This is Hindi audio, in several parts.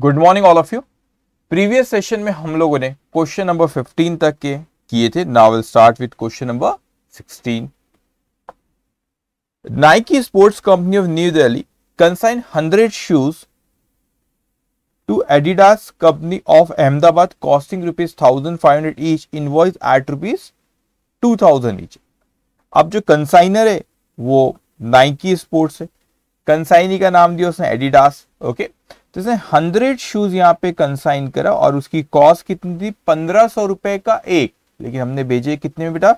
Good morning all of you previous session में हम लोगों ने क्वेश्चन नंबर 15 तक के किए थे now will start with question number 16 Nike sports company of new Delhi consign 100 shoes to Adidas company of Ahmedabad costing rupees thousand five hundred each invoice at rupees two thousand each अब जो कंसाइनर है वो नाइकी स्पोर्ट्स है कंसाइनी का नाम दिया उसने एडिडास ओके okay? तो इसने हंड्रेड शूज यहाँ पे कंसाइन करा और उसकी कॉस्ट कितनी थी पंद्रह सौ रुपए का एक लेकिन हमने भेजे कितने में बेटा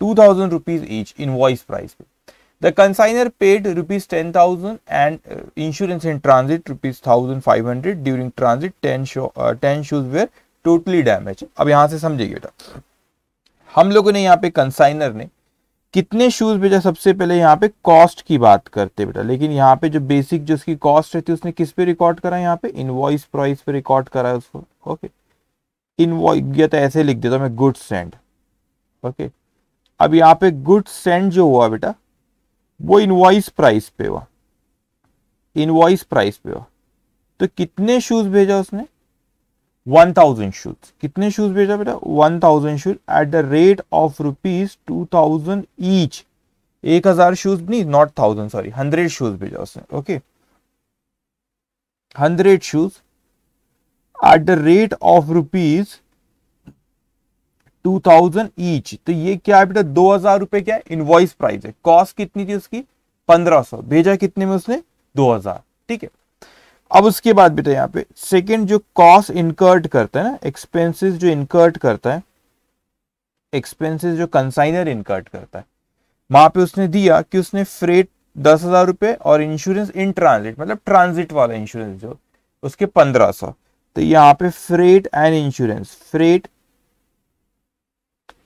two thousand rupees each invoice price पे the consignor paid rupees ten thousand and insurance in transit rupees thousand five hundred during transit ten ten shoes were totally damage अब यहां से समझिए बेटा हम लोगों ने यहाँ पे कंसाइनर ने कितने शूज़ भेजा सबसे पहले यहाँ पे कॉस्ट की बात करते बेटा लेकिन यहाँ पे जो बेसिक जो उसकी कॉस्ट रहती है उसने किस पे रिकॉर्ड करा यहाँ पे इनवॉइस प्राइस पे रिकॉर्ड करा है उसको ओके इनवॉइस या तो ऐसे लिख देता मैं गुड्स सेंड ओके अब यहाँ पे गुड्स सेंड जो हुआ बेटा वो इनवॉइस प्राइस पे हुआ इनवॉइस प्राइस पे हुआ तो कितने शूज़ भेजा उसने वन थाउजेंड शूज कितने शूज भेजा बेटा one thousand shoes at the rate of rupees two thousand each एक हजार शूज नहीं not thousand sorry hundred shoes भेजा उसने okay hundred shoes at the rate of rupees two thousand each तो ये क्या है बेटा दो हजार रुपए क्या है इनवॉइस प्राइस है कॉस्ट कितनी थी उसकी पंद्रह सौ भेजा कितने में उसने दो हजार ठीक है अब उसके बाद बेटा यहाँ पे सेकेंड जो कॉस्ट इनकर्ट करता है ना एक्सपेंसेस जो इनकर्ट करता है एक्सपेंसेस जो कंसाइनर इनकर्ट करता है वहां पे उसने दिया कि उसने फ्रेट दस हजार रुपए और इंश्योरेंस इन ट्रांजिट मतलब ट्रांजिट वाला इंश्योरेंस जो उसके पंद्रह सौ तो यहाँ पे फ्रेट एंड इंश्योरेंस फ्रेट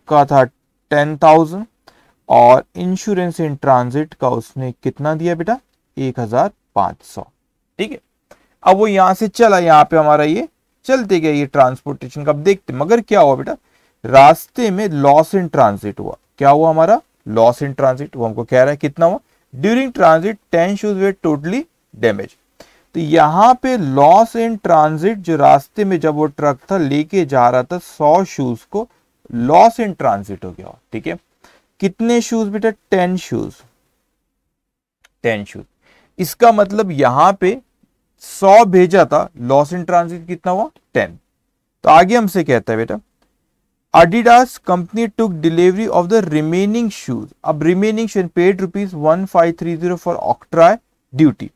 का था टेन थाउजेंड और इंश्योरेंस इन ट्रांजिट का उसने कितना दिया बेटा एक हजार पांच सौ ठीक है अब वो यहां से चला यहाँ पे हमारा ये चलते गया ये ट्रांसपोर्टेशन का अब देखते मगर क्या हुआ बेटा रास्ते में लॉस इन ट्रांसिट हुआ क्या हुआ हमारा लॉस इन ट्रांसिट वो हमको कह रहा है कितना हुआ during transit ten shoes were totally damage तो यहाँ पे लॉस इन ट्रांसिट जो रास्ते में जब वो ट्रक था लेके जा रहा था सौ शूज को लॉस इन ट्रांसिट हो गया ठीक है कितने शूज बेटा टेन शूज टेन शूज इसका मतलब यहां पे सौ भेजा था लॉस इन ट्रांसिट कितना हुआ टेन तो आगे हमसे कहता है बेटा Adidas company took delivery of the remaining shoes अब remaining shoes paid rupees one five three zero for octroi duty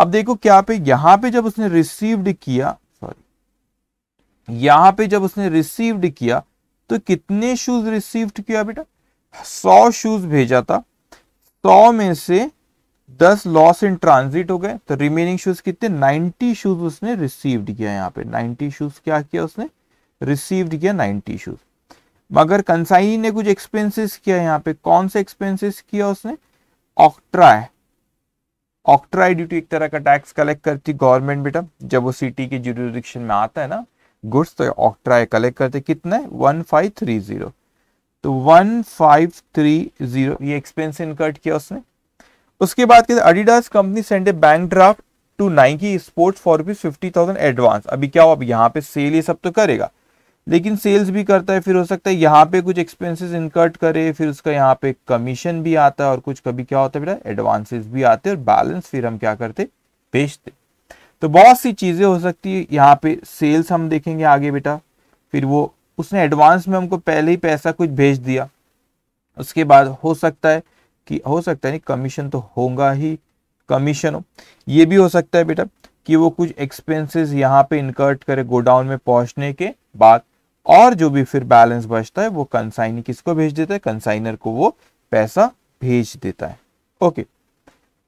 अब देखो क्या पे यहां पे जब उसने रिसीव्ड किया सॉरी यहां पे जब उसने रिसीव्ड किया तो कितने शूज रिसीव्ड किया बेटा सौ शूज भेजा था सौ में से दस लॉस इन ट्रांजिट हो गए तो रिमेनिंग शूज कितने नाइनटी शूज उसने रिसीव किया यहाँ पे नाइनटी शूज क्या किया उसने रिसीव किया नाइनटी शूज मगर कंसाई ने कुछ एक्सपेंसेस किया यहाँ पे कौन से एक्सपेंसेस किया उसने ऑक्ट्रा है ऑक्ट्रा ड्यूटी एक तरह का टैक्स कलेक्ट करती गवर्नमेंट बेटा जब वो सिटी के जुडिशन में आता है ना गुड्स तो ऑक्ट्रा कलेक्ट करते कितना है वन फाइव थ्री जीरो तो वन फाइव थ्री जीरो ये एक्सपेंस इनकर्ट किया उसने उसके बाद कहते Adidas company send a bank draft to Nike sports for rupees fifty thousand advance अभी क्या हो अब यहाँ पे सेल ये सब तो करेगा लेकिन सेल्स भी करता है फिर हो सकता है यहाँ पे कुछ एक्सपेंसेस इनकर्ट करे फिर उसका यहाँ पे कमीशन भी आता है और कुछ कभी क्या होता है बेटा एडवांसेस भी आते हैं और बैलेंस फिर हम क्या करते बेचते तो बहुत सी चीज़ें हो सकती है यहाँ पे सेल्स हम देखेंगे आगे बेटा फिर वो उसने एडवांस में हमको पहले ही पैसा कुछ भेज दिया उसके बाद हो सकता है कि हो सकता है नहीं कमीशन तो होगा ही कमीशन हो ये भी हो सकता है बेटा कि वो कुछ एक्सपेंसेस यहाँ पे इनकर्ट करे गोडाउन में पहुंचने के बाद और जो भी फिर बैलेंस बचता है वो कंसाइनी किसको भेज देता है कंसाइनर को वो पैसा भेज देता है ओके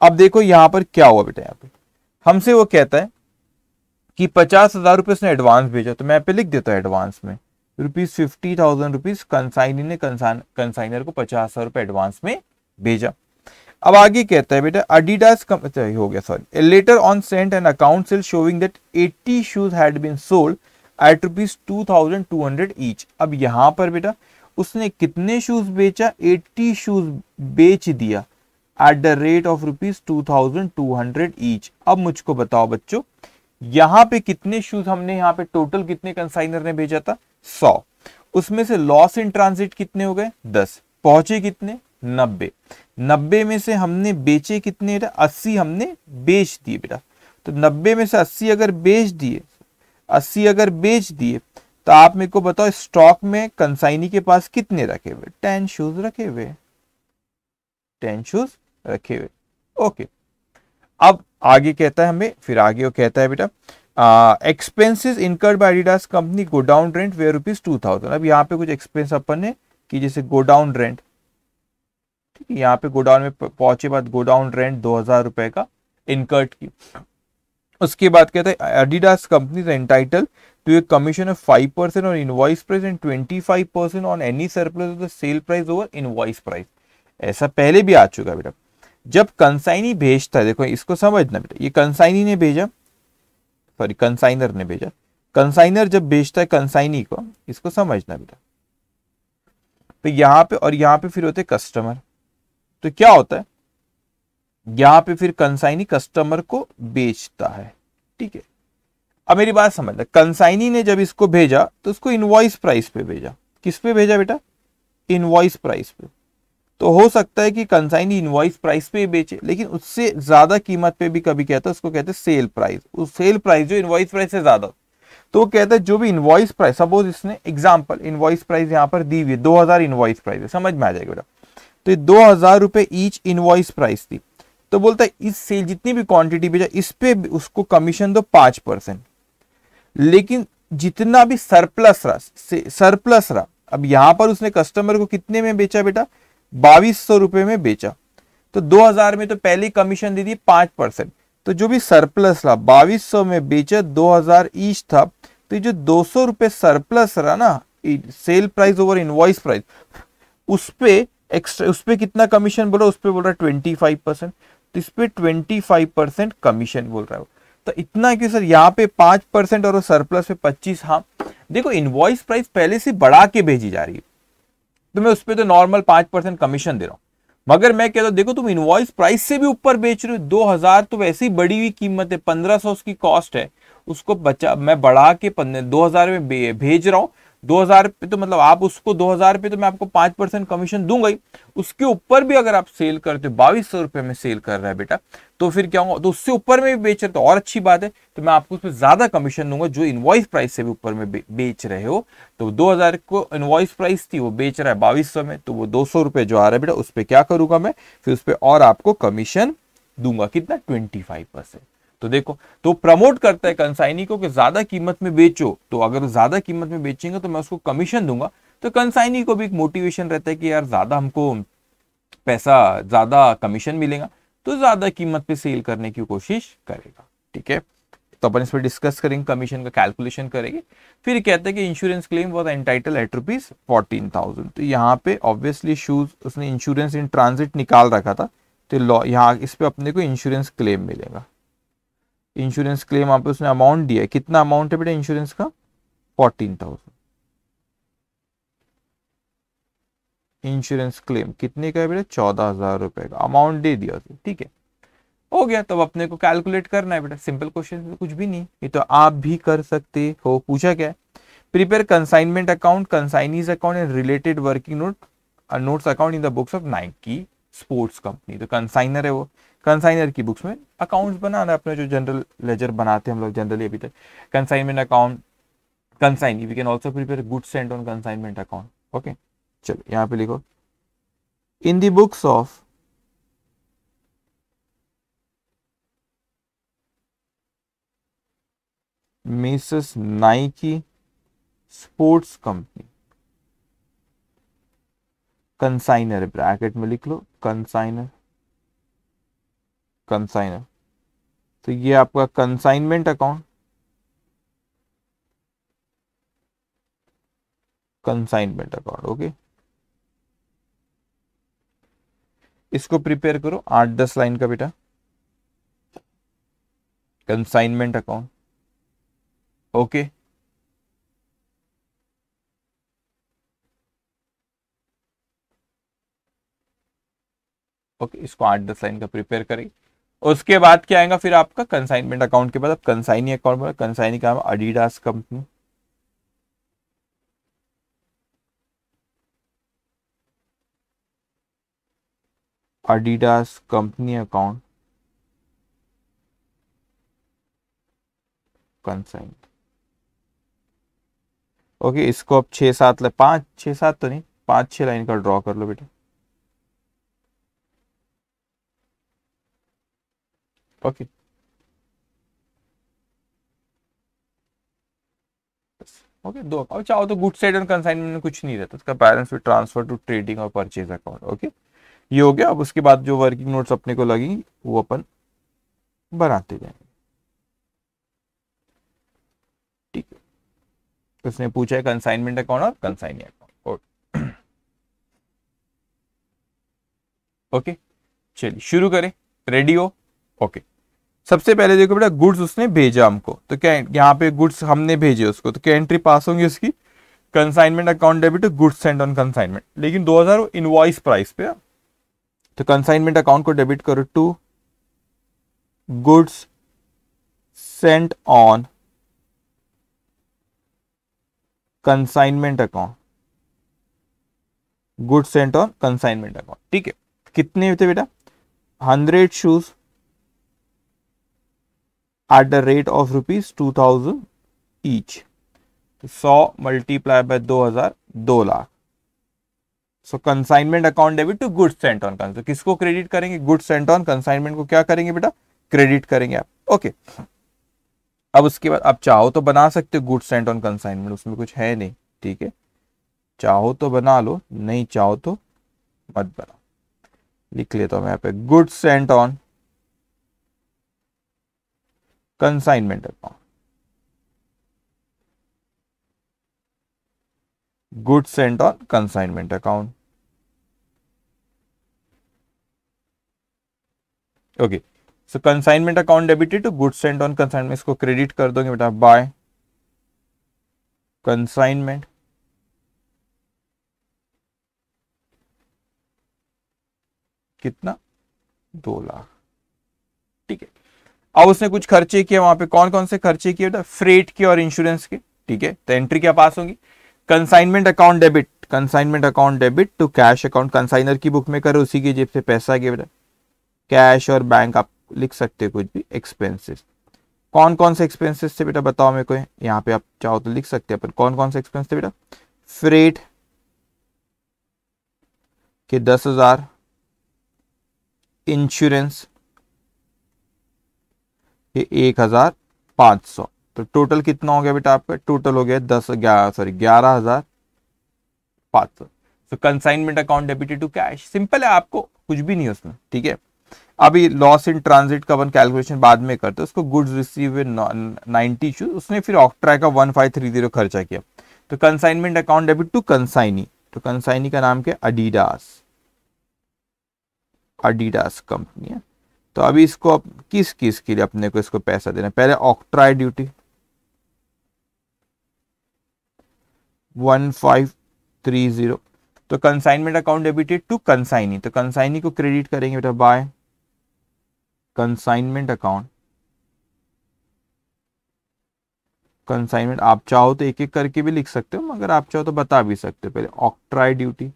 अब देखो यहाँ पर क्या हुआ बेटा यहाँ पे हमसे वो कहता है कि पचास हजार रुपये उसने एडवांस भेजा तो मैं यहाँ पे लिख देता हूँ एडवांस में rupees fifty thousand rupees consignee ने कंसाइनर को पचास हजार रुपये एडवांस में भेजा अब आगे कहता है बेटा अडिडास अच्छा, हो गया sorry letter on sent an account sale showing that 80 shoes had been sold at rupees two thousand two hundred each अब यहां पर बेटा उसने कितने शूज बेचा 80 शूज बेच दिया at the rate of rupees two thousand two hundred each अब मुझको बताओ बच्चों यहां पे कितने शूज हमने यहाँ पे टोटल कितने कंसाइनर ने भेजा था सौ उसमें से लॉस इन ट्रांजिट कितने हो गए दस पहुंचे कितने नब्बे नब्बे में से हमने बेचे कितने बेटा अस्सी हमने बेच दिए बेटा तो नब्बे में से अस्सी अगर बेच दिए अस्सी अगर बेच दिए तो आप मेरे को बताओ स्टॉक में कंसाइनी के पास कितने रखे हुए टेन शूज रखे हुए टेन शूज रखे हुए ओके अब आगे कहता है हमें फिर आगे वो कहता है बेटा expenses incurred by Adidas company godown rent were rupees two thousand अब यहाँ पे कुछ एक्सपेंस अपन ने कि जैसे गोडाउन रेंट ठीक है यहाँ पे गोडाउन में पहुंचे बाद गोडाउन रेंट दो हजार रुपए का इनकर्ट की उसके बाद कहते हैं Adidas company entitle to a commission of five percent on invoice price and twenty five percent on any surplus of the sale price over invoice price ऐसा पहले भी आ चुका बेटा जब कंसाइनी भेजता है देखो इसको समझना बेटा ये कंसाइनी ने भेजा सॉरी कंसाइनर ने भेजा कंसाइनर जब भेजता है कंसाइनी को इसको समझना बेटा तो यहाँ पे और यहाँ पे फिर होते कस्टमर तो क्या होता है यहां पे फिर कंसाइनी कस्टमर को बेचता है ठीक है अब मेरी बात समझ ले कंसाइनी ने जब इसको भेजा तो उसको इनवॉइस प्राइस पे भेजा किस पे भेजा बेटा इनवॉइस प्राइस पे तो हो सकता है कि कंसाइनी इनवॉइस प्राइस पे बेचे लेकिन उससे ज्यादा कीमत पे भी कभी कहता है उसको कहते हैं सेल प्राइस उस सेल प्राइस जो इनवॉइस प्राइस से ज्यादा तो कहता है जो भी इनवॉइस प्राइस सपोज इसने एग्जाम्पल इनवॉइस प्राइस यहां पर दी हुई है दो हजार इनवॉइस प्राइस है समझ में आ जाएगा बेटा तो ये दो हजार रुपए ईच इनवॉइस प्राइस थी तो बोलता है इस सेल जितनी भी क्वांटिटी भेजा इस पे उसको कमीशन दो पांच परसेंट लेकिन जितना भी सरप्लस रहा सरप्लस रहा अब यहां पर उसने कस्टमर को कितने में बेचा बेटा बाईस सौ रुपए में बेचा तो 2000 में तो पहले कमीशन दे दी पांच परसेंट तो जो भी सरप्लस रहा बाईस सौ में बेचा 2000 ईच था तो जो दो सौ रुपए सरप्लस रहा ना sale price over invoice price उस पर एक्स्ट्रा उस पर कितना कमीशन बोल रहा है उस पर बोल रहा है ट्वेंटी फाइव परसेंट तो इस पर ट्वेंटी फाइव परसेंट कमीशन बोल रहा है तो इतना क्यों सर यहाँ पे पाँच परसेंट और सरप्लस पे पच्चीस हाँ देखो इन्वॉइस प्राइस पहले से बढ़ा के भेजी जा रही है तो मैं उस पर तो नॉर्मल पाँच परसेंट कमीशन दे रहा हूँ मगर मैं कहता हूँ देखो तुम इन्वॉइस प्राइस से भी ऊपर बेच रहे हो दो हज़ार तो वैसे ही बड़ी हुई कीमत है पंद्रह सौ उसकी कॉस्ट है उसको बचा मैं बढ़ा के दो हज़ार में भेज रहा हूँ दो हजार रुपए तो मतलब आप उसको दो हजार पे तो मैं आपको पांच परसेंट कमीशन दूंगा ही उसके ऊपर भी अगर आप सेल करते हो बाईस सौ रुपये में सेल कर रहा है बेटा तो फिर क्या होगा तो उससे ऊपर में भी बेच रहे तो और अच्छी बात है तो मैं आपको उसमें ज्यादा कमीशन दूंगा जो इनवाइस प्राइस से भी ऊपर में बे, बेच रहे हो तो दो हजार को इनवाइस प्राइस थी वो बेच रहा है बाईस सौ में तो वो दो सौ रुपये जो आ रहा है बेटा उस पर क्या करूंगा मैं फिर उस पर और आपको कमीशन दूंगा कितना ट्वेंटी फाइव परसेंट तो देखो तो प्रमोट करता है कंसाइनी को कि ज्यादा कीमत में बेचो तो अगर ज्यादा कीमत में बेचेंगे तो मैं उसको कमीशन दूंगा तो कंसाइनी को भी एक मोटिवेशन रहता है कि यार ज्यादा हमको पैसा ज्यादा कमीशन मिलेगा तो ज्यादा कीमत पे सेल करने की कोशिश करेगा ठीक है तो अपन इस पर डिस्कस करेंगे कमीशन का कैलकुलेशन करेंगे फिर कहते हैं कि insurance claim was entitle at rupees fourteen thousand तो यहाँ पे ऑब्वियसली शूज उसने इंश्योरेंस इन ट्रांजिट निकाल रखा था तो यहाँ इस पर अपने को इंश्योरेंस क्लेम मिलेगा इंश्योरेंस क्लेम वहाँ पे उसने अमाउंट दिया है कितना अमाउंट है बेटा इंश्योरेंस का फोर्टीन थाउजेंड इंश्योरेंस क्लेम कितने का है बेटा चौदह हजार रुपए का अमाउंट दे दिया उसने ठीक है हो गया तब तो अपने को कैलकुलेट करना है बेटा सिंपल क्वेश्चन कुछ भी नहीं ये तो आप भी कर सकते हो पूछा क्या है prepare consignment account consignees account and related working note notes account in the books of Nike sports company तो कंसाइनर है वो कंसाइनर की बुक्स में अकाउंट्स रहे अपने जो जनरल लेजर बनाते हैं हम लोग जनरली अभी तक consignment account consign we can also prepare good send on consignment account okay चलो यहाँ पे लिखो in the books of Mrs Nike sports company consignor bracket में लिख लो कंसाइनर कंसाइनर तो ये आपका consignment account consignment account okay इसको प्रिपेयर करो आठ दस लाइन का बेटा कंसाइनमेंट अकाउंट ओके ओके इसको आठ दस लाइन का प्रिपेयर करें उसके बाद क्या आएगा फिर आपका कंसाइनमेंट अकाउंट के बाद आप कंसाइनी अकाउंट बोला कंसाइनी का नाम Adidas company Adidas company account consign okay इसको अब छह सात पांच छह सात तो नहीं पांच छह लाइन का ड्रॉ कर लो बेटा Okay. ओके दो अकाउंट चाहो तो गुड साइड एंड कंसाइनमेंट में कुछ नहीं रहता उसका बैलेंस भी ट्रांसफर टू ट्रेडिंग और परचेज अकाउंट ओके ये हो गया अब उसके बाद जो वर्किंग नोट्स अपने को लगी वो अपन बनाते जाएंगे ठीक है उसने पूछा है कंसाइनमेंट अकाउंट और कंसाइनिंग अकाउंट ओके चलिए शुरू करें रेडी हो ओके सबसे पहले देखो बेटा गुड्स उसने भेजा हमको तो क्या यहाँ पे गुड्स हमने भेजे उसको तो क्या एंट्री पास होंगी उसकी consignment account debit goods send on consignment लेकिन 2000 इनवॉइस प्राइस पे तो कंसाइनमेंट अकाउंट को डेबिट करो to goods sent on consignment account goods sent on consignment account ठीक है कितने थे बेटा hundred shoes at the rate of rupees 2000 each. So multiplied by 2000, 2 lakh. So consignment account debit to good sent on so किसको credit करेंगे goods sent on consignment को क्या करेंगे बेटा credit करेंगे आप okay. अब उसके बाद आप चाहो तो बना सकते हो गुड्स सेंट ऑन कंसाइनमेंट उसमें कुछ है नहीं ठीक है चाहो तो बना लो नहीं चाहो तो मत बनाओ लिख लेता हूं मैं यहाँ पे goods sent on consignment account good sent on consignment account okay so consignment account debited to good sent on consignment इसको क्रेडिट कर दोगे बेटा बाय कंसाइनमेंट कितना दो लाख अब उसने कुछ खर्चे किए वहां पे कौन कौन से खर्चे किए फ्रेट तो के और इंश्योरेंस के ठीक है तो एंट्री क्या पास होगी consignment account debit consignment account debit to cash account consignor की बुक में करो उसी की जेब से पैसा गया बेटा कैश और बैंक आप लिख सकते हो कुछ भी एक्सपेंसेस कौन कौन से एक्सपेंसेस थे बेटा बताओ मेरे को यहाँ पे आप चाहो तो लिख सकते हैं पर कौन कौन से एक्सपेंस थे बेटा फ्रेट के दस हजार इंश्योरेंस ये एक हज़ार पाँच सौ तो टोटल कितना हो गया बेटा आपका टोटल हो गया दस ग्यारह सॉरी ग्यारह हज़ार पाँच सौ so consignment account debited to cash simple है आपको कुछ भी नहीं उसमें ठीक है अभी लॉस इन ट्रांजिट का वन कैलकुलेशन बाद में करते उसको गुड्स रिसीव नाइनटी शूज उसने फिर ऑक्ट्रा का वन फाइव थ्री जीरो खर्चा किया तो consignment account debit to consignee तो कंसाइनी का नाम क्या अडीडास अडीडास कंपनी है तो अभी इसको अप, किस किस के लिए अपने को इसको पैसा देना पहले octroi duty one five three zero तो consignment account debited to consignee तो कंसाइनी को क्रेडिट करेंगे बेटा बाय कंसाइनमेंट अकाउंट कंसाइनमेंट आप चाहो तो एक एक करके भी लिख सकते हो मगर आप चाहो तो बता भी सकते हो पहले ऑक्ट्राई ड्यूटी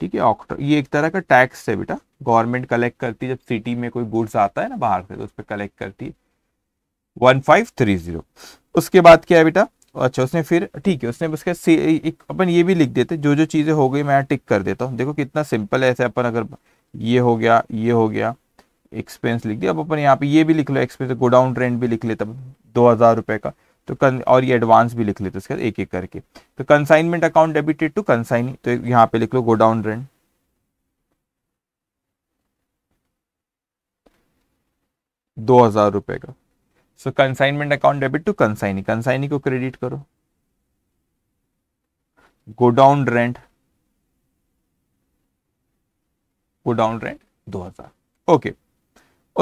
ठीक है ये एक तरह का टैक्स है बेटा गवर्नमेंट कलेक्ट करती है जब सिटी में कोई गुड्स आता है ना बाहर से तो उस पर कलेक्ट करती है वन फाइव थ्री जीरो उसके बाद क्या है बेटा अच्छा उसने फिर ठीक है उसने उसके एक अपन ये भी लिख देते जो जो चीज़ें हो गई मैं टिक कर देता हूँ देखो कितना सिंपल है ऐसे अपन अगर ये हो गया ये हो गया एक्सपेंस लिख दिया अब अपन यहाँ पे ये भी लिख लो एक्सपेंस गोडाउन ट्रेंड भी लिख लेता दो हज़ार रुपये का तो और ये एडवांस भी लिख लेते उसके बाद एक एक करके तो consignment account debited to consign तो यहां पे लिख लो गोडाउन रेंट दो हजार रुपए का so consignment account debit to consignee consignee को क्रेडिट करो गोडाउन रेंट गोडाउन रेंट दो हजार ओके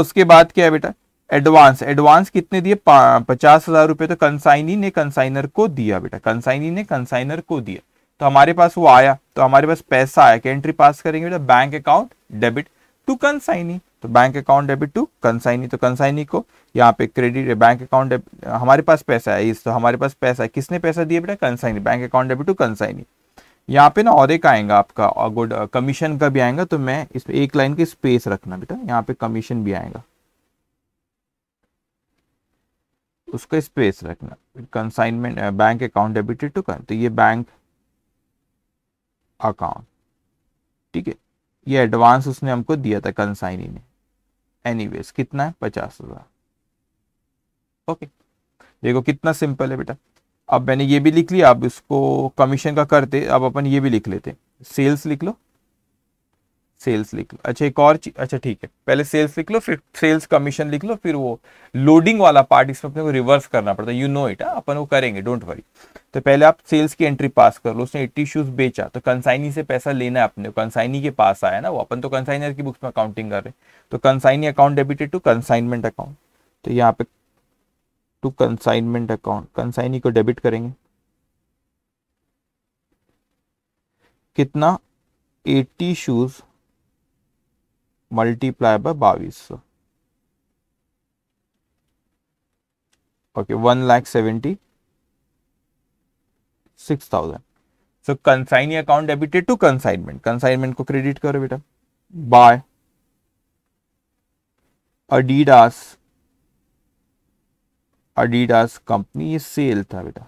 उसके बाद क्या है बेटा एडवांस एडवांस कितने दिए पचास हजार रुपये तो कंसाइनी ने कंसाइनर को दिया बेटा कंसाइनी ने कंसाइनर को दिया तो हमारे पास वो आया तो हमारे पास पैसा आया कि एंट्री पास करेंगे बेटा bank account debit to consignee तो bank account debit to consignee तो कंसाइनी को यहाँ पे क्रेडिट बैंक अकाउंट हमारे पास पैसा है इस तो हमारे पास पैसा है किसने पैसा दिया बेटा consignee bank account debit to consignee यहाँ पे ना और एक आएगा आपका गुड कमीशन का भी आएगा तो मैं इस एक लाइन की स्पेस रखना बेटा यहाँ पे कमीशन भी आएगा उसको स्पेस रखना consignment bank account debited to कर तो ये बैंक अकाउंट ठीक है ये एडवांस उसने हमको दिया था कंसाइनी ने एनीवेज कितना है पचास हजार ओके देखो कितना सिंपल है बेटा अब मैंने ये भी लिख लिया अब इसको कमीशन का करते अब अपन ये भी लिख लेते सेल्स लिख लो सेल्स लिख लो अच्छा एक और अच्छा ठीक है पहले सेल्स लिख लो फिर सेल्स कमीशन लिख लो फिर वो लोडिंग वाला पार्ट इसमें अपने को रिवर्स करना पड़ता है यू नो इट अपन वो करेंगे डोंट वरी तो पहले आप सेल्स की एंट्री पास कर लो उसने एट्टी शूज बेचा तो कंसाइनी से पैसा लेना है अपने कंसाइनी के पास आया ना वो अपन तो कंसाइनर की बुक्स में अकाउंटिंग कर रहे हैं तो consignee account debited to consignment account तो यहाँ पे टू कंसाइनमेंट अकाउंट कंसाइनी को डेबिट करेंगे कितना एट्टी शूज़ मल्टीप्लाय बाय बावीस okay one lakh seventy six thousand so consignee account debited to consignment consignment को क्रेडिट करो बेटा बाय अडिडास अडीडास कंपनी ये सेल था बेटा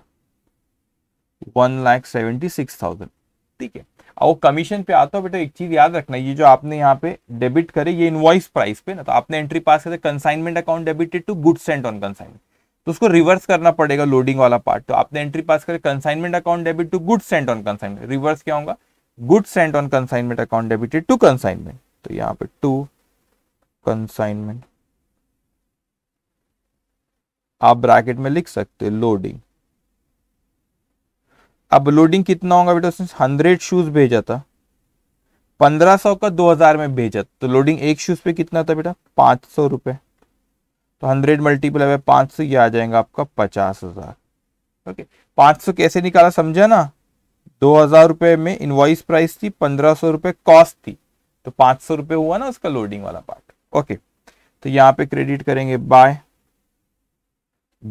one lakh seventy six thousand ठीक है और कमीशन पे आता हो बेटा एक चीज याद रखना ये जो आपने यहाँ पे डेबिट करे ये इनवॉइस प्राइस पे ना तो आपने एंट्री पास करे consignment account debited to good sent on consignment तो उसको रिवर्स करना पड़ेगा लोडिंग वाला पार्ट तो आपने एंट्री पास करे consignment account debit to good sent on consignment reverse क्या होगा good sent on consignment account debited to consignment तो यहाँ पे टू कंसाइनमेंट आप ब्रैकेट में लिख सकते हो लोडिंग अब लोडिंग कितना होगा बेटा उसने हंड्रेड शूज भेजा था पंद्रह सौ का दो हजार में भेजा तो लोडिंग एक शूज पे कितना था बेटा पांच सौ रुपए तो हंड्रेड मल्टीपल है पांच सौ ये आ जाएगा आपका पचास हजार ओके पांच सौ कैसे निकाला समझा ना दो हजार रुपए में इनवाइस प्राइस थी पंद्रह सौ रुपए कॉस्ट थी तो पांच सौ रुपए हुआ ना उसका लोडिंग वाला पार्ट ओके तो यहाँ पे क्रेडिट करेंगे by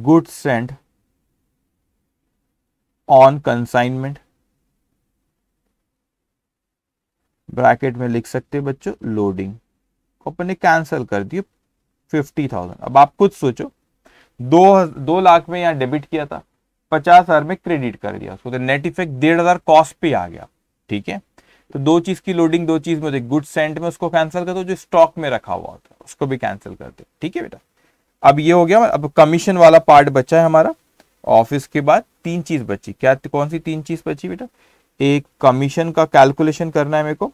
goods and on consignment bracket में लिख सकते हैं बच्चों लोडिंग अपने कैंसिल कर दिए फिफ्टी थाउजेंड अब आप खुद सोचो दो दो लाख में यहां डेबिट किया था पचास हजार में क्रेडिट कर दिया उसको तो नेट इफेक्ट डेढ़ हजार कॉस्ट पे आ गया ठीक है तो दो चीज की लोडिंग दो चीज में गुड सेंट में उसको कैंसिल कर दो जो स्टॉक में रखा हुआ होता है उसको भी कैंसिल कर दो ठीक है बेटा अब ये हो गया अब कमीशन वाला पार्ट बचा है हमारा ऑफिस के बाद तीन चीज बची क्या कौन सी तीन चीज बची बेटा एक कमीशन का कैलकुलेशन करना है मेरे को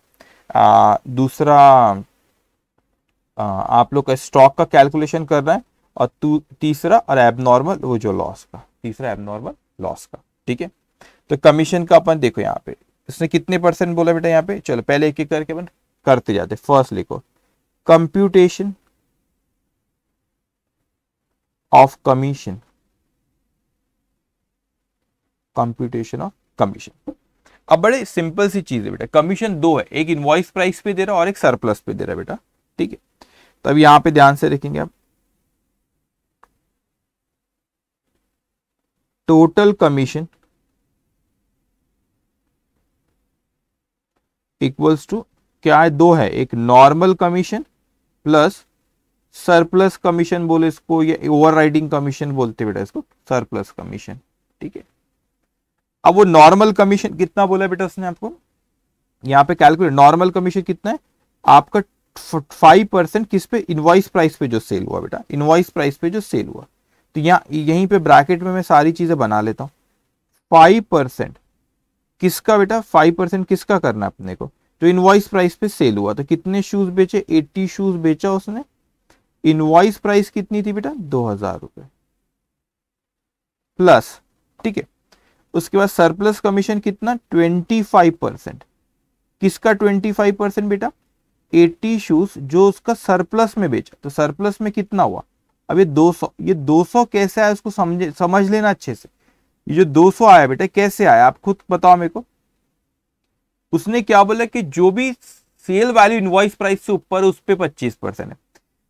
आ, दूसरा आ, आप लोग का स्टॉक का कैलकुलेशन करना है और तीसरा और एबनॉर्मल वो जो लॉस का तीसरा एबनॉर्मल लॉस का ठीक है तो कमीशन का अपन देखो यहाँ पे इसने कितने परसेंट बोला बेटा यहाँ पे चलो पहले एक एक करके अपन करते जाते फर्स्ट लिखो computation of commission computation of commission अब बड़े सिंपल सी चीज है बेटा कमीशन दो है एक इनवॉइस प्राइस पे दे रहा है और एक सरप्लस पे दे रहा है बेटा ठीक है तो अब पे ध्यान से देखेंगे आप टोटल कमीशन इक्वल्स टू क्या है दो है एक normal commission plus surplus commission बोले इसको या ओवर कमीशन बोलते बेटा इसको सरप्लस कमीशन ठीक है अब वो नॉर्मल कमीशन कितना बोला बेटा उसने आपको यहाँ पे कैलकुलेट नॉर्मल कमीशन कितना है आपका फाइव परसेंट किस पे इनवाइस प्राइस पे जो सेल हुआ बेटा इनवाइस प्राइस पे जो सेल हुआ तो यहाँ यहीं पे ब्रैकेट में मैं सारी चीजें बना लेता हूँ फाइव परसेंट किसका बेटा फाइव परसेंट किसका करना है अपने को जो इनवाइस प्राइस पे सेल हुआ तो कितने शूज बेचे एट्टी शूज बेचा उसने इनवाइस प्राइस कितनी थी बेटा दो हजार रुपये प्लस ठीक है उसके बाद सरप्लस कमीशन कितना 25 परसेंट किसका 25 परसेंट बेटा 80 शूज जो उसका सरप्लस में बेचा तो सरप्लस में कितना हुआ अब ये 200 ये 200 कैसे आया उसको समझे समझ लेना अच्छे से ये जो 200 आया बेटा कैसे आया आप खुद बताओ मेरे को उसने क्या बोला कि जो भी सेल वैल्यू इनवाइस प्राइस से ऊपर उस पर पच्चीस परसेंट है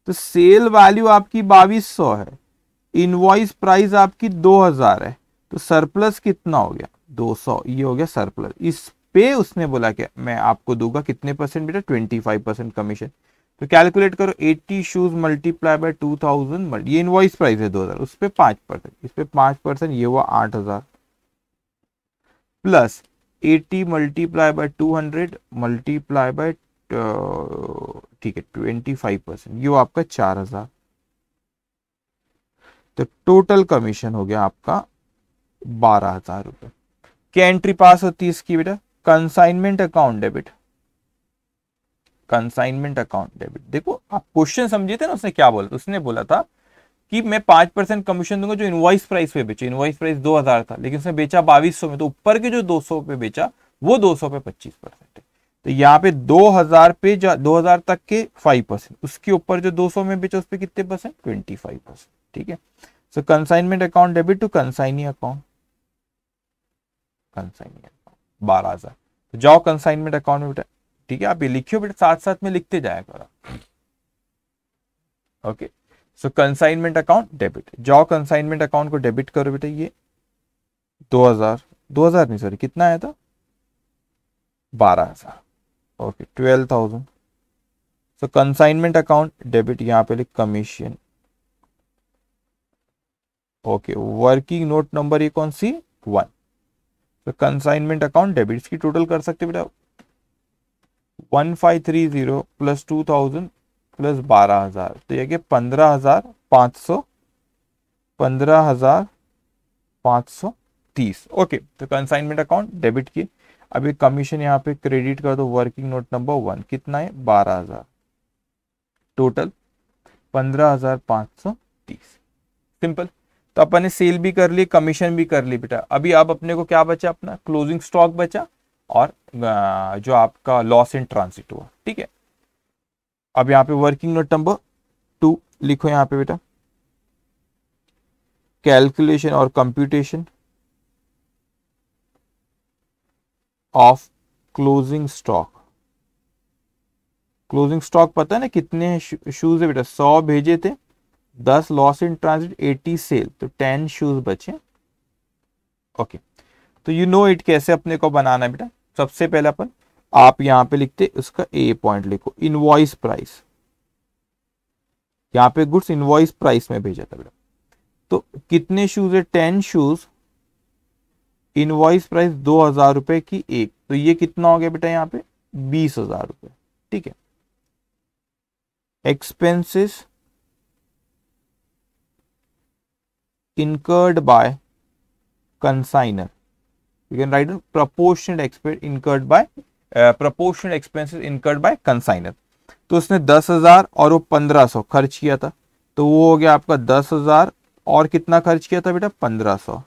तो सेल वैल्यू आपकी बाईस सौ है इनवॉइस प्राइस आपकी दो हजार है तो सरप्लस कितना हो गया 200 ये हो गया सरप्लस इस पे उसने बोला कि मैं आपको दूंगा कितने परसेंट बेटा 25 परसेंट कमीशन तो कैलकुलेट करो 80 शूज मल्टीप्लाई बाय 2000 ये इनवाइस प्राइस है 2000 उस पर पांच परसेंट इस पे पांच परसेंट ये हुआ 8000 plus 80 multiply by 200 multiply by ठीक है फाइव परसेंट ये आपका हजार तो टोटल कमीशन हो गया आपका बारह हजार रुपए क्या एंट्री पास होती है इसकी बेटा consignment account debit consignment account debit देखो आप क्वेश्चन समझे थे ना उसने क्या बोला उसने बोला था कि मैं पांच परसेंट कमीशन दूंगा जो इनवाइस प्राइस पे बेचे इनवाइस प्राइस दो हजार था लेकिन उसने बेचा बाईस सौ में तो ऊपर के जो दो सौ पे बेचा वो दो सौ पे पच्चीस परसेंट है तो यहाँ पे दो हजार पे दो हजार तक के फाइव परसेंट उसके ऊपर जो दो सौ में बेचा उस पर कितने परसेंट ट्वेंटी फाइव परसेंट ठीक है so consignment account debit to consignee account consignment बारह हजार तो जाओ कंसाइनमेंट अकाउंट में बेटा ठीक है आप ये लिखियो बेटा साथ साथ में लिखते जाया करो okay so consignment account debit जाओ कंसाइनमेंट अकाउंट को डेबिट करो बेटा ये दो हजार दो हजार नहीं सॉरी कितना आया था बारह हजार okay twelve thousand so consignment account debit यहाँ पे लिख commission okay working note number ये कौन सी वन तो कंसाइनमेंट अकाउंट डेबिट की टोटल कर सकते बेटा one five three zero plus two thousand plus बारह हजार तो यह पंद्रह हजार पांच सौ पंद्रह हजार पांच सौ तीस ओके तो कंसाइनमेंट अकाउंट डेबिट किए अब कमीशन यहाँ पे क्रेडिट कर दो वर्किंग नोट नंबर वन कितना है बारह हजार टोटल पंद्रह हजार पांच सौ तीस सिंपल तो अपन ने सेल भी कर ली कमीशन भी कर ली बेटा अभी आप अपने को क्या बचा अपना क्लोजिंग स्टॉक बचा और जो आपका लॉस इन ट्रांसिट हुआ ठीक है अब यहाँ पे वर्किंग नोट नंबर टू लिखो यहाँ पे बेटा कैलकुलेशन और computation of closing stock closing stock पता है ना कितने शूज है बेटा सौ भेजे थे दस loss in transit eighty sale तो टेन शूज बचे ओके तो यू नो इट कैसे अपने को बनाना है बेटा सबसे पहले अपन आप यहां पे लिखते उसका ए पॉइंट लिखो इनवॉइस प्राइस यहां पे गुड्स इनवॉइस प्राइस में भेजा था बेटा तो कितने शूज है टेन शूज इनवॉइस प्राइस दो हजार रुपए की एक तो ये कितना हो गया बेटा यहां पे बीस हजार रुपए ठीक है expenses incurred by consignor you can write in proportionate expense incurred by uh, proportionate expenses incurred by consignor तो उसने दस हजार और वो पंद्रह सौ खर्च किया था तो वो हो गया आपका दस हजार और कितना खर्च किया था बेटा पंद्रह सौ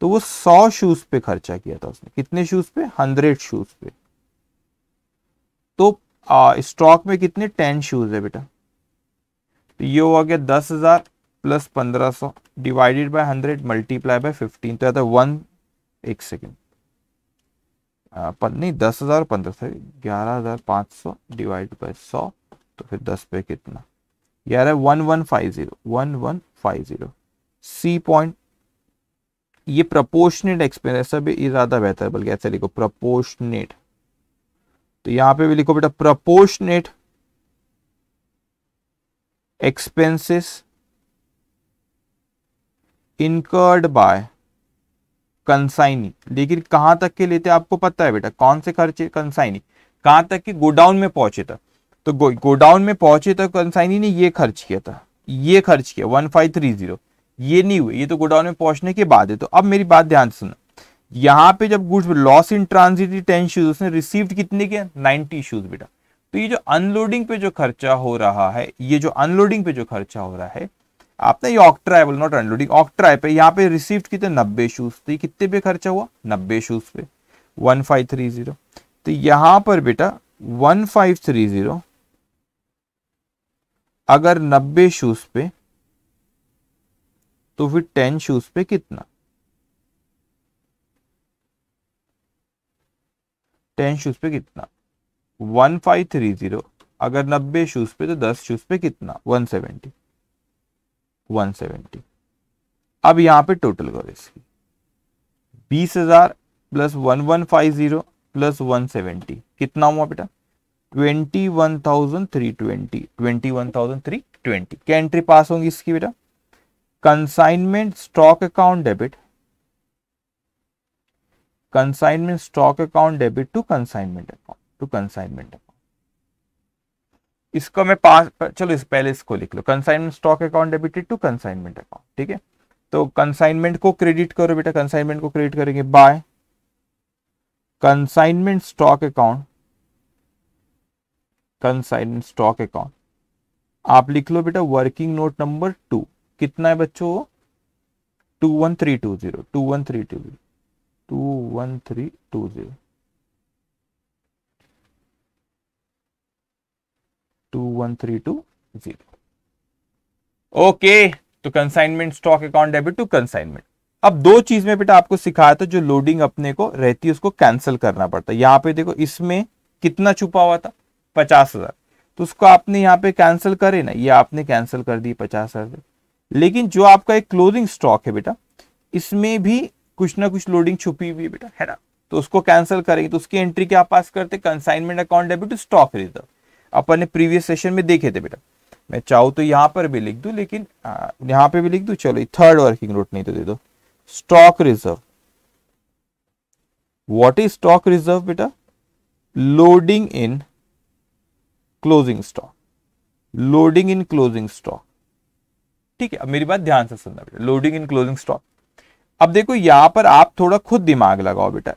तो वो सौ शूज पे खर्चा किया था उसने कितने शूज पे हंड्रेड शूज पे तो स्टॉक में कितने टेन शूज है बेटा तो ये हो गया दस हजार प्लस पंद्रह सौ divided by hundred multiply by fifteen तो आता है वन एक सेकेंड नहीं दस हज़ार पंद्रह सौ ग्यारह हज़ार पाँच सौ डिवाइड बाय सौ तो फिर दस पे कितना यार है one one five zero one one five zero C point ये प्रपोर्शनेट एक्सपेंस ऐसा भी ज़्यादा बेहतर बल्कि ऐसे लिखो प्रपोर्शनेट तो यहां पे भी लिखो बेटा proportionate expenses incurred by consignee लेकिन कहां तक के लेते आपको पता है बेटा कौन से खर्चे कंसाइनी कहां तक कि गोडाउन में पहुंचे तक तो गो, गोडाउन में पहुंचे तक कंसाइनी ने ये खर्च किया था ये खर्च किया वन फाइव थ्री जीरो ये नहीं हुए ये तो गोडाउन में पहुंचने के बाद है तो अब मेरी बात ध्यान से सुना यहाँ पे जब goods loss in transit ten shoes उसने रिसीव्ड कितने के नाइनटी शूज बेटा तो ये जो अनलोडिंग पे जो खर्चा हो रहा है ये जो अनलोडिंग पे जो खर्चा हो रहा है आपने ये ऑक्ट्राई बोल नॉट अनलोडिंग ऑक्ट्राई पे यहाँ पे रिसीव कितने नब्बे शूज तो ये कितने पे खर्चा हुआ नब्बे शूज पे वन फाइव थ्री जीरो तो यहां पर बेटा वन फाइव थ्री जीरो अगर नब्बे शूज पे तो फिर टेन शूज पे कितना टेन शूज पे कितना वन फाइव थ्री जीरो अगर नब्बे शूज पे तो दस शूज पे कितना वन सेवेंटी 170 अब यहां पे टोटल करो इसकी बीस हजार plus one one five zero plus one seventy कितना हुआ बेटा twenty one thousand three twenty twenty one thousand three twenty क्या एंट्री पास होंगी इसकी बेटा consignment stock account debit consignment stock account debit to consignment account to consignment इसको मैं पास चलो इस पहले इसको लिख लो consignment stock account debited to consignment account ठीक है तो कंसाइनमेंट को क्रेडिट करो बेटा कंसाइनमेंट को क्रेडिट करेंगे by consignment stock account consignment stock account आप लिख लो बेटा वर्किंग नोट नंबर टू कितना है बच्चों two one three two zero two one three two zero two one three two zero 21320 okay तो consignment stock account debit to consignment अब दो चीज में बेटा आपको सिखाया था जो लोडिंग अपने को रहती है उसको कैंसिल करना पड़ता है यहां पे देखो इसमें कितना छुपा हुआ था पचास हजार तो उसको आपने यहां पे कैंसिल करे ना ये आपने कैंसिल कर दी पचास हजार लेकिन जो आपका एक क्लोजिंग स्टॉक है बेटा इसमें भी कुछ ना कुछ लोडिंग छुपी हुई है बेटा है ना तो उसको कैंसिल करेंगे तो उसकी एंट्री क्या पास करते consignment account debit to stock reserve अपन ने प्रीवियस सेशन में देखे थे बेटा मैं चाहूँ तो यहाँ पर भी लिख दू लेकिन यहाँ पे भी लिख दू चलो थर्ड वर्किंग नोट नहीं तो दे दो stock reserve what is stock reserve बेटा loading in closing stock loading in closing stock ठीक है अब मेरी बात ध्यान से सुनना बेटा लोडिंग इन क्लोजिंग स्टॉक अब देखो यहां पर आप थोड़ा खुद दिमाग लगाओ बेटा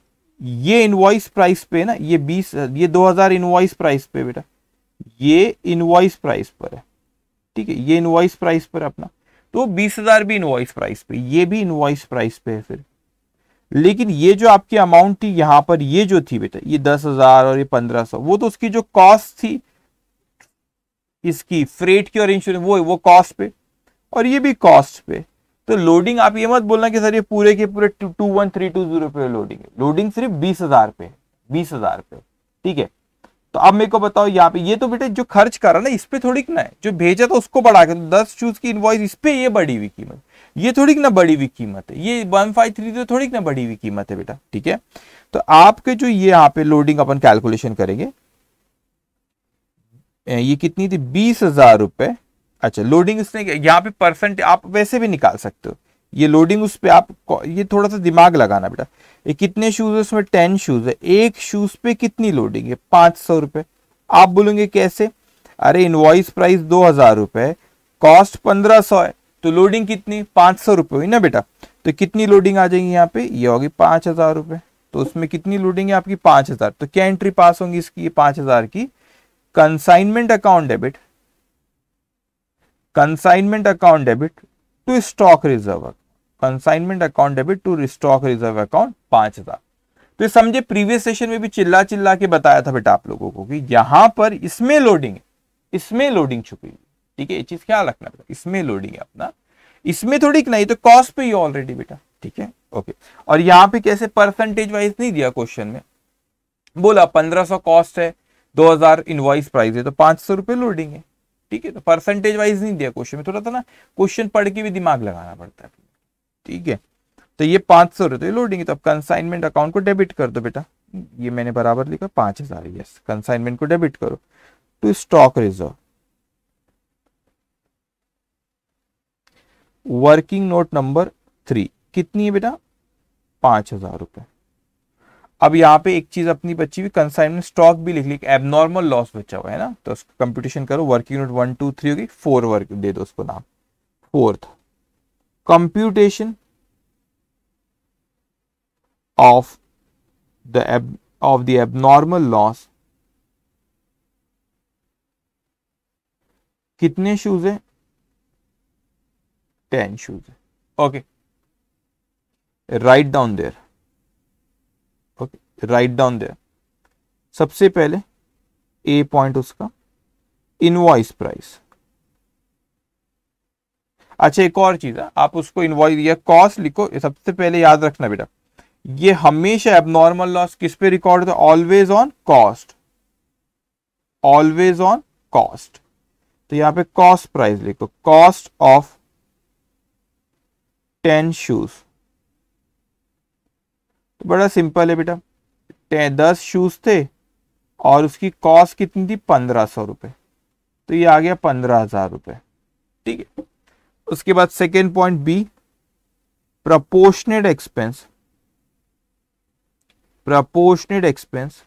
ये इनवॉइस प्राइस पे ना ये बीस ये दो हजार इनवॉइस प्राइस पे बेटा ये इनवाइस प्राइस पर है ठीक है ये इनवाइस प्राइस पर अपना तो बीस हजार भी इनवाइस प्राइस पे ये भी इनवाइस प्राइस पे है फिर लेकिन ये जो आपकी अमाउंट थी यहां पर ये जो थी बेटा ये दस हजार और ये पंद्रह सौ वो तो उसकी जो कॉस्ट थी इसकी फ्रेट की और इंश्योरेंस वो वो कॉस्ट पे और ये भी कॉस्ट पे तो लोडिंग आप ये मत बोलना कि सर ये पूरे के पूरे two one three two zero पे लोडिंग है लोडिंग सिर्फ बीस हजार पे बीस हजार पे ठीक है तो अब मेरे को बताओ यहाँ पे ये तो बेटे जो खर्च कर करा ना इस पे थोड़ी ना है जो भेजा था उसको बढ़ा के तो दस शूज की इन्वॉइस इस पे ये बड़ी हुई कीमत ये थोड़ी ना बड़ी हुई कीमत है ये वन फाइव थ्री तो थोड़ी ना बड़ी हुई कीमत है बेटा ठीक है तो आपके जो ये यहाँ पे लोडिंग अपन कैलकुलेशन करेंगे ये कितनी थी बीस हजार रुपए अच्छा लोडिंग इसने यहाँ पे परसेंट आप वैसे भी निकाल सकते हो ये लोडिंग उस पर आप ये थोड़ा सा दिमाग लगाना बेटा ये कितने शूज़ है उसमें टेन शूज़ है एक शूज़ पे कितनी लोडिंग है पांच सौ रुपए आप बोलेंगे कैसे अरे इनवॉइस प्राइस दो हज़ार रुपए कॉस्ट पंद्रह सौ है तो लोडिंग कितनी पांच सौ रुपए हुई ना बेटा तो कितनी लोडिंग आ जाएगी यहाँ पे ये होगी पांच हज़ार रुपए तो उसमें कितनी लोडिंग है आपकी पांच हज़ार तो क्या एंट्री पास होंगी इसकी पांच हज़ार की consignment account debit consignment account debit to stock reserve consignment account debit to stock reserve account पांच हजार तो ये समझे प्रीवियस सेशन में भी चिल्ला चिल्ला के बताया था बेटा आप लोगों को कि यहां पर इसमें लोडिंग इसमें लोडिंग छुपी हुई ठीक है ये चीज ख्याल रखना बेटा इसमें लोडिंग है अपना इसमें थोड़ी नहीं तो कॉस्ट पे ऑलरेडी बेटा ठीक है ओके और यहाँ पे कैसे परसेंटेज वाइज नहीं दिया क्वेश्चन में बोला पंद्रह सौ कॉस्ट है दो हजार इनवॉइस प्राइस है तो पांच सौ रुपये लोडिंग है ठीक है तो परसेंटेज वाइज नहीं दिया क्वेश्चन में थोड़ा था ना क्वेश्चन पढ़ के भी दिमाग लगाना पड़ता है ठीक है तो ये पांच सौ रुपये लोडिंग है तो आप कंसाइनमेंट अकाउंट को डेबिट कर दो बेटा ये मैंने बराबर लिखा पांच हजार यस कंसाइनमेंट को डेबिट करो to stock reserve working note number three कितनी है बेटा पांच हजार रुपए अब यहाँ पे एक चीज अपनी बच्ची हुई कंसाइनमेंट स्टॉक भी लिख ली एबनॉर्मल लॉस बचा हुआ है ना तो कंपटीशन करो working note one two three होगी फोर वर्क दे दो उसको नाम fourth computation of the ab of the abnormal loss कितने शूज है टेन शूज है okay right down there okay right down there सबसे पहले ए पॉइंट उसका इनवॉइस प्राइस अच्छा एक और चीज़ है आप उसको इन्वॉइस या कॉस्ट लिखो सबसे पहले याद रखना बेटा ये हमेशा एबनॉर्मल लॉस किस पे रिकॉर्ड होता है always on cost always on cost तो यहाँ पे कॉस्ट प्राइस लिखो कॉस्ट ऑफ टेन शूज तो बड़ा सिंपल है बेटा दस शूज थे और उसकी कॉस्ट कितनी थी पंद्रह सौ रुपए तो ये आ गया पंद्रह हजार रुपए ठीक है उसके बाद second point B proportionate expense proportionate expense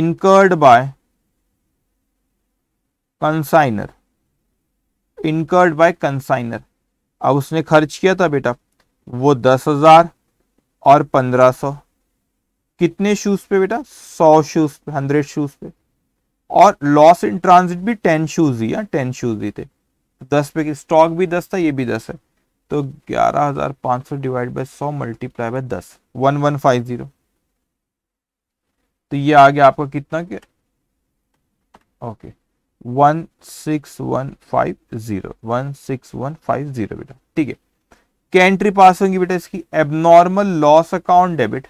incurred by consignor incurred by consignor अब उसने खर्च किया था बेटा वो दस हजार और पंद्रह सौ कितने शूज पे बेटा सौ शूज पे हंड्रेड शूज पे और लॉस इन ट्रांजिट भी टेन शूज ही टेन शूज ही थे दस पे स्टॉक भी दस था ये भी दस है तो ग्यारह हजार पांच सौ डिवाइड बाई सौ मल्टीप्लाई बाय दस वन वन फाइव जीरो तो ये आ गया आपका कितना के okay one six one five zero one six one five zero बेटा ठीक है क्या एंट्री पास होंगी बेटा इसकी abnormal loss account debit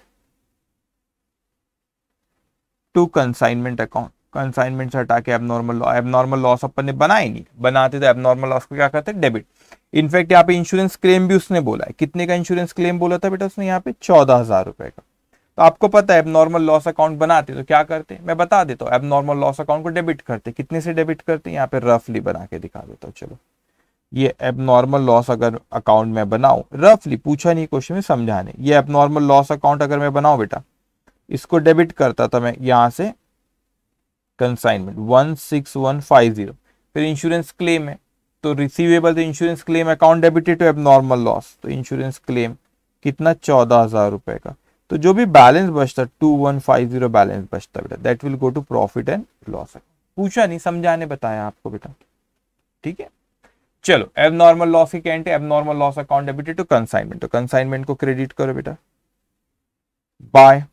to consignment account consignment से हटा के एबनॉर्मल एबनॉर्मल लॉस अपन ने बनाए नहीं बनाते तो एबनॉर्मल लॉस को क्या करते हैं डेबिट इनफैक्ट यहाँ पे इंश्योरेंस क्लेम भी उसने बोला है कितने का इंश्योरेंस क्लेम बोला था बेटा उसने यहाँ पे चौदह हजार रुपए का तो आपको पता है एबनॉर्मल लॉस अकाउंट बनाते तो क्या करते मैं बता देता हूँ एबनॉर्मल लॉस अकाउंट को डेबिट करते कितने से डेबिट करते यहाँ पे रफली बना के दिखा देता हूँ चलो ये एबनॉर्मल लॉस अगर अकाउंट में बनाऊ रफली पूछा नहीं क्वेश्चन में समझाने ये एबनॉर्मल लॉस अकाउंट अगर मैं बनाऊ बेटा इसको डेबिट करता था मैं यहाँ से consignment one six one five zero फिर इंश्योरेंस क्लेम है तो रिसीवेबल तो insurance claim account debited to abnormal loss तो इंश्योरेंस क्लेम कितना चौदह हजार रुपए का तो जो भी बैलेंस बचता two one five zero balance बचता बेटा that will go to profit and loss पूछा नहीं समझाने बताया आपको बेटा ठीक है चलो एबनॉर्मल लॉस की कैंट abnormal loss account debited to consignment तो कंसाइनमेंट को क्रेडिट करो बेटा by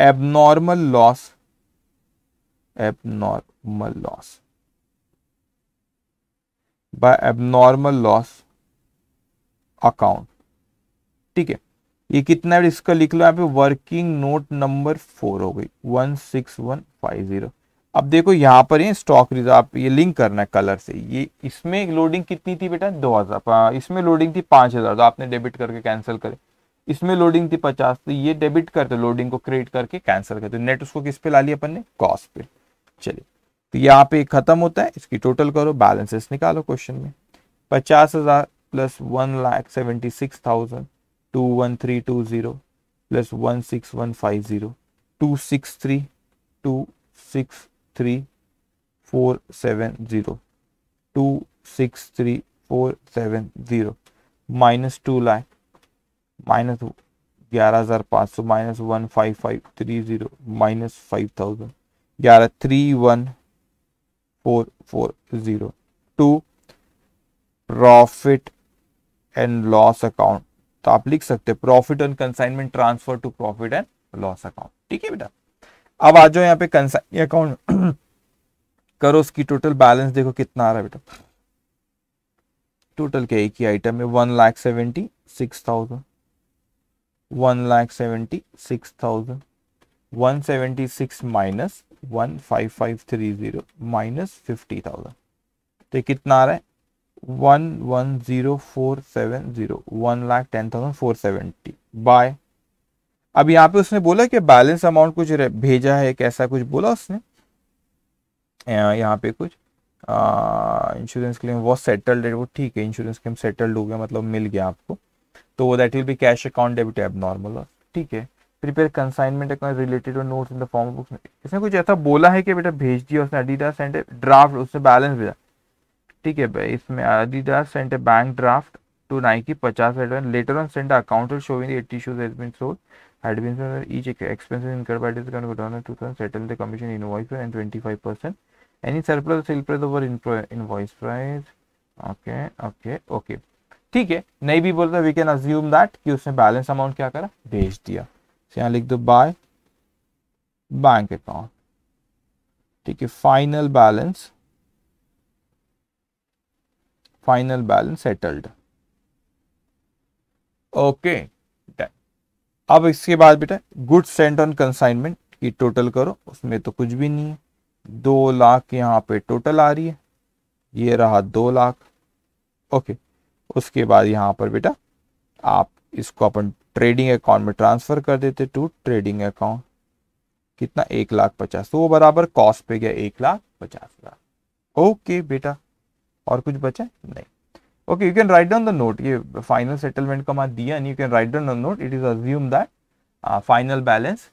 abnormal loss abnormal loss by abnormal loss account ठीक है ये कितना है इसका लिख लो यहां पे वर्किंग नोट नंबर फोर हो गई one six one five zero अब देखो यहां पर ये स्टॉक रिजर्व आप ये लिंक करना है कलर से ये इसमें लोडिंग कितनी थी बेटा दो हजार इसमें लोडिंग थी पांच हजार तो आपने डेबिट करके कैंसिल करे इसमें लोडिंग थी पचास तो ये डेबिट करते लोडिंग को क्रिएट करके कैंसिल करते नेट उसको किस पे ला लिया अपन ने कॉस्ट पे चलिए तो यहाँ पे खत्म होता है इसकी टोटल करो बैलेंसेस निकालो क्वेश्चन में पचास हजार plus one lakh seventy six thousand two one three two zero plus one six one five zero two six three two six three four seven zero two six three four seven zero minus two lakh minus ग्यारह हज़ार पाँच सौ minus one five five three zero minus five thousand ग्यारह three one four four zero two profit and loss account तो आप लिख सकते हैं profit on consignment transfer to profit and loss account ठीक है बेटा अब आ जाओ यहाँ पे कंसाइन अकाउंट करो उसकी टोटल बैलेंस देखो कितना आ रहा है बेटा टोटल क्या एक ही आइटम है one lakh seventy six thousand one lakh seventy six thousand one seventy six minus one five five three zero minus fifty thousand तो कितना आ रहा है one one zero four seven zero one lakh ten thousand four seventy by अब यहाँ पे उसने बोला कि बैलेंस अमाउंट कुछ भेजा है कैसा कुछ बोला उसने यहाँ पे कुछ इंश्योरेंस क्लेम वो सेटल्ड है वो ठीक है इंश्योरेंस क्लेम सेटल्ड हो गया मतलब मिल गया आपको तो that will be cash account debit abnormal ठीक है प्रिपेयर कंसाइनमेंट अकाउंट रिलेटेड और notes in the form books इसने कुछ ऐसा बोला है कि बेटा भेज दिया उसने अडीडास सेंट ड्राफ्ट उससे बैलेंस भेजा ठीक है भाई इसमें Adidas sent a bank draft to Nike पचास later on sent account showing eighty shoes as been sold had been each expenses incurred by discount go down to settle the commission invoice and 25 percent any surplus sale price over invoice price okay okay okay ठीक है नहीं भी बोलते वी कैन अज्यूम दैट कि उसने बैलेंस अमाउंट क्या करा भेज दिया यहां लिख दो बाय बैंक अकाउंट ठीक है final balance final balance settled okay अब इसके बाद बेटा गुड सेंट ऑन कंसाइनमेंट की टोटल करो उसमें तो कुछ भी नहीं है दो लाख यहां पे टोटल आ रही है ये रहा दो लाख ओके उसके बाद यहाँ पर बेटा आप इसको अपन ट्रेडिंग अकाउंट में ट्रांसफर कर देते टू ट्रेडिंग अकाउंट कितना एक लाख पचास तो वो बराबर कॉस्ट पे गया एक लाख पचास हजार ओके बेटा और कुछ बचा नहीं okay you can write down the note ये फाइनल सेटलमेंट का वहां दिया नहीं you can write down the note it is assume that final balance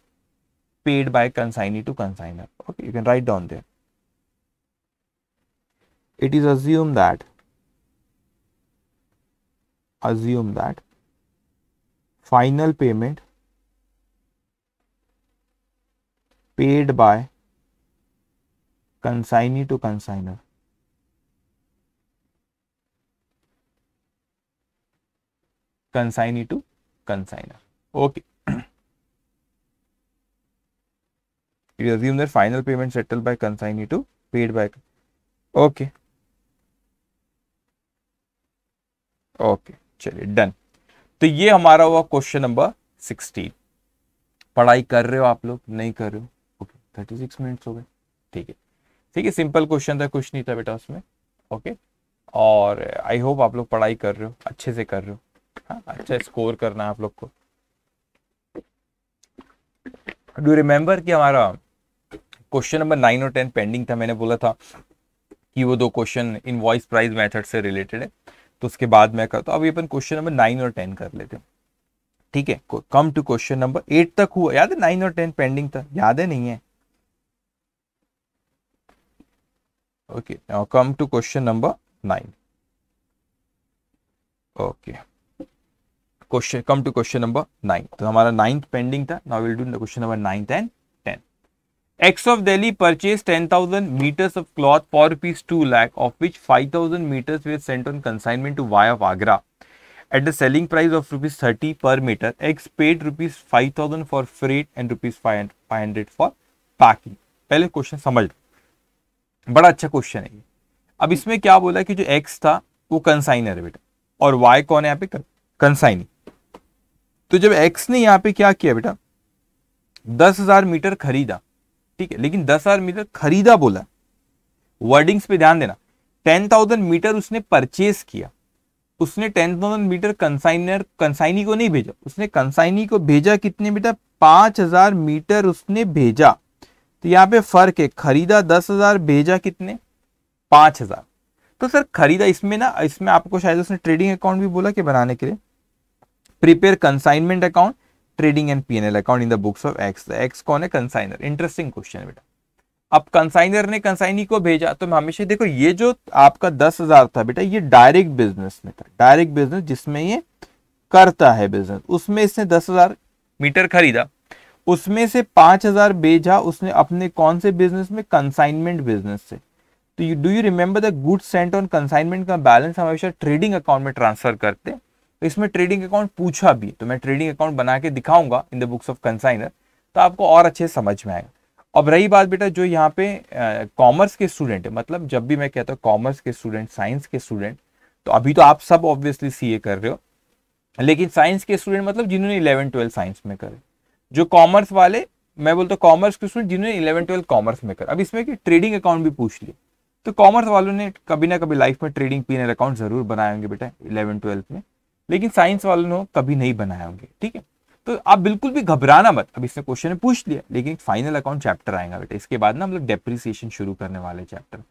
paid by consignee to consignor okay you can write down there it is assume that assume that final payment paid by consignee to consigner consignee to consigner okay we assume that final payment settled by consignee to paid by okay okay चलिए डन तो ये हमारा हुआ क्वेश्चन नंबर सिक्सटीन पढ़ाई कर रहे हो आप लोग नहीं कर रहे हो ओके थर्टी सिक्स मिनट्स हो गए ठीक है ठीक है सिंपल क्वेश्चन था कुछ नहीं था बेटा उसमें ओके और आई होप आप लोग पढ़ाई कर रहे हो अच्छे से कर रहे हो हाँ अच्छा स्कोर करना है आप लोग को डू रिमेम्बर कि हमारा क्वेश्चन नंबर नाइन और टेन पेंडिंग था मैंने बोला था कि वो दो question invoice price method से रिलेटेड है तो उसके बाद मैं करता हूँ अभी अपन क्वेश्चन नंबर नाइन और टेन कर लेते हैं ठीक है come to question number eight तक हुआ याद है नाइन और टेन पेंडिंग था याद है नहीं है okay come to question number nine okay question come to question number nine तो हमारा नाइन्थ पेंडिंग था now will do question number ninth and X of Delhi purchase 10,000 meters of cloth for rupees two lakh of which 5,000 meters were sent on consignment to Y of Agra at the selling price of rupees thirty per meter X paid rupees five thousand for freight and rupees five hundred for packing पहले क्वेश्चन समझ लो बड़ा अच्छा क्वेश्चन है ये अब इसमें क्या बोला कि जो एक्स था वो कंसाइनर है बेटा और वाई कौन है यहाँ पे कंसाइनिंग तो जब एक्स ने यहाँ पे क्या किया बेटा दस हजार मीटर खरीदा ठीक है लेकिन दस हजार मीटर खरीदा बोला वर्डिंग्स पे ध्यान देना टेन थाउजेंड मीटर उसने परचेस किया उसने ten thousand meter consignor consignee को नहीं भेजा उसने कंसाइनी को भेजा कितने मीटर पांच हजार मीटर उसने भेजा तो यहां पे फर्क है खरीदा दस हजार भेजा कितने पांच हजार तो सर खरीदा इसमें ना इसमें आपको शायद उसने ट्रेडिंग अकाउंट भी बोला कि बनाने के लिए prepare consignment account trading and PNL account in the books of X X कौन है कंसाइनर इंटरेस्टिंग क्वेश्चन है बेटा अब कंसाइनर ने कंसाइनी को भेजा तो मैं हमेशा देखो ये जो आपका दस हजार था बेटा ये डायरेक्ट बिजनेस में था डायरेक्ट बिजनेस जिसमें ये करता है बिजनेस उसमें इसने दस हजार मीटर खरीदा उसमें से पांच हजार भेजा उसने अपने कौन से बिजनेस में कंसाइनमेंट बिजनेस से तो you do you remember the good sent on consignment का बैलेंस हमेशा ट्रेडिंग अकाउंट में ट्रांसफर करते हैं तो इसमें ट्रेडिंग अकाउंट पूछा भी तो मैं ट्रेडिंग अकाउंट बना के दिखाऊंगा in the books of consignor तो आपको और अच्छे समझ में आएगा अब रही बात बेटा जो यहाँ पे कॉमर्स के स्टूडेंट है मतलब जब भी मैं कहता हूँ कॉमर्स के स्टूडेंट साइंस के स्टूडेंट तो अभी तो आप सब ऑब्वियसली सी कर रहे हो लेकिन साइंस के स्टूडेंट मतलब जिन्होंने इलेवन ट्वेल्थ साइंस में करे जो कॉमर्स वाले मैं बोलता हूँ कॉमर्स के स्टूडेंट जिन्होंने इलेवन ट्वेल्थ कॉमर्स में कर अब इसमें कि ट्रेडिंग अकाउंट भी पूछ लिया तो कॉमर्स वालों ने कभी ना कभी लाइफ में ट्रेडिंग पीने अकाउंट जरूर बनाए होंगे बेटा इलेवन ट्वेल्थ में लेकिन साइंस वालों ने कभी नहीं बनाए होंगे ठीक है तो आप बिल्कुल भी घबराना मत अब इसने क्वेश्चन पूछ लिया लेकिन फाइनल अकाउंट चैप्टर आएगा बेटा इसके बाद ना हम लोग डेप्रिसिएशन शुरू करने वाले चैप्टर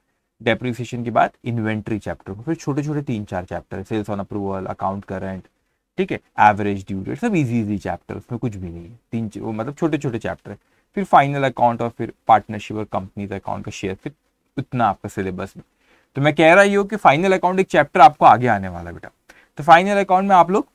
डेप्रिसिएशन के बाद इन्वेंट्री चैप्टर फिर छोटे छोटे तीन चार chapter sales on approval account current ठीक है एवरेज ड्यू डेट सब इजी इजी चैप्टर उसमें कुछ भी नहीं है तीन वो मतलब छोटे छोटे चैप्टर फिर फाइनल अकाउंट और फिर पार्टनरशिप और कंपनीज अकाउंट का शेयर फिर उतना आपका सिलेबस में तो मैं कह रहा ही हूँ कि फाइनल अकाउंट एक चैप्टर आपको आगे आने वाला बेटा तो फाइनल अकाउंट में आप लोग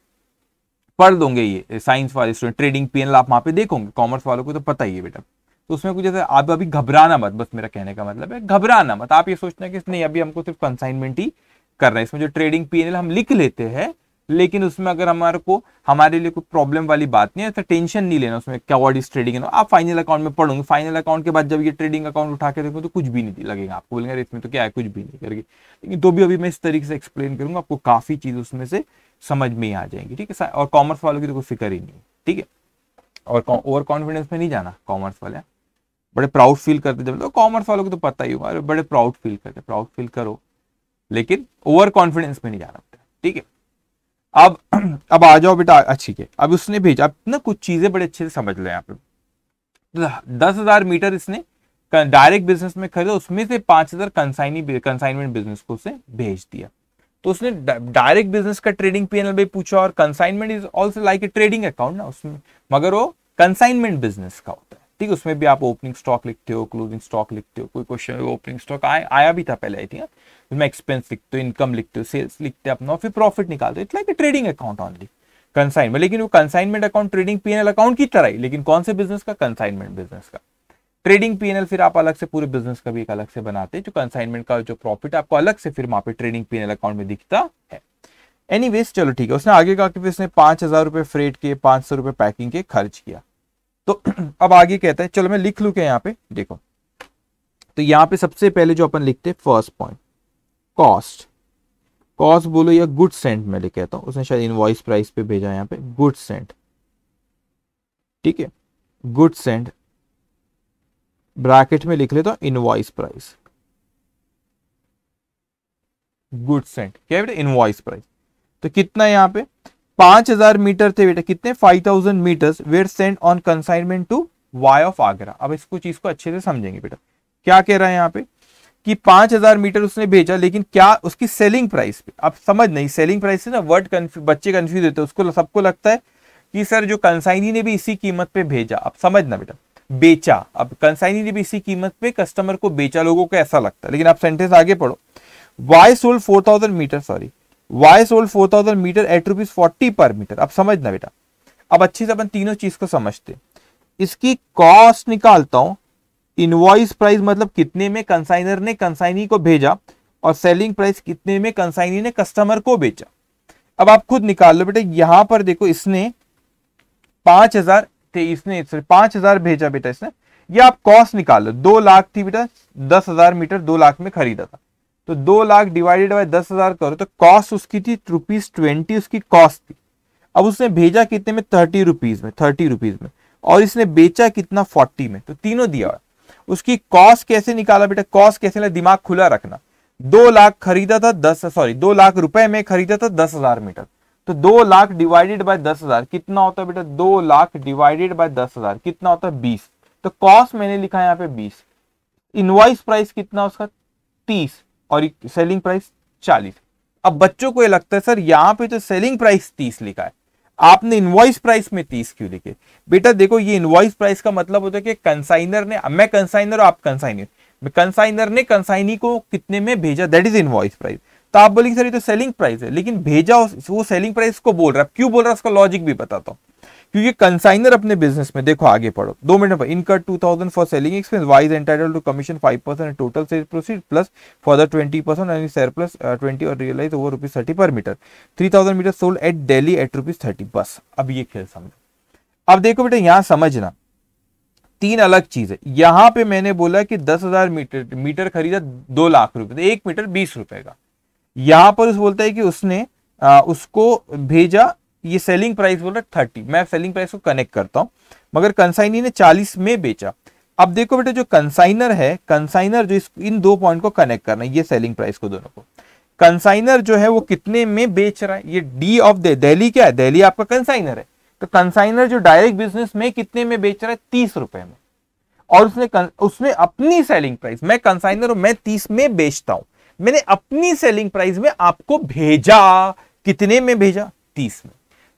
पढ़ दोगे ये साइंस वाले स्टूडेंट ट्रेडिंग पी आप वहां पे देखोगे कॉमर्स वालों को तो पता ही है बेटा तो उसमें कुछ जैसे आप अभी घबराना मत बस मेरा कहने का मतलब है घबराना मत आप ये सोचना कि नहीं अभी हमको सिर्फ कंसाइनमेंट ही करना है इसमें जो ट्रेडिंग पीएनएल हम लिख लेते हैं लेकिन उसमें अगर हमारे को हमारे लिए कोई प्रॉब्लम वाली बात नहीं है तो टेंशन नहीं लेना उसमें क्या वर्ड इस ट्रेडिंग है आप फाइनल अकाउंट में पढ़ोगे फाइनल अकाउंट के बाद जब ये ट्रेडिंग अकाउंट उठा के देखो तो कुछ भी नहीं लगेगा आपको बोलेंगे अरे इसमें तो क्या है कुछ भी नहीं करेगी लेकिन तो भी अभी मैं इस तरीके से एक्सप्लेन करूंगा आपको काफ़ी चीज़ उसमें से समझ में ही आ जाएंगी ठीक है और कॉमर्स वालों की तो कोई फिक्र ही नहीं है ठीक है और ओवर कॉन्फिडेंस में नहीं जाना कॉमर्स वाले हाँ? बड़े प्राउड फील करते जब कॉमर्स तो वालों को तो पता ही होगा अरे बड़े प्राउड फील करते प्राउड फील करो लेकिन ओवर कॉन्फिडेंस में नहीं जाना ठीक है अब अब आ जाओ बेटा अच्छी के अब उसने भेजा अब ना कुछ चीजें बड़े अच्छे से समझ लें आप लोग तो दस हजार मीटर इसने डायरेक्ट बिजनेस में खरीदा उसमें से पांच हजार कंसाइनी कंसाइनमेंट बिजनेस को उसे भेज दिया तो उसने डायरेक्ट बिजनेस का ट्रेडिंग पीएनएल भी पूछा और consignment is also like a trading account ना उसमें मगर वो कंसाइनमेंट बिजनेस का होता ठीक है उसमें भी आप ओपनिंग स्टॉक लिखते हो क्लोजिंग स्टॉक लिखते हो कोई क्वेश्चन ओपनिंग स्टॉक आया भी था पहले आई थी उसमें एक्सपेंस लिखते हो इनकम लिखते हो सेल्स लिखते हो अपना फिर प्रॉफिट निकालते हो it like a trading account only consignment लेकिन वो consignment account trading PNL account की तरह ही लेकिन कौन से बिजनेस का कंसाइनमेंट बिजनेस का ट्रेडिंग पीएनएल फिर आप अलग से पूरे बिजनेस का भी एक अलग से बनाते हैं जो कंसाइनमेंट का जो प्रॉफिट आपको अलग से फिर वहां पे ट्रेडिंग पीएनएल अकाउंट में दिखता है एनीवेज चलो ठीक है उसने आगे कहा कि फिर उसने पांच हजार रुपए फ्रेट के पांच सौ रुपए पैकिंग के खर्च किया तो अब आगे कहता है चलो मैं लिख लू क्या यहाँ पे देखो तो यहाँ पे सबसे पहले जो अपन लिखते हैं फर्स्ट पॉइंट कॉस्ट कॉस्ट बोलो या गुड सेंट में लिख कहता हूं उसने शायद इनवॉइस प्राइस पे भेजा यहां यहाँ पे गुड सेंट ठीक है गुड सेंट ब्रैकेट में लिख लेता हूं इनवॉइस प्राइस गुड सेंट क्या बेटा इनवॉइस प्राइस तो कितना है यहाँ पे पांच हजार मीटर थे बेटा कितने five thousand metre were send on consignment to Y of Agra अब इसको चीज को अच्छे से समझेंगे बेटा क्या कह रहा है यहाँ पे कि पांच हजार मीटर उसने भेजा लेकिन क्या उसकी सेलिंग प्राइस पे अब समझ नहीं सेलिंग प्राइस से ना वर्ड कन्फ्यू बच्चे कंफ्यूज होते हैं उसको सबको लगता है कि सर जो कंसाइनी ने भी इसी कीमत पे भेजा अब समझ ना बेटा बेचा अब कंसाइनी ने भी इसी कीमत पे कस्टमर को बेचा लोगों को ऐसा लगता है लेकिन आप सेंटेंस आगे पढ़ो Y sold four metre sorry Y sold four thousand metre at rupees forty per metre अब समझना बेटा अब अच्छे से अपन तीनों चीज को समझते इसकी कॉस्ट निकालता हूं इनवॉइस प्राइस मतलब कितने में कंसाइनर ने कंसाइनी को भेजा और सेलिंग प्राइस कितने में कंसाइनी ने कस्टमर को बेचा अब आप खुद निकाल लो बेटा यहां पर देखो इसने पांच हजार इसने पांच हजार भेजा बेटा इसने ये आप कॉस्ट निकाल लो दो लाख थी बेटा दस हजार मीटर दो लाख में खरीदा था तो दो लाख डिवाइडेड बाय दस हजार करो तो कॉस्ट उसकी थी रुपीज ट्वेंटी उसकी कॉस्ट थी अब उसने भेजा कितने में थर्टी रुपीज में थर्टी रुपीज में और इसने बेचा कितना फोर्टी में तो तीनों दिया हुआ उसकी कॉस्ट कैसे निकाला बेटा कॉस्ट कैसे ना दिमाग खुला रखना दो लाख खरीदा था दस सॉरी दो लाख रुपए में खरीदा था दस हजार मीटर तो दो लाख डिवाइडेड बाय दस हजार कितना होता है बेटा दो लाख डिवाइडेड बाय दस हजार कितना होता है बीस तो कॉस्ट मैंने लिखा यहाँ पे बीस इनवाइस प्राइस कितना उसका तीस और सेलिंग प्राइस चालीस अब बच्चों को ये लगता है सर यहाँ पे तो सेलिंग प्राइस तीस लिखा है आपने इनवॉइस प्राइस में तीस क्यों लिखे बेटा देखो ये इनवॉइस प्राइस का मतलब होता है कि कंसाइनर ने मैं कंसाइनर आप कंसाइनर कंसाइनर ने कंसाइनी को कितने में भेजा दैट इज इनवॉइस प्राइस तो आप बोलेंगे सर ये तो सेलिंग प्राइस है लेकिन भेजा वो सेलिंग प्राइस को बोल रहा है क्यों बोल रहा है उसका लॉजिक भी बताता हूँ क्योंकि कंसाइनर अपने बिजनेस में देखो आगे पढ़ो दो मिनट पर incur two thousand for selling expense wise entitled to commission five percent total sale proceed plus for the twenty percent and plus twenty और realise over rupees thirty per metre three thousand metre sold at daily at rupees thirty बस अब ये खेल समझो अब देखो बेटा यहां समझना तीन अलग चीज है यहां पे मैंने बोला कि दस हजार मीटर मीटर खरीदा दो लाख रुपए एक मीटर बीस रुपए का यहां पर उस बोलता है कि उसने आ, उसको भेजा ये सेलिंग प्राइस बोल रहा है थर्टी मैं सेलिंग प्राइस को कनेक्ट करता हूं मगर कंसाइनी ने चालीस में बेचा अब देखो बेटा जो कंसाइनर है कंसाइनर जो इस इन दो पॉइंट को कनेक्ट करना है ये सेलिंग प्राइस को दोनों को कंसाइनर जो है वो कितने में बेच रहा है ये डी ऑफ दिल्ली क्या है दिल्ली आपका कंसाइनर है तो कंसाइनर जो डायरेक्ट बिजनेस में कितने में बेच रहा है तीस रुपए में और उसने उसने अपनी सेलिंग प्राइस मैं कंसाइनर हूं मैं तीस में बेचता हूं मैंने अपनी सेलिंग प्राइस में आपको भेजा कितने में भेजा तीस में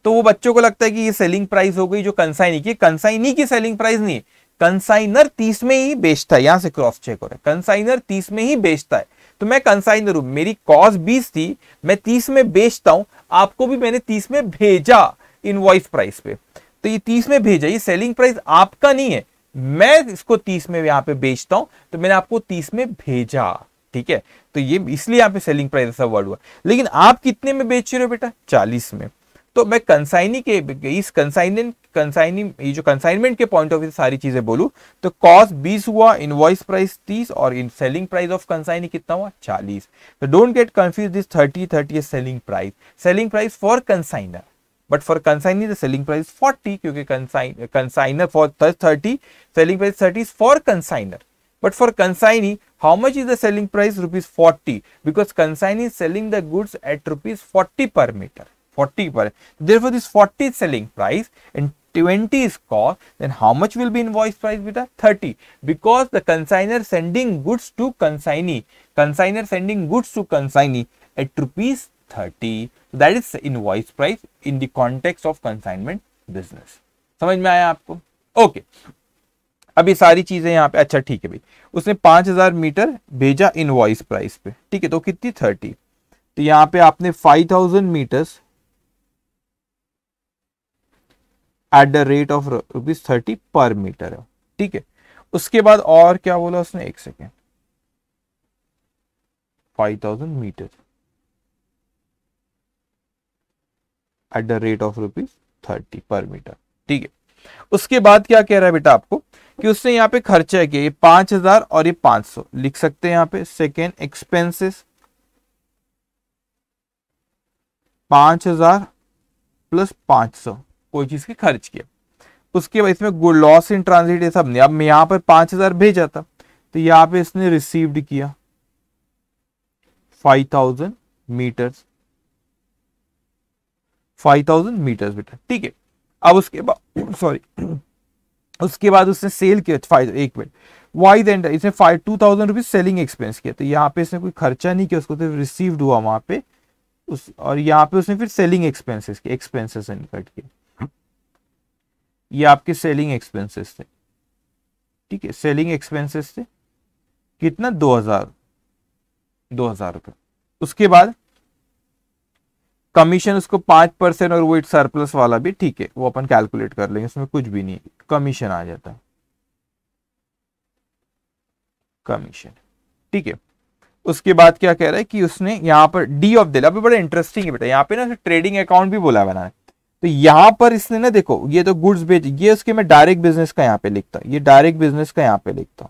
तो वो बच्चों को लगता है कि ये सेलिंग प्राइस हो गई जो कंसाइनी की कंसाइनी की सेलिंग प्राइस नहीं है कंसाइनर तीस में ही बेचता है यहां से क्रॉस चेक हो रहा है कंसाइनर तीस में ही बेचता है तो मैं कंसाइनर हूं मेरी कॉस्ट बीस थी मैं तीस में बेचता हूं आपको भी मैंने तीस में भेजा इनवॉइस प्राइस पे तो ये तीस में भेजा ये सेलिंग प्राइस आपका नहीं है मैं इसको तीस में यहाँ पे बेचता हूं तो मैंने आपको तीस में भेजा ठीक है तो ये इसलिए यहाँ पे सेलिंग प्राइस ऐसा वर्ड हुआ लेकिन आप कितने में बेच रहे हो बेटा चालीस में तो मैं कंसाइनी के इस कंसाइनिंग कंसाइनिंग ये जो कंसाइनमेंट के पॉइंट ऑफ व्यू सारी चीजें बोलूं तो कॉस्ट बीस हुआ इनवॉइस प्राइस तीस और in selling price of consignee कितना हुआ चालीस तो don't get confuse this thirty thirty is selling price selling price for consignor but for consignee the selling price forty क्योंकि consignor for thirty selling price thirty for consignor but for consignee how much is the selling price rupees forty because consignee selling the goods at rupees forty per metre 40 per therefore this 40 is selling price and 20 is cost then how much will be invoice price beta 30 because the consigner sending goods to consignee consigner sending goods to consignee at rupees 30 so that is invoice price in the context of consignment business समझ में आया आपको ओके okay. अब ये सारी चीजें यहाँ पे अच्छा ठीक है भाई उसने 5000 मीटर भेजा इनवॉइस प्राइस पे ठीक है तो कितनी 30 तो यहाँ पे आपने 5000 metres at the rate of rupees thirty per metre है ठीक है उसके बाद और क्या बोला उसने एक second five thousand metre at the rate of rupees thirty per metre ठीक है उसके बाद क्या कह रहा है बेटा आपको कि उसने यहां पे खर्चा किया ये पांच हजार और ये पांच सौ लिख सकते हैं यहां पे सेकेंड एक्सपेंसेस पांच हजार प्लस पांच सौ कोई चीज़ की खर्च किया उसके बाद इसमें लॉस इन ट्रांसिट ये सब नहीं अब यहां पर पांच हज़ार भेजा था तो यहां पे इसने रिसीव्ड किया five thousand metres five thousand metres बेटा ठीक है अब उसके बाद सॉरी उसके बाद उसने सेल किया फाइव एक मिनट वाई देंडर इसने five two thousand rupees selling expense किया तो यहाँ पे इसने कोई खर्चा नहीं किया उसको तो रिसीव्ड हुआ वहां पे उस और यहाँ पे उसने फिर सेलिंग एक्सपेंसेस के एक्सपेंसेस इनकट किया ये आपके सेलिंग एक्सपेंसेस थे ठीक है सेलिंग एक्सपेंसेस थे कितना दो हजार दो हजार रुपए उसके बाद कमीशन उसको पांच परसेंट और वो इट सरप्लस वाला भी ठीक है वो अपन कैलकुलेट कर लेंगे उसमें कुछ भी नहीं कमीशन आ जाता है कमीशन ठीक है उसके बाद क्या कह रहा है कि उसने यहां पर डी ऑफ दिला अभी बड़ा इंटरेस्टिंग है बेटा यहाँ पे ना ट्रेडिंग अकाउंट भी बोला बना है तो यहां पर इसने ना देखो ये तो गुड्स बेच ये उसके मैं डायरेक्ट बिजनेस का यहां पे लिखता ये डायरेक्ट बिजनेस का यहां पे लिखता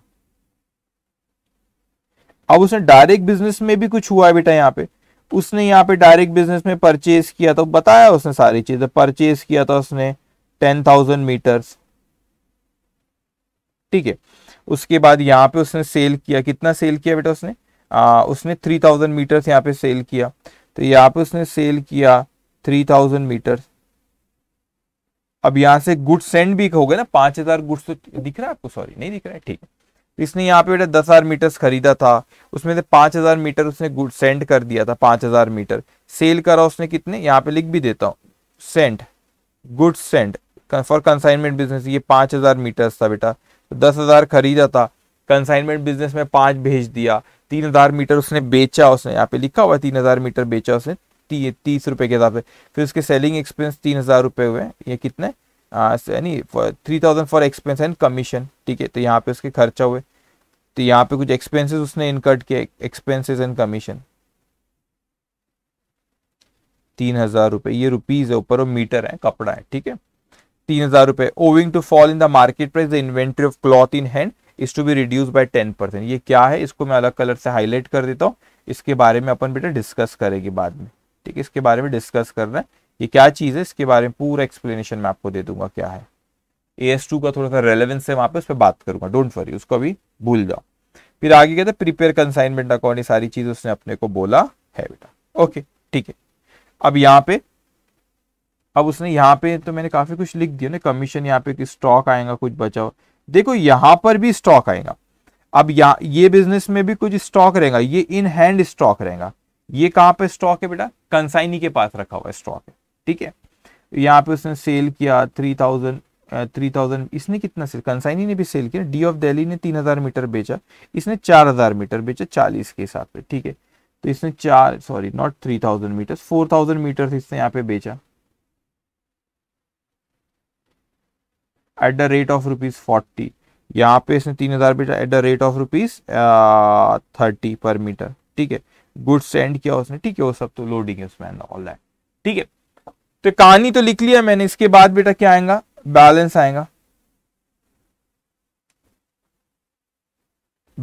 अब उसने डायरेक्ट बिजनेस में भी कुछ हुआ है बेटा यहाँ पे उसने यहां पे डायरेक्ट बिजनेस में परचेज किया था बताया उसने सारी चीजें परचेज तो किया था उसने टेन थाउजेंड मीटर्स ठीक है उसके बाद यहाँ पे उसने सेल किया कितना सेल किया बेटा उसने आ, उसने थ्री थाउजेंड मीटर्स यहां पे सेल किया तो यहाँ पे उसने सेल किया थ्री थाउजेंड मीटर्स अब यहाँ से गुड्स सेंड भी हो गए ना पांच हजार गुड्स तो दिख रहा है आपको सॉरी नहीं दिख रहा है ठीक है तो इसने यहाँ पे बेटा दस हजार मीटर खरीदा था उसमें से पांच हजार मीटर उसने गुड सेंड कर दिया था पांच हजार मीटर सेल करा उसने कितने यहाँ पे लिख भी देता हूँ send goods send for consignment business ये पांच हजार मीटर था बेटा तो दस हजार खरीदा था कंसाइनमेंट बिजनेस में पांच भेज दिया तीन हजार मीटर उसने बेचा उसने यहाँ पे लिखा हुआ तीन हजार मीटर बेचा उसने ती ये तीस रुपये के हिसाब से फिर उसके सेलिंग एक्सपेंस तीन हज़ार रुपये हुए ये कितने यानी three thousand for expense and commission ठीक है तो यहाँ पे उसके खर्चा हुए तो यहाँ पे कुछ एक्सपेंसेस उसने इनकट किए एक्सपेंसेस एंड कमीशन तीन हज़ार रुपये ये रुपीज़ है ऊपर वो मीटर है कपड़ा है ठीक है तीन हज़ार रुपये owing to fall in the market price the inventory of cloth in hand is to be reduce by ten percent ये क्या है इसको मैं अलग कलर से हाईलाइट कर देता हूँ इसके बारे में अपन बेटा डिस्कस करेगी बाद में ठीक है इसके बारे में डिस्कस कर रहे हैं ये क्या चीज़ है इसके बारे में पूरा एक्सप्लेनेशन मैं आपको दे दूंगा क्या है ए एस टू का थोड़ा सा रेलिवेंस है वहां पर उस पर बात करूंगा डोंट वरी उसको अभी भूल जाओ फिर आगे कहते प्रिपेयर कंसाइनमेंट अकाउंट ये सारी चीज़ उसने अपने को बोला है बेटा ओके ठीक है अब यहाँ पे अब उसने यहाँ पे तो मैंने काफ़ी कुछ लिख दिया ना कमीशन यहाँ पे कि स्टॉक आएगा कुछ बचाओ देखो यहाँ पर भी स्टॉक आएगा अब यहाँ ये बिजनेस में भी कुछ स्टॉक रहेगा ये इन हैंड स्टॉक रहेगा ये कहां पे स्टॉक है बेटा कंसाइनी के पास रखा हुआ स्टॉक है ठीक है यहाँ पे उसने सेल किया थ्री थाउजेंड थ्री थाउजेंड इसने कितना सेल कंसाइनी ने भी सेल किया डी ऑफ दिल्ली ने तीन हजार मीटर बेचा इसने चार हजार मीटर बेचा चालीस के हिसाब से ठीक है तो इसने चार sorry not three thousand metre four thousand metre इसने यहाँ पे बेचा at the rate of rupees forty यहाँ पे इसने तीन हजार बेचा at the rate of rupees thirty per metre ठीक है गुड्स सेंड किया उसने ठीक है वो सब तो लोडिंग है उसमें ऑल दैट ठीक है तो कहानी तो लिख लिया मैंने इसके बाद बेटा क्या आएगा बैलेंस आएगा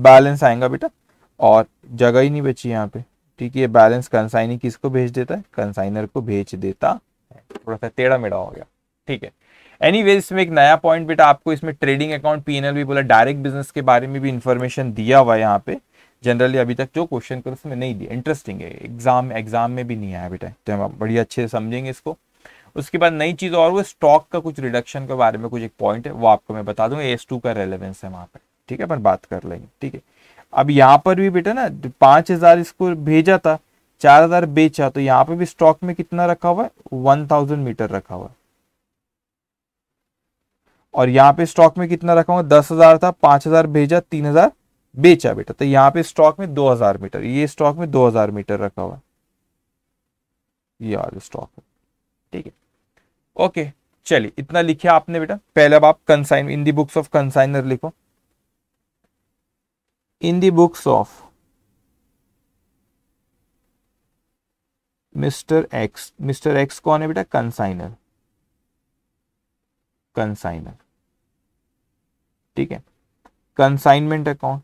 बैलेंस आएगा बेटा और जगह ही नहीं बची यहाँ पे ठीक है बैलेंस कंसाइनी किसको भेज देता है कंसाइनर को भेज देता है थोड़ा सा टेढ़ा मेढ़ा हो गया ठीक है एनी इसमें एक नया पॉइंट बेटा आपको इसमें ट्रेडिंग अकाउंट पीएनएल भी बोला डायरेक्ट बिजनेस के बारे में भी इंफॉर्मेशन दिया हुआ है यहाँ पे जनरली अभी तक जो क्वेश्चन करो उसमें नहीं दिया इंटरेस्टिंग है एग्जाम एग्जाम में भी नहीं आया बेटा तो हम बढ़िया अच्छे से समझेंगे इसको उसके बाद नई चीज़ और वो स्टॉक का कुछ रिडक्शन के बारे में कुछ एक पॉइंट है वो आपको मैं बता दूंगा एस टू का रेलिवेंस है वहां पर ठीक है अपन बात कर लेंगे ठीक है अब यहाँ पर भी बेटा ना पांच हज़ार इसको भेजा था चार हज़ार बेचा तो यहाँ पर भी स्टॉक में कितना रखा हुआ है वन थाउजेंड मीटर रखा हुआ है और यहाँ पे स्टॉक में कितना रखा हुआ दस हज़ार था पांच हज़ार भेजा तीन हज़ार बेचा बेटा तो यहां पे स्टॉक में 2000 मीटर ये स्टॉक में 2000 मीटर रखा हुआ ये और स्टॉक है ठीक है ओके चलिए इतना लिखा आपने बेटा पहले अब आप consign in the books of consignor लिखो in the books of mister X mister X कौन है बेटा कंसाइनर कंसाइनर ठीक है consignment account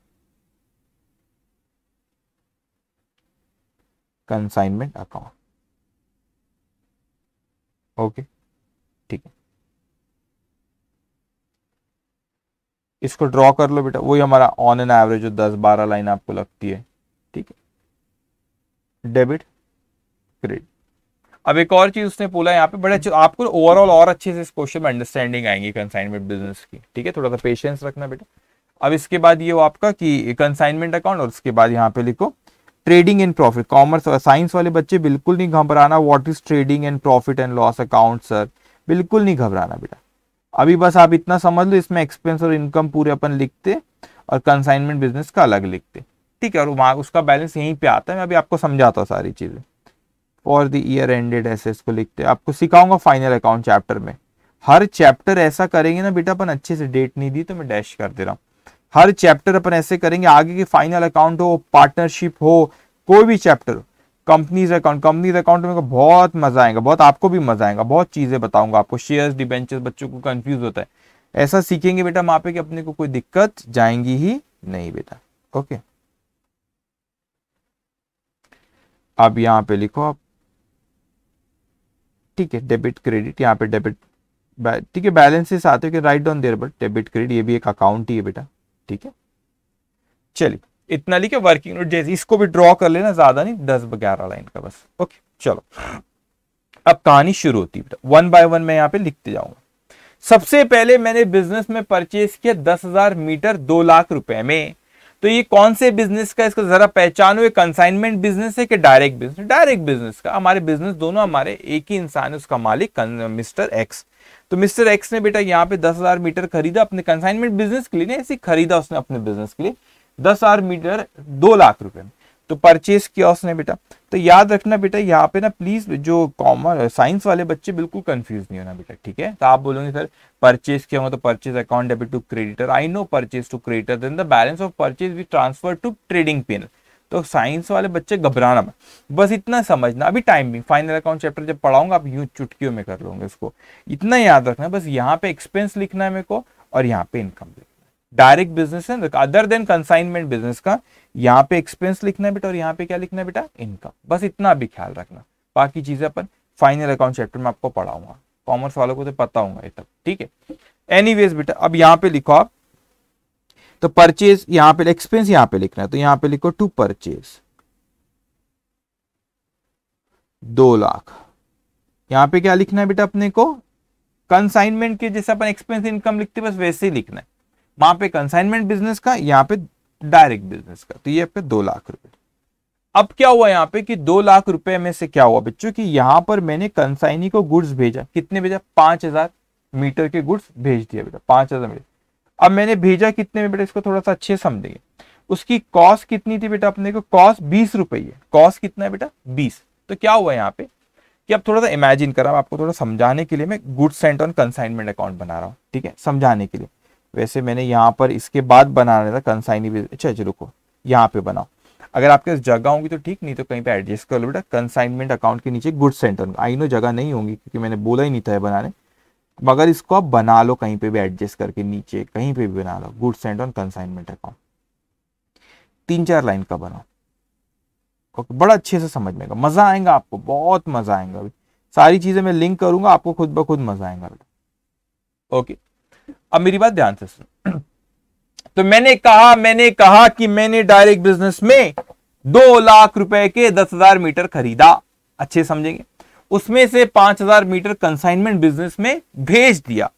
consignment account okay ठीक है इसको ड्रॉ कर लो बेटा वही हमारा ऑन एन एवरेज जो दस बारह लाइन आपको लगती है ठीक है डेबिट क्रेडिट अब एक और चीज उसने बोला यहाँ पे बड़े अच्छे आपको ओवरऑल और अच्छे से इस क्वेश्चन में अंडरस्टैंडिंग आएंगी कंसाइनमेंट बिजनेस की ठीक है थोड़ा सा पेशेंस रखना बेटा अब इसके बाद ये वो आपका कि कंसाइनमेंट अकाउंट और उसके बाद यहाँ पे लिखो ट्रेडिंग एंड प्रॉफिट कॉमर्स और साइंस वाले बच्चे बिल्कुल नहीं घबराना what is trading and profit and loss account sir बिल्कुल नहीं घबराना बेटा अभी बस आप इतना समझ लो इसमें एक्सपेंस और इनकम पूरे अपन लिखते और कंसाइनमेंट बिजनेस का अलग लिखते ठीक है और वहाँ उसका बैलेंस यहीं पे आता है मैं अभी आपको समझाता हूँ सारी चीज़ें फॉर द ईयर एंडेड ऐसे इसको लिखते हैं आपको सिखाऊंगा फाइनल अकाउंट चैप्टर में हर चैप्टर ऐसा करेंगे ना बेटा अपन अच्छे से डेट नहीं दी तो मैं डैश कर दे रहा हूँ हर चैप्टर अपन ऐसे करेंगे आगे की फाइनल अकाउंट हो पार्टनरशिप हो कोई भी chapter companies account companies account में बहुत मजा आएगा बहुत आपको भी मजा आएगा बहुत चीजें बताऊंगा आपको शेयर्स डिबेंचर्स बच्चों को कंफ्यूज होता है ऐसा सीखेंगे बेटा वहां पे कि अपने को कोई दिक्कत जाएंगी ही नहीं बेटा ओके अब यहां पे लिखो आप ठीक है डेबिट क्रेडिट यहाँ पे डेबिट ठीक है बैलेंसेस आते हो कि write down there but debit credit ये भी एक अकाउंट ही है बेटा ठीक है चलिए इतना लिखे वर्किंग नोट जैसे इसको भी ड्रॉ कर लेना ज्यादा नहीं दस ग्यारह लाइन का बस ओके चलो अब कहानी शुरू होती है वन बाय वन मैं यहाँ पे लिखते जाऊंगा सबसे पहले मैंने बिजनेस में परचेज किया दस हजार मीटर दो लाख रुपए में तो ये कौन से बिजनेस का इसका जरा पहचानो ये कंसाइनमेंट बिजनेस है कि डायरेक्ट बिजनेस डायरेक्ट बिजनेस का हमारे बिजनेस दोनों हमारे एक ही इंसान है उसका मालिक मिस्टर एक्स तो मिस्टर एक्स ने बेटा यहाँ पे दस हजार मीटर खरीदा अपने कंसाइनमेंट बिजनेस के लिए ना ऐसे खरीदा उसने अपने बिजनेस के लिए दस हजार मीटर दो लाख रुपए में तो परचेस किया उसने बेटा तो याद रखना बेटा यहाँ पे ना प्लीज जो कॉमर्स साइंस वाले बच्चे बिल्कुल कंफ्यूज नहीं होना बेटा ठीक है तो आप बोलोगे सर परचेस किया हुआ तो purchase account debit to creditor I know purchase to creditor then the balance of purchase be transfer to trading PNL तो साइंस वाले बच्चे घबराना मत बस इतना समझना अभी टाइमिंग फाइनल अकाउंट चैप्टर जब पढ़ाऊंगा आप यूं चुटकियों में कर लोगे इसको इतना याद रखना बस यहाँ पे एक्सपेंस लिखना है मेरे को और यहाँ पे इनकम लिखना है डायरेक्ट बिजनेस है अदर देन कंसाइनमेंट बिजनेस का यहाँ पे एक्सपेंस लिखना है बेटा और यहाँ पे क्या लिखना है बेटा इनकम बस इतना भी ख्याल रखना बाकी चीजें अपन फाइनल अकाउंट चैप्टर में आपको पढ़ाऊंगा कॉमर्स वालों को तो पता होगा ये तब ठीक है एनी बेटा अब यहाँ पे लिखो आप तो परचेज यहां पे एक्सपेंस यहां पे लिखना है तो यहां पे लिखो टू परचेज दो लाख यहाँ पे क्या लिखना है बेटा अपने को कंसाइनमेंट के जैसे अपन एक्सपेंस इनकम लिखते बस वैसे ही लिखना है वहां पे कंसाइनमेंट बिजनेस का यहां पे डायरेक्ट बिजनेस का तो ये पे दो लाख रुपए अब क्या हुआ यहाँ पे कि दो लाख रुपए में से क्या हुआ बच्चों कि यहाँ पर मैंने कंसाइनी को गुड्स भेजा कितने भेजा पांच हजार मीटर के गुड्स भेज दिया बेटा पांच हजार मीटर अब मैंने भेजा कितने में बेटा इसको थोड़ा सा अच्छे समझेंगे उसकी कॉस्ट कितनी थी बेटा अपने को कॉस्ट बीस रुपये कॉस्ट कितना है बेटा बीस तो क्या हुआ यहाँ पे कि अब थोड़ा सा इमेजिन करा आपको थोड़ा समझाने के लिए मैं good sent on consignment account बना रहा हूँ ठीक है समझाने के लिए वैसे मैंने यहाँ पर इसके बाद बना रहा था कंसाइनी अच्छा चलो को यहाँ पे बनाओ अगर आपके पास जगह होंगी तो ठीक नहीं तो कहीं पे एडजस्ट कर लो बेटा कंसाइनमेंट अकाउंट के नीचे good sent on I know जगह नहीं होंगी क्योंकि मैंने बोला ही नहीं था बनाने मगर इसको आप बना लो कहीं पे भी एडजस्ट करके नीचे कहीं पे भी बना लो goods and on consignment account तीन चार लाइन का बनाओ ओके बड़ा अच्छे से समझ में आएगा मजा आएगा आपको बहुत मजा आएगा अभी सारी चीजें मैं लिंक करूंगा आपको खुद ब खुद मजा आएगा बेटा ओके अब मेरी बात ध्यान से सुनो तो मैंने कहा मैंने कहा कि मैंने डायरेक्ट बिजनेस में दो लाख रुपए के दस हजार मीटर खरीदा अच्छे समझेंगे उसमें से 5000 मीटर कंसाइनमेंट बिजनेस में भेज दिया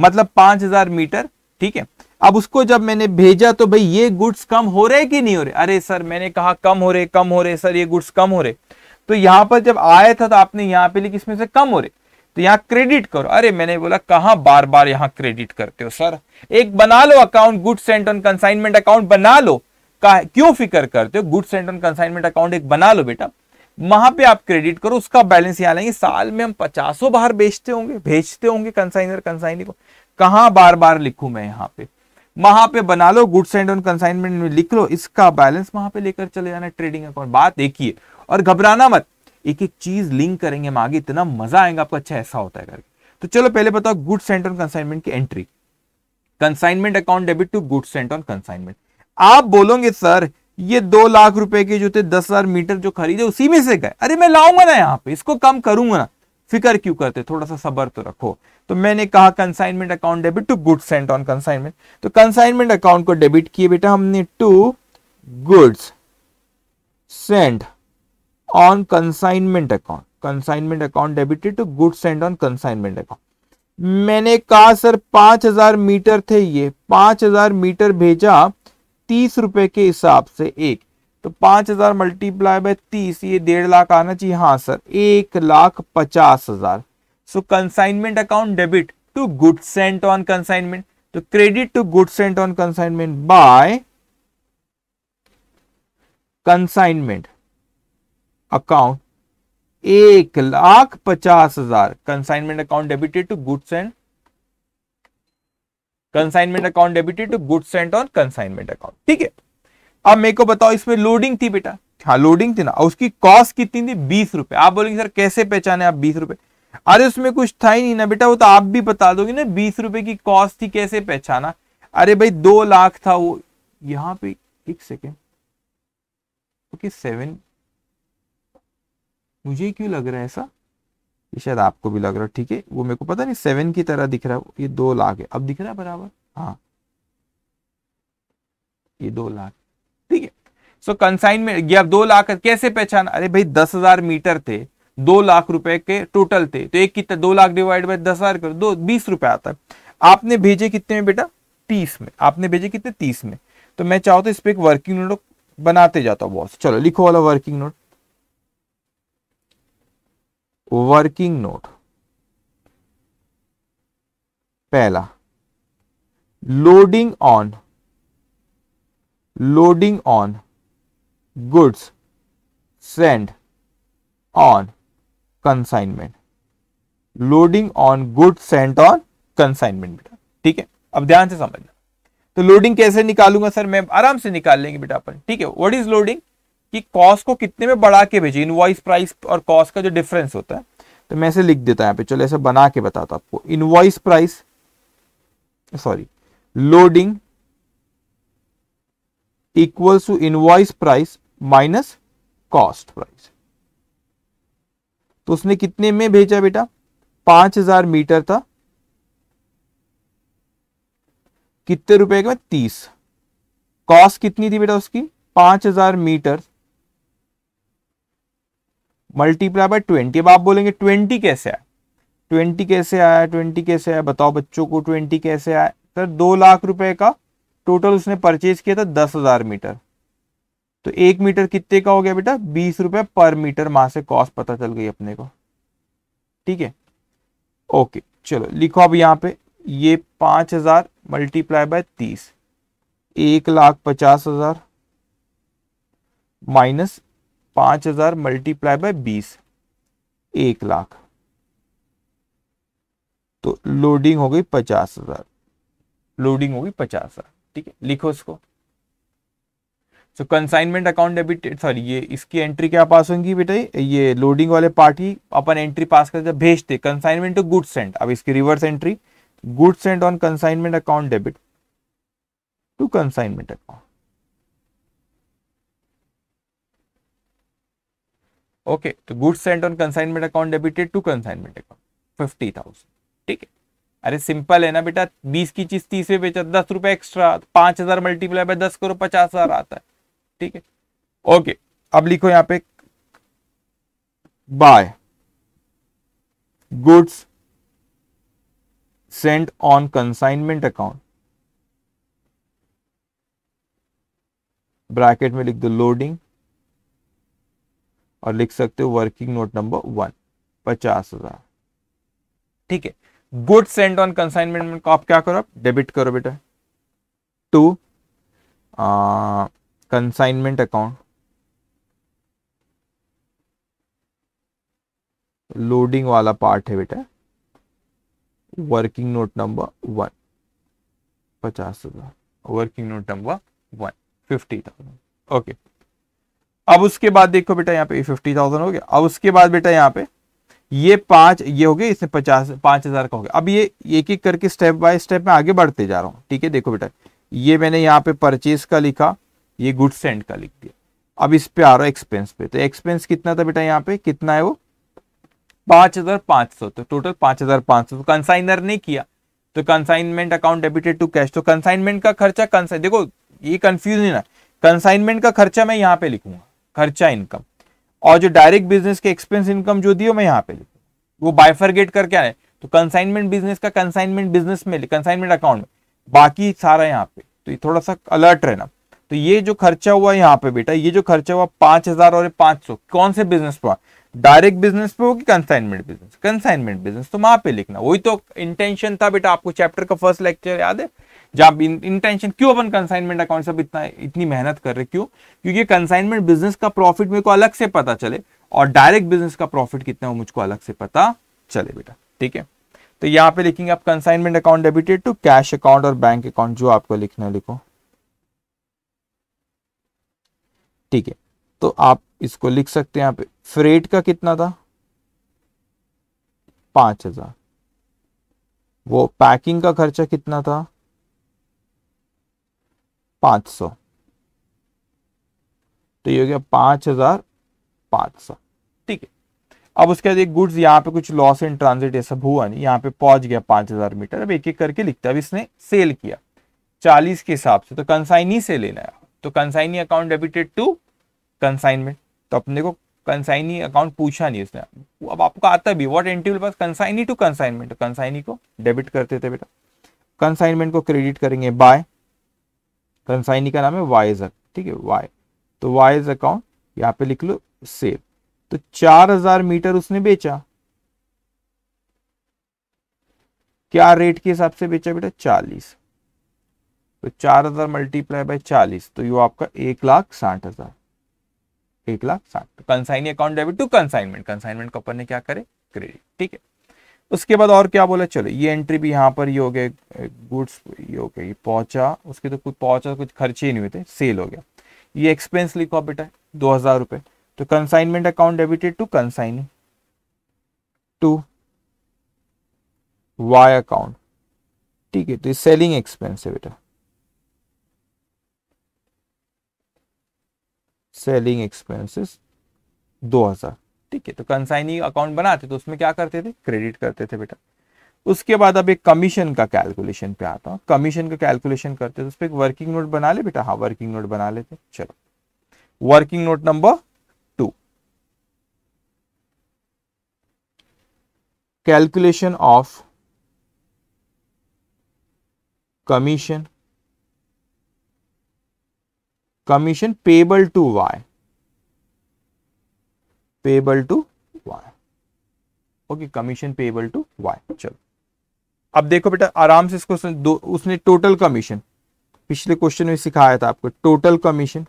मतलब 5000 मीटर ठीक है अब उसको जब मैंने भेजा तो भाई ये गुड्स कम हो रहे कि नहीं हो रहे अरे सर मैंने कहा कम हो रहे कम हो रहे सर ये गुड्स कम हो रहे तो यहां पर जब आया था तो आपने यहां पर लिखी इसमें से कम हो रहे तो यहां क्रेडिट करो अरे मैंने बोला कहा बार बार यहां क्रेडिट करते हो सर एक बना लो account good sent on consignment account बना लो क्यों फिक्र करते हो good sent on consignment account एक बना लो बेटा वहां पे आप क्रेडिट करो उसका बैलेंस यहाँ लेंगे साल में हम पचासों बार बेचते होंगे भेजते होंगे कंसाइनर कंसाइनी को कहा बार बार लिखू मैं यहाँ पे वहां पे बना लो गुड्स एंड ऑन कंसाइनमेंट में लिख लो इसका बैलेंस वहां पे लेकर चले जाना ट्रेडिंग अकाउंट बात देखिए और घबराना मत एक एक चीज लिंक करेंगे हम आगे इतना मजा आएगा आपको अच्छा ऐसा होता है करके तो चलो पहले बताओ गुड एंड ऑन कंसाइनमेंट की entry consignment account debit to good sent on consignment आप बोलोगे सर ये दो लाख रुपए के जूते दस हजार मीटर जो खरीदे उसी में से गए अरे मैं लाऊंगा ना यहाँ पे इसको कम करूंगा ना फिकर क्यों करते थोड़ा सा सबर तो रखो तो मैंने कहा consignment account debit to goods sent on consignment तो कंसाइनमेंट अकाउंट को डेबिट किए बेटा हमने to goods sent on consignment account consignment account debited to goods sent on consignment account मैंने कहा सर पांच हजार मीटर थे ये पांच हजार मीटर भेजा तीस रुपए के हिसाब से एक तो पांच हजार मल्टीप्लाई बाय तीस ये डेढ़ लाख आना चाहिए हाँ सर एक लाख पचास हजार so consignment account debit to good sent on consignment तो credit to good sent on consignment by consignment account एक लाख पचास हजार consignment account debited to goods and consignment account debited to goods sent on consignment account ठीक है अब मेरे को बताओ इसमें लोडिंग थी बेटा हाँ लोडिंग थी ना उसकी कॉस्ट कितनी थी बीस रुपए आप बोलेंगे सर कैसे पहचाने आप बीस रुपए अरे उसमें कुछ था ही नहीं ना बेटा वो तो आप भी बता दोगे ना बीस रुपए की कॉस्ट थी कैसे पहचाना अरे भाई दो लाख था वो यहाँ पे एक सेकेंड ओके सेवन मुझे क्यों लग रहा है ऐसा ये शायद आपको भी लग रहा है ठीक है वो मेरे को पता नहीं सेवन की तरह दिख रहा है ये दो लाख है अब दिख रहा है बराबर हाँ ये दो लाख ठीक है सो कंसाइनमेंट ये अब दो लाख कैसे पहचान अरे भाई दस हजार मीटर थे दो लाख रुपए के टोटल थे तो एक कितना दो लाख डिवाइड बाई दस हजार कर दो बीस रुपए आता है आपने भेजे कितने में बेटा तीस में आपने भेजे कितने तीस में तो मैं चाहता तो इस पर एक वर्किंग नोट बनाते जाता हूँ बॉस चलो लिखो वाला वर्किंग नोट वर्किंग नोट पहला loading on loading on goods send on consignment loading on goods send on consignment बेटा ठीक है अब ध्यान से समझना तो लोडिंग कैसे निकालूंगा सर मैं आराम से निकाल लेंगे बेटा अपन ठीक है व्हाट इज लोडिंग कि कॉस्ट को कितने में बढ़ा के भेजे इनवाइस प्राइस और कॉस्ट का जो डिफरेंस होता है तो मैं ऐसे लिख देता हूं यहाँ पे चलो ऐसे बना के बताता आपको invoice price sorry loading equals to invoice price minus cost price तो उसने कितने में भेजा बेटा पांच हजार मीटर था कितने रुपए का तीस कॉस्ट कितनी थी बेटा उसकी पांच हजार मीटर मल्टीप्लाई बाय ट्वेंटी अब आप बोलेंगे ट्वेंटी कैसे आया ट्वेंटी कैसे आया ट्वेंटी कैसे आया बताओ बच्चों को ट्वेंटी कैसे आया सर तो दो लाख रुपए का टोटल उसने परचेज किया था दस हजार मीटर तो एक मीटर कितने का हो गया बेटा बीस रुपए पर मीटर वहां से कॉस्ट पता चल गई अपने को ठीक है ओके चलो लिखो अब यहाँ पे ये पांच हजार मल्टीप्लाई बाय तीस एक लाख पचास हजार माइनस पांच हजार मल्टीप्लाई बाय बीस एक लाख तो लोडिंग हो गई पचास हजार लोडिंग हो गई पचास हजार ठीक है लिखो इसको so consignment account debit sorry ये इसकी एंट्री क्या पास होगी बेटा ये लोडिंग वाले पार्ट ही अपन एंट्री पास कर भेजते कंसाइनमेंट टू गुड सेंड अब इसकी reverse entry good send on consignment account debit to consignment account okay तो goods sent on consignment account debited to consignment account fifty thousand ठीक है अरे सिंपल है ना बेटा बीस की चीज तीस में बेचा दस रुपए एक्स्ट्रा पांच हजार मल्टीप्लाई बाय दस करो पचास हजार आता है ठीक है ओके अब लिखो यहां पे by goods send on consignment account bracket में लिख दो लोडिंग और लिख सकते हो वर्किंग नोट नंबर वन पचास हजार ठीक है गुड सेंड ऑन कंसाइनमेंट में आप क्या करो आप डेबिट करो बेटा टू कंसाइनमेंट अकाउंट लोडिंग वाला पार्ट है बेटा वर्किंग नोट नंबर वन पचास हजार working note number one fifty thousand okay अब उसके बाद देखो बेटा यहाँ पे फिफ्टी थाउजेंड हो गया अब उसके बाद बेटा यहाँ पे ये पांच ये हो गए इसमें पचास पांच हजार का हो गया अब ये एक एक करके स्टेप बाय स्टेप में आगे बढ़ते जा रहा हूँ ठीक है देखो बेटा ये मैंने यहाँ पे परचेज का लिखा ये गुड सेंड का लिख दिया अब इस पे आ रहा है एक्सपेंस पे तो एक्सपेंस कितना था बेटा यहाँ पे कितना है वो पांच हजार पांच सौ तो टोटल पांच हजार पांच सौ तो कंसाइनर ने किया तो consignment account debited to cash तो कंसाइनमेंट का खर्चा कंसाइन देखो ये कंफ्यूज नहीं ना कंसाइनमेंट का खर्चा मैं यहाँ पे लिखूंगा खर्चा इनकम और जो डायरेक्ट बिजनेस के एक्सपेंस इनकम जो दियो मैं यहाँ पे वो बाइफरगेट करके आए तो कंसाइनमेंट बिजनेस का कंसाइनमेंट बिजनेस में कंसाइनमेंट अकाउंट में बाकी सारा यहाँ पे तो ये थोड़ा सा अलर्ट रहना तो ये जो खर्चा हुआ यहाँ पे बेटा ये जो खर्चा हुआ पांच हजार और पांच सौ कौन से बिजनेस पे हुआ डायरेक्ट बिजनेस पे हो कि कंसाइनमेंट बिजनेस कंसाइनमेंट बिजनेस तो वहां पे लिखना वही तो इंटेंशन था बेटा आपको चैप्टर का फर्स्ट लेक्चर याद है जब इंटेंशन क्यों अपन कंसाइनमेंट अकाउंट सब इतना इतनी मेहनत कर रहे क्यों क्योंकि कंसाइनमेंट बिजनेस का प्रॉफिट मेरे को अलग से पता चले और डायरेक्ट बिजनेस का प्रॉफिट कितना है मुझको अलग से पता चले बेटा ठीक है तो यहाँ पे लिखेंगे आप consignment account debited to cash account और बैंक अकाउंट जो आपको लिखना है लिखो ठीक है तो आप इसको लिख सकते हैं यहाँ पे फ्रेट का कितना था पांच हजार वो पैकिंग का खर्चा कितना था पांच सौ तो ये हो गया पांच हजार पांच सौ ठीक है अब उसके बाद एक गुड्स यहाँ पे कुछ लॉस इन ट्रांजिट ये सब हुआ नहीं यहाँ पे पहुंच गया पांच हजार मीटर अब एक एक करके लिखते हैं अब इसने सेल किया चालीस के हिसाब से तो कंसाइनी से लेना है तो consignee account debited to consignment तो अपने को कंसाइनी अकाउंट पूछा नहीं उसने अब आपको आता भी what entry pass consignee to consignment consignee को डेबिट करते थे बेटा कंसाइनमेंट को क्रेडिट करेंगे बाय कंसाइनी का नाम है वाइज ठीक है वाई तो वाइज अकाउंट यहाँ पे लिख लो सेल तो चार हजार मीटर उसने बेचा क्या रेट के हिसाब से बेचा बेटा चालीस तो चार हजार मल्टीप्लाई बाय चालीस तो यो आपका एक लाख साठ हजार एक लाख साठ तो consignee account debit to consignment consignment को अपन ने क्या करे क्रेडिट ठीक है उसके बाद और क्या बोला चलो ये एंट्री भी यहाँ पर ये हो गए गुड्स ये हो गई पहुंचा उसके तो कुछ पहुंचा कुछ खर्चे ही नहीं हुए थे सेल हो गया ये एक्सपेंस लिखो बेटा दो हजार रुपए तो consignment account debited to consign to Y account ठीक है तो ये सेलिंग एक्सपेंस है बेटा सेलिंग एक्सपेंसेस हजार ठीक है तो कंसाइनी अकाउंट बनाते तो उसमें क्या करते थे क्रेडिट करते थे बेटा उसके बाद अब एक कमीशन का कैलकुलेशन पे आता हूँ कमीशन का कैलकुलेशन करते तो उस पर एक वर्किंग नोट बना ले बेटा हाँ वर्किंग नोट बना लेते चलो working note number two calculation of commission commission payable to Y payable to Y okay commission payable to Y चलो अब देखो बेटा आराम से इसको उसने, दो, उसने टोटल कमीशन पिछले क्वेश्चन में सिखाया था आपको टोटल कमीशन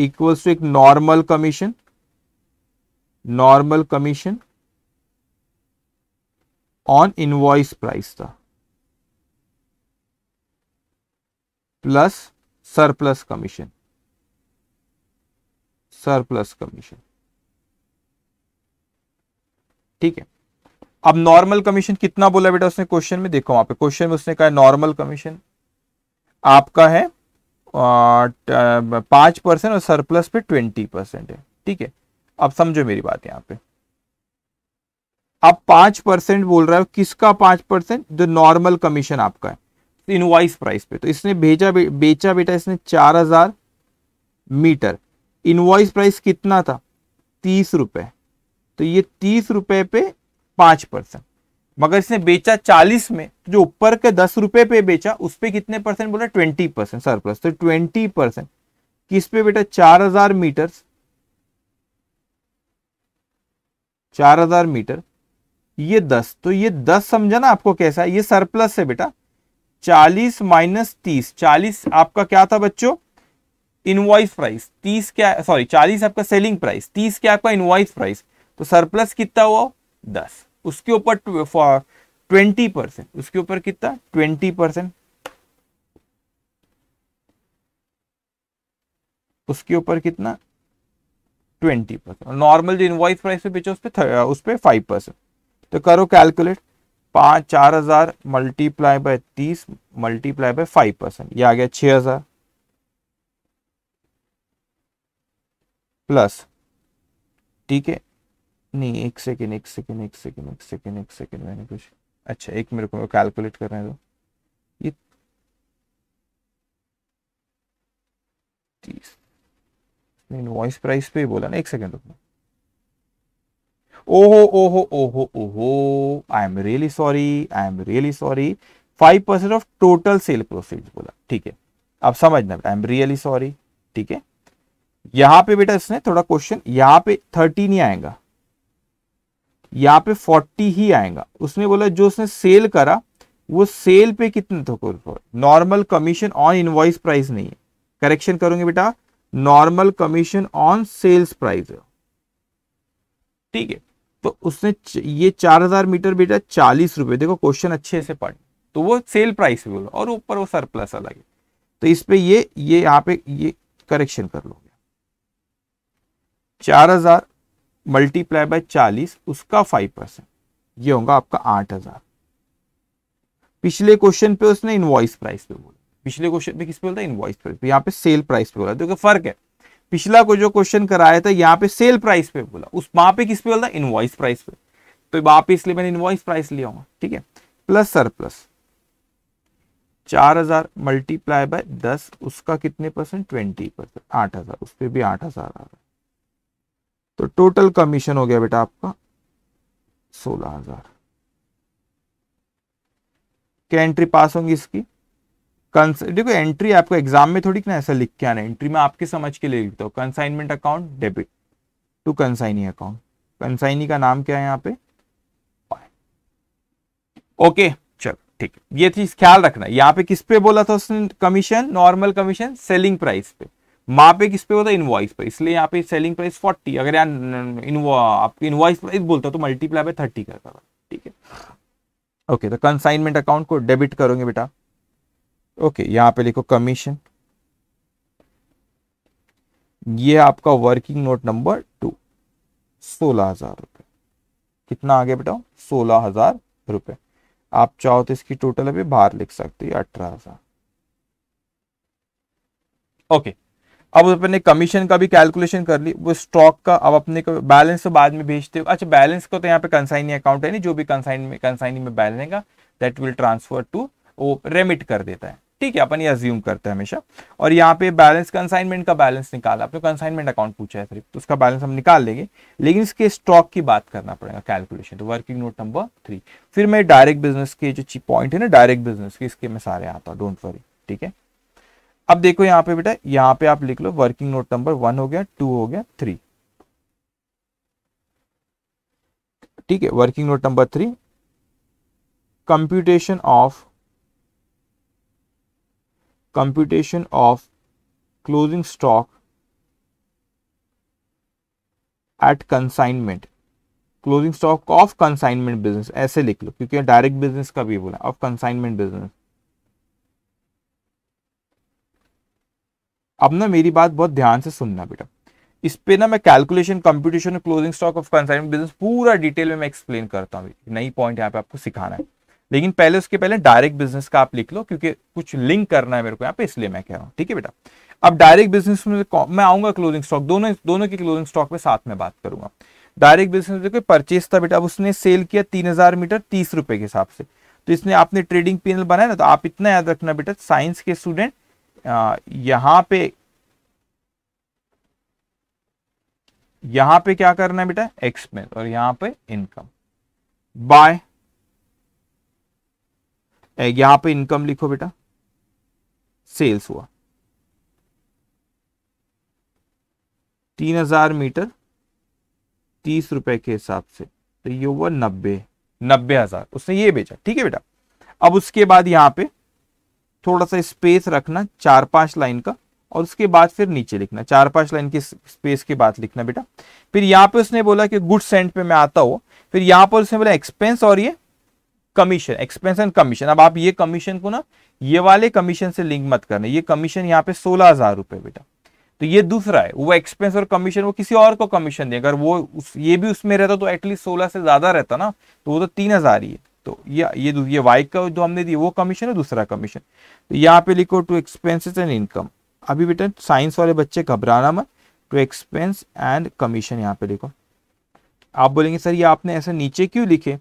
इक्वल्स टू एक normal commission normal commission on invoice price था plus surplus commission surplus commission ठीक है अब नॉर्मल कमीशन कितना बोला बेटा उसने क्वेश्चन में देखो वहां पे क्वेश्चन में उसने कहा नॉर्मल कमीशन आपका है पांच परसेंट और सरप्लस पे ट्वेंटी परसेंट है ठीक है अब समझो मेरी बात यहां पे अब पांच परसेंट बोल रहा है किसका पांच परसेंट जो नॉर्मल कमीशन आपका है इनवाइस प्राइस पे तो इसने भेजा बे, बेचा बेटा इसने चार हजार मीटर इनवॉइस प्राइस कितना था तीस रुपए तो ये तीस रुपए पे पांच परसेंट मगर इसने बेचा चालीस में तो जो ऊपर के दस रुपए पे बेचा उस पर कितने परसेंट बोला ट्वेंटी परसेंट सरप्लस तो ट्वेंटी परसेंट किस पे बेटा चार हजार मीटर चार हजार मीटर ये दस तो ये दस समझा ना आपको कैसा है ये सरप्लस है बेटा चालीस माइनस तीस चालीस आपका क्या था बच्चों इनवाइस प्राइस तीस क्या सॉरी चालीस आपका सेलिंग प्राइस तीस क्या आपका इनवाइस प्राइस तो सरप्लस कितना हुआ दस उसके ऊपर ट्वेंटी परसेंट उसके ऊपर कितना ट्वेंटी परसेंट उसके ऊपर कितना ट्वेंटी परसेंट नॉर्मल जो इनवाइस प्राइस पे बेचो उस पर उस पर फाइव परसेंट तो करो कैलकुलेट पांच चार हजार मल्टीप्लाई बाय तीस मल्टीप्लाई बाय फाइव परसेंट यह आ गया छह हजार प्लस ठीक है नहीं एक सेकेंड एक सेकेंड एक सेकेंड एक सेकेंड एक सेकेंड मैंने कुछ अच्छा एक मेरे को कैलकुलेट कर रहे हैं दो ये तीस वॉइस प्राइस पे बोला ना एक सेकेंड रुकना ओहो ओहो ओहो ओहो I am really sorry I am really sorry five percent of total sale proceed बोला ठीक है आप समझना आई एम रियली सॉरी ठीक है यहां पे बेटा इसने थोड़ा क्वेश्चन यहां पे थर्टी नहीं आएगा यहाँ पे फोर्टी ही आएगा उसने बोला जो उसने सेल करा वो सेल पे कितने थोक normal commission on invoice price नहीं है करेक्शन करूंगी बेटा normal commission on sales price ठीक है तो उसने ये चार हजार मीटर बेटा चालीस रुपए देखो क्वेश्चन अच्छे से पढ़ तो वो सेल प्राइस पे बोलो और ऊपर वो सरप्लस अलग है तो इस पे ये ये यहाँ पे ये करेक्शन कर लो चार हजार मल्टीप्लाई बाय चालीस उसका फाइव परसेंट ये होगा आपका आठ हजार पिछले क्वेश्चन पे उसने इनवॉइस प्राइस पे बोला पिछले क्वेश्चन पे किस पे बोलता है इनवॉइस प्राइस पे यहाँ पे सेल प्राइस पे बोला देखो तो फर्क है पिछला को जो क्वेश्चन कराया था यहाँ पे सेल प्राइस पे बोला उस वहां पे किस पे बोला इनवॉइस प्राइस पे तो वहां पे इसलिए मैंने इनवॉइस प्राइस लिया होगा ठीक है प्लस सर प्लस चार हजार मल्टीप्लाई बाय दस उसका कितने परसेंट ट्वेंटी परसेंट आठ हजार उस पर भी आठ हजार आ रहा है तो टोटल कमीशन हो गया बेटा आपका सोलह हजार क्या एंट्री पास होंगी इसकी कंस देखो एंट्री आपको एग्जाम में थोड़ी ना ऐसा लिख के आना एंट्री में आपके समझ के लिए लिखता हूँ consignment account debit to consignee account consignee का नाम क्या है यहाँ पे ओके चलो ठीक ये चीज ख्याल रखना यहाँ पे किस पे बोला था उसने commission normal commission selling price पे वहां पे किस पे होता है इनवॉइस पर इसलिए यहाँ पे सेलिंग प्राइस फोर्टी अगर यहाँ आपकी इनवाइस प्राइस बोलता तो मल्टीप्लाई बाय थर्टी करता ठीक है ओके तो कंसाइनमेंट अकाउंट को डेबिट करोगे बेटा ओके यहाँ पे लिखो कमीशन ये आपका वर्किंग नोट नंबर टू सोलह हजार रुपये कितना आ गया बेटा सोलह हजार रुपये आप चाहो तो इसकी टोटल अभी बाहर लिख सकते हो अठारह हजार ओके okay. अब अपने कमीशन का भी कैलकुलेशन कर ली वो स्टॉक का अब अपने को बैलेंस तो बाद में भेजते हो अच्छा बैलेंस को तो यहाँ पे कंसाइनी अकाउंट है नहीं जो भी कंसाइन में कंसाइनी में बैलेंस है दैट विल ट्रांसफर टू वो रेमिट कर देता है ठीक है अपन ये अज्यूम करते हैं हमेशा और यहाँ पे बैलेंस कंसाइनमेंट का बैलेंस निकाला आपने कंसाइनमेंट अकाउंट पूछा है सिर्फ तो उसका बैलेंस हम निकाल लेंगे लेकिन इसके स्टॉक की बात करना पड़ेगा कैलकुलेशन तो वर्किंग नोट नंबर थ्री फिर मैं डायरेक्ट बिजनेस के जो पॉइंट है ना डायरेक्ट बिजनेस के इसके मैं सारे आता हूँ डोंट वरी ठीक है अब देखो यहां पे बेटा यहां पे आप लिख लो वर्किंग नोट नंबर वन हो गया टू हो गया थ्री ठीक है working note number three computation of computation of closing stock at consignment closing stock of consignment business ऐसे लिख लो क्योंकि डायरेक्ट बिजनेस का भी बोला ऑफ कंसाइनमेंट बिजनेस अब ना मेरी बात बहुत ध्यान से सुनना बेटा इस पे ना मैं calculation computation closing stock of consignment business पूरा डिटेल में मैं एक्सप्लेन करता हूँ नई पॉइंट यहाँ पे आपको सिखाना है लेकिन पहले उसके पहले डायरेक्ट बिजनेस का आप लिख लो क्योंकि कुछ लिंक करना है मेरे को यहाँ पे इसलिए मैं कह रहा हूँ ठीक है बेटा अब डायरेक्ट बिजनेस में मैं आऊंगा क्लोजिंग स्टॉक दोनों दोनों के क्लोजिंग स्टॉक पे साथ में बात करूंगा डायरेक्ट बिजनेस में कोई परचेस था बेटा उसने सेल किया तीन हजार मीटर तीस रुपए के हिसाब से तो इसने आपने ट्रेडिंग पेनल बनाया ना तो आप इतना याद रखना बेटा साइंस के स्टूडेंट यहां पे यहां पे क्या करना है बेटा एक्सपेंस और यहां पे इनकम बाय यहां पे इनकम लिखो बेटा सेल्स हुआ तीन हजार मीटर तीस रुपए के हिसाब से तो ये हुआ नब्बे नब्बे हजार उसने ये बेचा ठीक है बेटा अब उसके बाद यहां पे थोड़ा सा स्पेस रखना चार पांच लाइन का और उसके बाद फिर नीचे लिखना चार पांच लाइन की स्पेस के बाद लिखना बेटा फिर यहाँ पे उसने बोला कि गुड सेंट पे मैं आता हूँ फिर यहाँ पर उसने बोला एक्सपेंस और ये कमीशन एक्सपेंस एंड कमीशन अब आप ये कमीशन को ना ये वाले कमीशन से लिंक मत करना ये कमीशन यहाँ पे सोलह हजार रुपए बेटा तो ये दूसरा है वो एक्सपेंस और कमीशन वो किसी और को कमीशन दे अगर वो उस, ये भी उसमें रहता तो एटलीस्ट सोलह से ज्यादा रहता ना तो वो तो तीन हजार ही है तो ये ये ये वाई का जो हमने दी वो कमीशन है दूसरा कमीशन तो यहाँ पे लिखो टू एक्सपेंसेस एंड इनकम अभी बेटा साइंस वाले बच्चे घबराना मत टू एक्सपेंस एंड कमीशन यहाँ पे लिखो आप बोलेंगे सर ये आपने ऐसा नीचे क्यों लिखे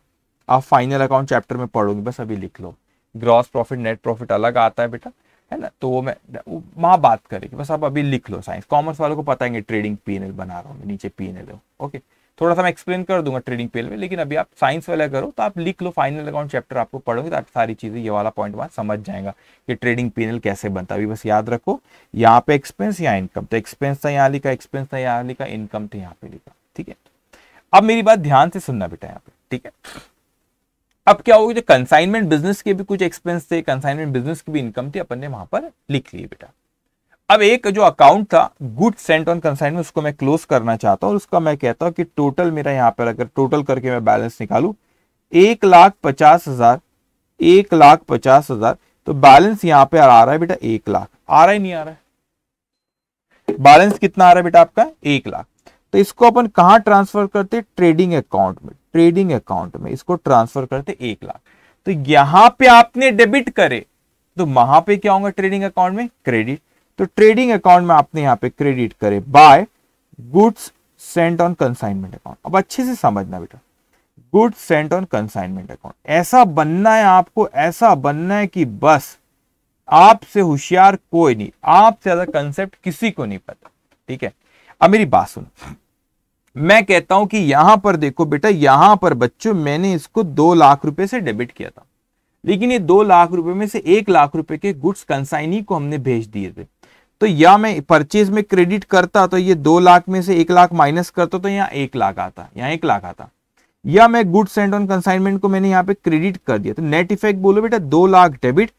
आप फाइनल अकाउंट चैप्टर में पढ़ोगे बस अभी लिख लो ग्रॉस प्रॉफिट नेट प्रॉफिट अलग आता है बेटा है ना तो वो मैं वहां बात करेगी बस आप अभी लिख लो साइंस कॉमर्स वालों को पता है ट्रेडिंग पी बनाना बना रहा हूँ नीचे पी एन ओके थोड़ा सा मैं एक्सप्लेन कर दूंगा ट्रेडिंग पेल में लेकिन अभी आप साइंस वाला करो तो आप लिख लो फाइनल अकाउंट चैप्टर आपको पढ़ोगे तो आप सारी चीज़ें ये वाला पॉइंट वहां समझ जाएगा कि ट्रेडिंग पेनल कैसे बनता है अभी बस याद रखो यहाँ पे एक्सपेंस या इनकम तो एक्सपेंस था यहाँ लिखा एक्सपेंस था यहाँ लिखा इनकम था यहाँ पे लिखा ठीक है अब मेरी बात ध्यान से सुनना बेटा यहाँ पे ठीक है अब क्या होगा जो कंसाइनमेंट बिजनेस के भी कुछ एक्सपेंस थे कंसाइनमेंट बिजनेस की भी इनकम थी अपन ने वहां पर लिख लिए बेटा अब एक जो अकाउंट था गुड सेंट ऑन में उसको मैं क्लोज करना चाहता हूं उसका मैं कहता हूं कि टोटल मेरा यहां पर अगर टोटल करके मैं बैलेंस निकालू एक लाख पचास हजार एक लाख पचास हजार तो बैलेंस यहां पर आ रहा है बेटा एक लाख आ रहा ही नहीं आ रहा है बैलेंस कितना आ रहा है बेटा आपका एक लाख तो इसको अपन कहा ट्रांसफर करते ट्रेडिंग अकाउंट में ट्रेडिंग अकाउंट में इसको ट्रांसफर करते एक लाख तो यहां पे आपने डेबिट करे तो वहां पे क्या होगा ट्रेडिंग अकाउंट में क्रेडिट तो ट्रेडिंग अकाउंट में आपने यहां पे क्रेडिट करे by goods sent on consignment account अब अच्छे से समझना बेटा goods sent on consignment account ऐसा बनना है आपको ऐसा बनना है कि बस आपसे होशियार कोई नहीं आपसे ज्यादा कंसेप्ट किसी को नहीं पता ठीक है अब मेरी बात सुनो मैं कहता हूं कि यहां पर देखो बेटा यहां पर बच्चों मैंने इसको दो लाख रुपए से डेबिट किया था लेकिन ये दो लाख रुपए में से एक लाख रुपए के गुड्स कंसाइनी को हमने भेज दिए थे तो या मैं परचेज में क्रेडिट करता तो ये दो लाख में से एक लाख माइनस करता तो यहाँ एक लाख आता यहाँ एक लाख आता या मैं गुड्स एंड ऑन कंसाइनमेंट को मैंने यहाँ पे क्रेडिट कर दिया तो नेट इफेक्ट बोलो बेटा दो लाख डेबिट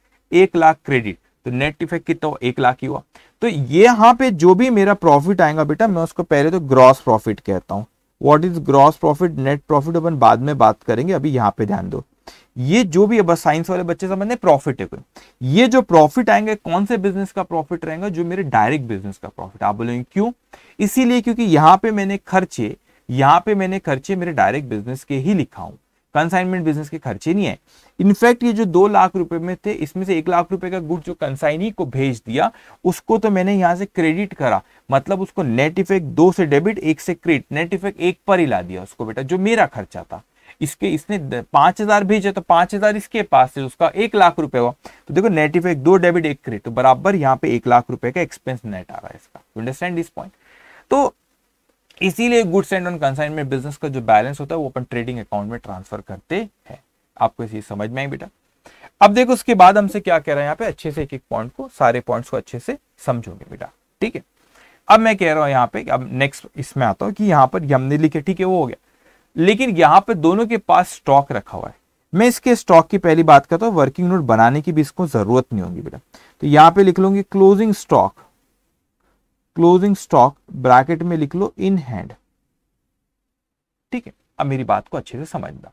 एक लाख क्रेडिट तो नेट इफेक्ट कितना हुआ एक लाख ही हुआ तो ये यहाँ पे जो भी मेरा प्रॉफिट आएगा बेटा मैं उसको पहले तो ग्रॉस प्रॉफिट कहता हूँ what is gross profit net profit अपन बाद में बात करेंगे अभी यहाँ पे ध्यान दो ये जो भी अब साइंस वाले बच्चे समझने प्रॉफिट है कोई ये जो प्रॉफिट आएंगे कौन से बिजनेस का प्रॉफिट रहेगा जो मेरे डायरेक्ट बिजनेस का प्रॉफिट आप बोलेंगे क्यों इसीलिए क्योंकि यहाँ पे मैंने खर्चे यहाँ पे मैंने खर्चे मेरे डायरेक्ट बिजनेस के ही लिखा हूं कंसाइनमेंट बिजनेस के खर्चे नहीं है इनफैक्ट ये जो दो लाख रुपए में थे इसमें से एक लाख रुपए का गुड जो कंसाइनी को भेज दिया उसको तो मैंने यहाँ से क्रेडिट करा मतलब उसको नेट इफेक्ट दो से डेबिट एक से क्रेडिट नेट इफेक्ट एक पर ही ला दिया उसको बेटा जो मेरा खर्चा था इसके इसने पांच हजार भेजे तो पांच हजार इसके पास है उसका एक लाख रुपए हुआ तो देखो नेट इफेक्ट दो डेबिट एक क्रेडिट तो बराबर यहाँ पे एक लाख रुपए का एक्सपेंस नेट आ रहा है इसका अंडरस्टैंड दिस पॉइंट तो इसीलिए goods and on consignment business का जो बैलेंस होता है वो अपन ट्रेडिंग अकाउंट में ट्रांसफर करते हैं आपको इसी समझ में आई बेटा अब देखो उसके बाद हमसे क्या कह रहा है यहाँ पे अच्छे से एक एक पॉइंट को सारे पॉइंट्स को अच्छे से समझोगे बेटा ठीक है अब मैं कह रहा हूं यहाँ पे अब नेक्स्ट इसमें आता हूँ कि यहाँ पर हमने लिखे ठीक है वो हो गया लेकिन यहां पे दोनों के पास स्टॉक रखा हुआ है मैं इसके स्टॉक की पहली बात करता हूं वर्किंग नोट बनाने की भी इसको जरूरत नहीं होगी बेटा तो यहां पे लिख लूंगी closing stock closing stock bracket में लिख लो इन हैंड ठीक है अब मेरी बात को अच्छे से समझना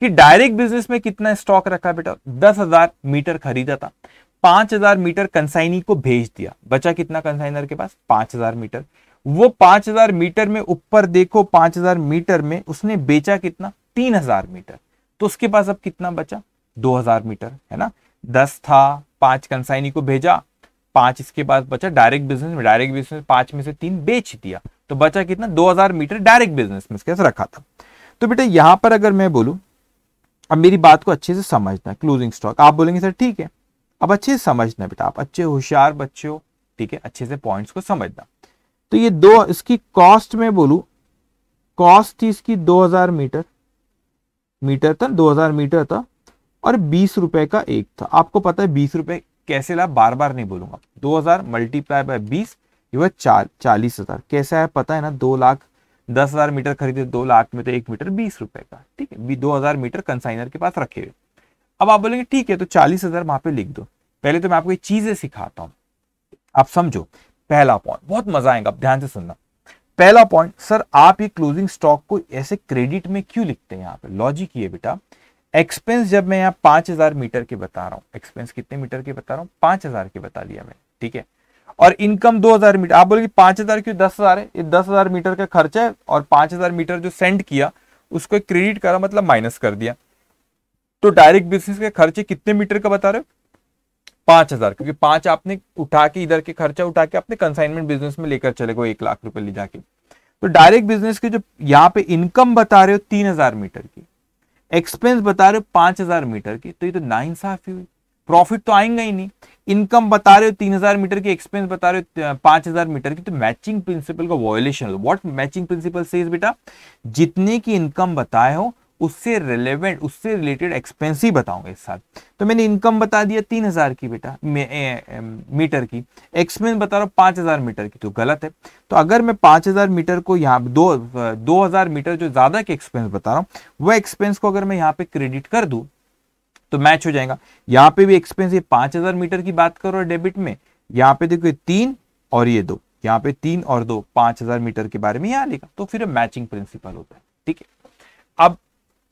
कि डायरेक्ट बिजनेस में कितना स्टॉक रखा बेटा दस हजार मीटर खरीदा था पांच हजार मीटर कंसाइनी को भेज दिया बचा कितना कंसाइनर के पास पांच हजार मीटर वो 5000 मीटर में ऊपर देखो 5000 मीटर में उसने बेचा कितना 3000 मीटर तो उसके पास अब कितना बचा 2000 मीटर है ना दस था पांच कंसाइनी को भेजा पांच इसके पास बचा डायरेक्ट बिजनेस में डायरेक्ट बिजनेस पांच में से तीन बेच दिया तो बचा कितना 2000 मीटर डायरेक्ट बिजनेस में इसके रखा था तो बेटा यहां पर अगर मैं बोलू अब मेरी बात को अच्छे से समझना क्लोजिंग स्टॉक आप बोलेंगे सर ठीक है अब अच्छे से समझना बेटा आप अच्छे होशियार बच्चे हो ठीक है अच्छे से पॉइंट्स को समझना तो ये दो इसकी कॉस्ट में बोलू कॉस्ट थी इसकी 2000 मीटर मीटर था 2000 मीटर था और बीस रुपए का एक था आपको पता है बीस रुपए कैसे ला बार बार नहीं बोलूंगा 2000 मल्टीप्लाई बाय बीस ये चार चालीस हजार कैसा है पता है ना दो लाख दस हजार मीटर खरीदे दो लाख में तो एक मीटर बीस रुपए का ठीक है दो हजार मीटर कंसाइनर के पास रखे हुए अब आप बोलेंगे ठीक है तो चालीस हजार वहां पे लिख दो पहले तो मैं आपको ये चीजें सिखाता हूँ आप समझो पहला पॉइंट बहुत मजा आएगा ध्यान से सुनना पहला पॉइंट सर आप ये क्लोजिंग स्टॉक को ऐसे क्रेडिट में क्यों लिखते हैं यहाँ पे लॉजिक ये बेटा एक्सपेंस जब मैं यहाँ पांच हजार मीटर के बता रहा हूँ एक्सपेंस कितने मीटर के बता रहा हूँ पांच हजार के बता दिया मैंने ठीक है और इनकम दो हजार मीटर आप बोलिए पांच हजार क्यों दस हजार है ये दस हजार मीटर का खर्चा है और पांच हजार मीटर जो सेंड किया उसको क्रेडिट करा मतलब माइनस कर दिया तो डायरेक्ट बिजनेस के खर्चे कितने मीटर का बता रहे हो पांच हजार क्योंकि पांच आपने उठा के इधर के खर्चा उठा के अपने कंसाइनमेंट बिजनेस में लेकर चले गए एक लाख रुपए ले जाके तो डायरेक्ट बिजनेस के जो यहाँ पे इनकम बता रहे हो तीन हजार मीटर की एक्सपेंस बता रहे हो पांच हजार मीटर की तो ये तो ना इंसाफी हुई प्रॉफिट तो आएंगे ही नहीं इनकम बता रहे हो तीन हजार मीटर की एक्सपेंस बता रहे हो पांच हजार मीटर की तो मैचिंग प्रिंसिपल का वॉयलेशन व्हाट मैचिंग प्रिंसिपल से बेटा जितने की इनकम बताए हो उससे रिलेवेंट उससे रिलेटेड एक्सपेंस ही बताऊंगा इस साल तो मैंने इनकम बता दिया तीन हज़ार की बेटा मीटर की एक्सपेंस बता रहा हूँ पाँच हज़ार मीटर की तो गलत है तो अगर मैं पांच हज़ार मीटर को यहाँ दो दो हज़ार मीटर जो ज़्यादा के एक्सपेंस बता रहा हूँ वह एक्सपेंस को अगर मैं यहाँ पे क्रेडिट कर दू तो मैच हो जाएगा यहाँ पे भी एक्सपेंस ये पाँच हज़ार मीटर की बात करो डेबिट में यहाँ पे देखो तीन और ये दो यहाँ पे तीन और दो पांच हज़ार मीटर के बारे में यहाँ लिखा तो फिर मैचिंग प्रिंसिपल होता है ठीक है अब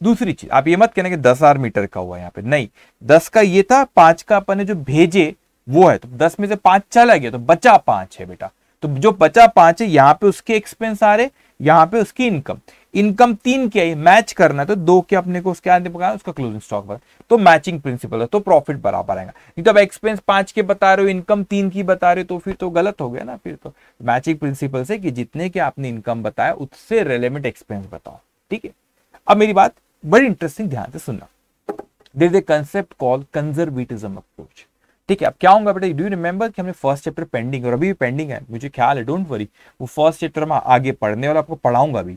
दूसरी चीज आप ये मत कहना कि दस हजार मीटर का हुआ यहाँ पे नहीं दस का ये था पांच का अपन ने जो भेजे वो है तो दस में से पांच चला गया तो बचा पांच है बेटा तो जो बचा पांच है यहाँ पे उसके एक्सपेंस आ रहे यहाँ पे उसकी इनकम इनकम तीन की आई मैच करना है तो दो के अपने को उसके आने पकाना उसका क्लोजिंग स्टॉक बना तो मैचिंग प्रिंसिपल है तो प्रॉफिट बराबर आएगा नहीं तो अब एक्सपेंस पांच के बता रहे हो इनकम तीन की बता रहे हो तो फिर तो गलत हो गया ना फिर तो मैचिंग प्रिंसिपल से कि जितने के आपने इनकम बताया उससे रेलेवेंट एक्सपेंस बताओ ठीक है अब मेरी बात बड़ी इंटरेस्टिंग ध्यान से सुनना there is a concept call conservatism approach ठीक है अब क्या होगा बेटा डू यू रिमेंबर कि हमने फर्स्ट चैप्टर पेंडिंग और अभी भी पेंडिंग है मुझे ख्याल है डोंट वरी वो फर्स्ट चैप्टर में आगे पढ़ने और आपको पढ़ाऊंगा भी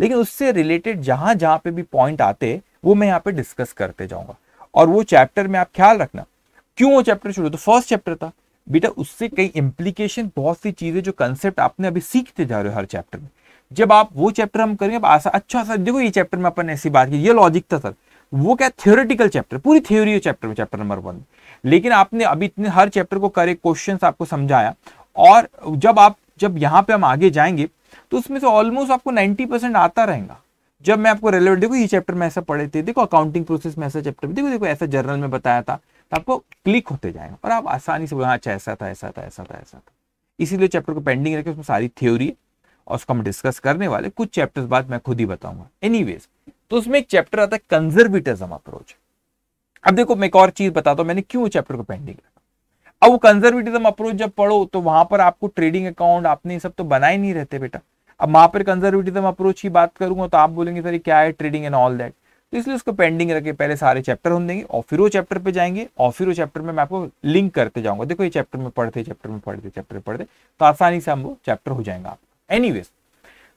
लेकिन उससे रिलेटेड जहां जहां पे भी पॉइंट आते वो मैं यहाँ पे डिस्कस करते जाऊंगा और वो चैप्टर में आप ख्याल रखना क्यों वो चैप्टर शुरू तो फर्स्ट चैप्टर था बेटा उससे कई इम्प्लीकेशन बहुत सी चीज़ें जो कंसेप्ट आपने अभी सीखते जा रहे हो हर चैप्टर में जब आप वो चैप्टर हम करेंगे आसा, अच्छा सर देखो ये चैप्टर में अपन ऐसी बात की ये लॉजिक था सर वो क्या थियोरिटिकल चैप्टर पूरी थ्योरी है चैप्टर में चैप्टर नंबर वन लेकिन आपने अभी इतने हर चैप्टर को करे क्वेश्चन आपको समझाया और जब आप जब यहाँ पे हम आगे जाएंगे तो उसमें से ऑलमोस्ट आपको नाइनटी परसेंट आता रहेगा जब मैं आपको रेलेवेंट देखो ये चैप्टर में ऐसा पढ़े थे देखो अकाउंटिंग प्रोसेस में ऐसा चैप्टर देखो देखो ऐसा जर्नल में बताया था तो आपको क्लिक होते जाएगा और आप आसानी से बोला हाँ, अच्छा ऐसा था ऐसा था ऐसा था ऐसा था इसीलिए चैप्टर को पेंडिंग रखे उसमें सारी थ्योरी और उसको हम डिस्कस करने वाले कुछ चैप्टर्स बाद मैं खुद ही बताऊंगा एनी तो उसमें एक चैप्टर आता है कंजर्वेटिज्म अप्रोच अब देखो मैं एक और चीज बताता हूं मैंने क्यों चैप्टर को पेंडिंग रखा अब वो कंजर्वेटिज्म अप्रोच जब पढ़ो तो वहां पर आपको ट्रेडिंग अकाउंट आपने सब तो बनाए नहीं रहते बेटा अब वहां पर कंजर्वेटिज्म अप्रोच की बात करूंगा तो आप बोलेंगे सर क्या है ट्रेडिंग एंड ऑल दैट तो इसलिए उसको पेंडिंग रखे पहले सारे चैप्टर हम देंगे और फिर वो चैप्टर पे जाएंगे और फिर वो चैप्टर में मैं आपको लिंक करते जाऊंगा देखो ये चैप्टर में पढ़ते चैप्टर में पढ़ते चैप्टर में पढ़ते तो आसानी से हम वो चैप्टर हो जाएंगे आप anyways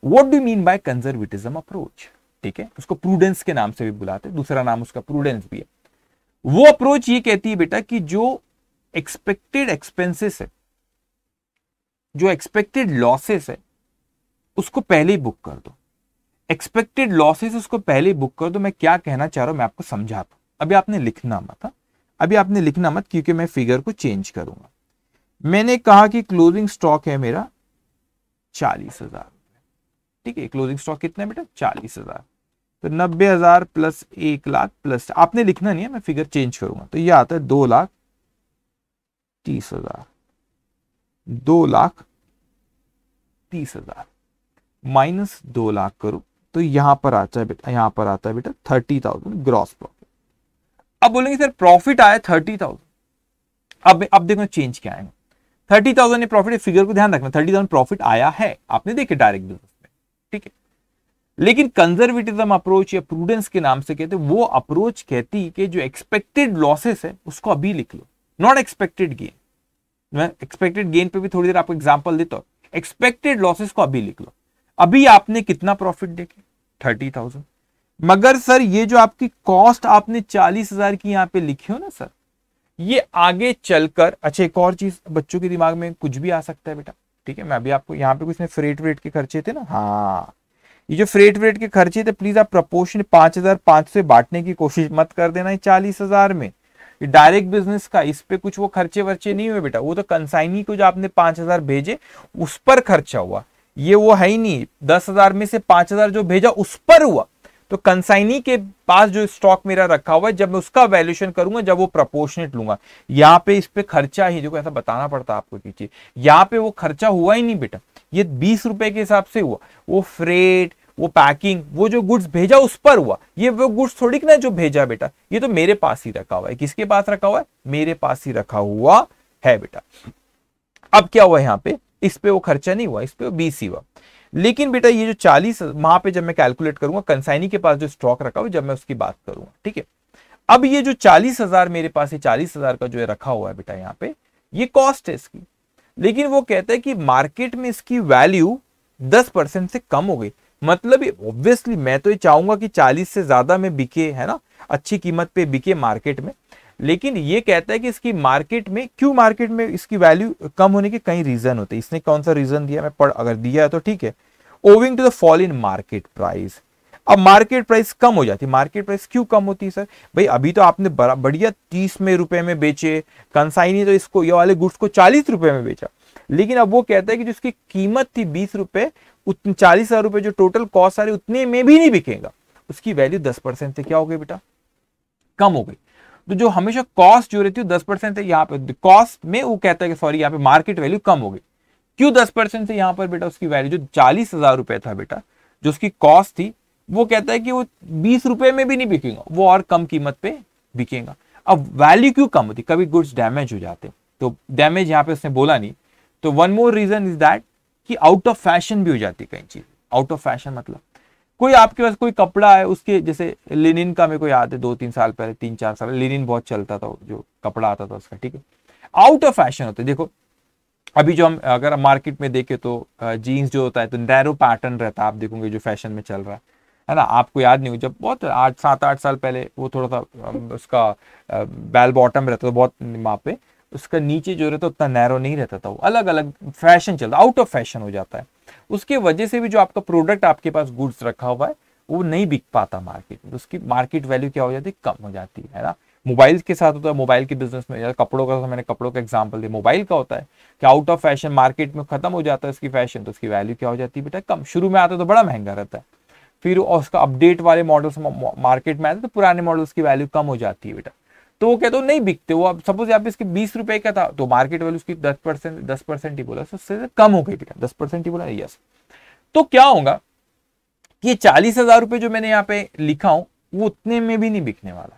what do mean by conservatism approach ठीक है उसको प्रूडेंस के नाम से भी बुलाते हैं दूसरा नाम उसका प्रूडेंस भी है वो अप्रोच ये कहती है बेटा कि जो एक्सपेक्टेड एक्सपेंसेस है जो एक्सपेक्टेड लॉसेस है उसको पहले ही बुक कर दो एक्सपेक्टेड लॉसेस उसको पहले ही बुक कर दो मैं क्या कहना चाह रहा हूं मैं आपको समझाता हूं अभी आपने लिखना मत हाँ? अभी आपने लिखना मत क्योंकि मैं फिगर को चेंज करूंगा मैंने कहा कि क्लोजिंग स्टॉक है मेरा चालीस हजार ठीक है क्लोजिंग स्टॉक कितना है बेटा चालीस हजार तो नब्बे हजार प्लस एक लाख प्लस आपने लिखना नहीं है मैं फिगर चेंज करूंगा तो यह आता है दो लाख तीस हजार दो लाख तीस हजार माइनस दो लाख करो तो यहां पर आता है बेटा यहां पर आता है बेटा थर्टी थाउजेंड ग्रॉस प्रॉफिट अब बोलेंगे सर प्रॉफिट आया थर्टी थाउजेंड अब अब देखो चेंज क्या आएगा थर्टी थाउजेंड प्रॉफिट फिगर को ध्यान रखना थर्टी थाउजेंड प्रॉफिट आया है आपने देखे डायरेक्ट बिजनेस में ठीक है लेकिन कंजर्वेटिज्म अप्रोच या प्रूडेंस के नाम से कहते वो अप्रोच कहती कि जो एक्सपेक्टेड लॉसेस है उसको अभी लिख लो नॉट एक्सपेक्टेड गेन मैं एक्सपेक्टेड गेन पे भी थोड़ी देर आपको एग्जाम्पल देता हूँ एक्सपेक्टेड लॉसेस को अभी लिख लो अभी आपने कितना प्रॉफिट देखे थर्टी थाउजेंड मगर सर ये जो आपकी कॉस्ट आपने चालीस हजार की यहाँ पे लिखी हो ना सर ये आगे चलकर अच्छा एक और चीज बच्चों के दिमाग में कुछ भी आ सकता है बेटा ठीक है मैं अभी आपको यहाँ पे कुछ फ्रेट वेट के खर्चे थे ना हाँ ये जो फ्रेट वेट के खर्चे थे प्लीज आप प्रपोर्शन पांच हजार पांच से बांटने की कोशिश मत कर देना चालीस हजार में डायरेक्ट बिजनेस का इस पे कुछ वो खर्चे वर्चे नहीं हुए बेटा वो तो कंसाइनी को जो आपने पांच हजार भेजे उस पर खर्चा हुआ ये वो है ही नहीं दस हजार में से पांच हजार जो भेजा उस पर हुआ तो कंसाइनी के पास जो स्टॉक मेरा रखा हुआ है जब मैं उसका वैल्यूशन करूंगा जब वो प्रपोर्शनेट लूंगा यहाँ पे इस पे खर्चा ही देखो ऐसा बताना पड़ता है आपको की यहाँ पे वो खर्चा हुआ ही नहीं बेटा ये बीस रुपए के हिसाब से हुआ वो फ्रेट वो पैकिंग वो जो गुड्स भेजा उस पर हुआ ये वो गुड्स थोड़ी ना जो भेजा बेटा ये तो मेरे पास ही रखा हुआ है किसके पास रखा हुआ है मेरे पास ही रखा हुआ है बेटा अब क्या हुआ यहाँ पे इस पे वो खर्चा नहीं हुआ इस पे वो बीस ही हुआ लेकिन बेटा ये जो चालीस वहां पे जब मैं कैलकुलेट करूंगा कंसाइनी के पास जो स्टॉक रखा हुआ जब मैं उसकी बात करूंगा ठीक है अब ये जो चालीस हजार मेरे पास है चालीस हजार का जो है रखा हुआ है बेटा यहाँ पे ये कॉस्ट है इसकी लेकिन वो कहता है कि मार्केट में इसकी वैल्यू दस परसेंट से कम हो गई मतलब ऑब्वियसली मैं तो ये चाहूंगा कि चालीस से ज्यादा में बिके है ना अच्छी कीमत पे बिके मार्केट में लेकिन ये कहता है कि इसकी मार्केट में क्यों मार्केट में इसकी वैल्यू कम होने के कई रीजन होते हैं इसने कौन सा रीजन दिया मैं पढ़ अगर दिया है तो ठीक है owing to the fall in market price अब मार्केट प्राइस कम हो जाती है मार्केट प्राइस क्यों कम होती है सर भाई अभी तो आपने बढ़िया तीस में रुपए में बेचे कंसाइनी तो इसको ये वाले गुड्स को चालीस रुपए में बेचा लेकिन अब वो कहता है कि जो इसकी कीमत थी बीस रुपए चालीस हजार रुपए जो टोटल कॉस्ट आ रही उतने में भी नहीं बिकेगा उसकी वैल्यू दस परसेंट से क्या हो गई बेटा कम हो गई तो जो हमेशा कॉस्ट जो रहती है दस परसेंट है यहाँ पे कॉस्ट में वो कहता है कि सॉरी यहाँ पे मार्केट वैल्यू कम हो गई क्यों दस परसेंट से यहाँ पर बेटा उसकी वैल्यू जो चालीस हजार रुपए था बेटा जो उसकी कॉस्ट थी वो कहता है कि वो बीस रुपए में भी नहीं बिकेगा वो और कम कीमत पे बिकेगा अब वैल्यू क्यों कम होती कभी गुड्स डैमेज हो जाते तो डैमेज यहाँ पे उसने बोला नहीं तो one more reason is that कि आउट ऑफ फैशन भी हो जाती कहीं चीज आउट ऑफ फैशन मतलब कोई आपके पास कोई कपड़ा है उसके जैसे लिनिन का मेरे को याद है दो तीन साल पहले तीन चार साल लिनिन बहुत चलता था जो कपड़ा आता था उसका ठीक है आउट ऑफ फैशन होते देखो अभी जो हम अगर मार्केट में देखे तो जीन्स जो होता है तो नैरो पैटर्न रहता है आप देखोगे जो फैशन में चल रहा है है ना आपको याद नहीं हो जब बहुत आठ सात आठ साल पहले वो थोड़ा सा उसका बैल बॉटम रहता था बहुत वहाँ पे उसका नीचे जो रहता उतना नैरो नहीं रहता था वो अलग अलग फैशन चलता आउट ऑफ फैशन हो जाता है उसके वजह से भी जो आपका प्रोडक्ट आपके पास गुड्स रखा हुआ है वो नहीं बिक पाता मार्केट में तो उसकी मार्केट वैल्यू क्या हो जाती है कम हो जाती है ना मोबाइल के साथ होता है मोबाइल के बिजनेस में या कपड़ों का मैंने कपड़ों का एग्जाम्पल दिया मोबाइल का होता है कि आउट ऑफ फैशन मार्केट में खत्म हो जाता है उसकी फैशन तो उसकी वैल्यू क्या हो जाती है बेटा कम शुरू में आता है तो बड़ा महंगा रहता है फिर उसका अपडेट वाले मॉडल्स मार्केट में आते तो पुराने मॉडल्स की वैल्यू कम हो जाती है बेटा तो वो कहते हो नहीं बिकते वो अब सपोज आप इसके बीस रुपए का था तो मार्केट वैल्यू उसकी दस परसेंट दस परसेंट ही बोला उससे कम हो गई बेटा दस परसेंट ही बोला यस तो क्या होगा कि चालीस हजार रुपए जो मैंने यहाँ पे लिखा हूं वो उतने में भी नहीं बिकने वाला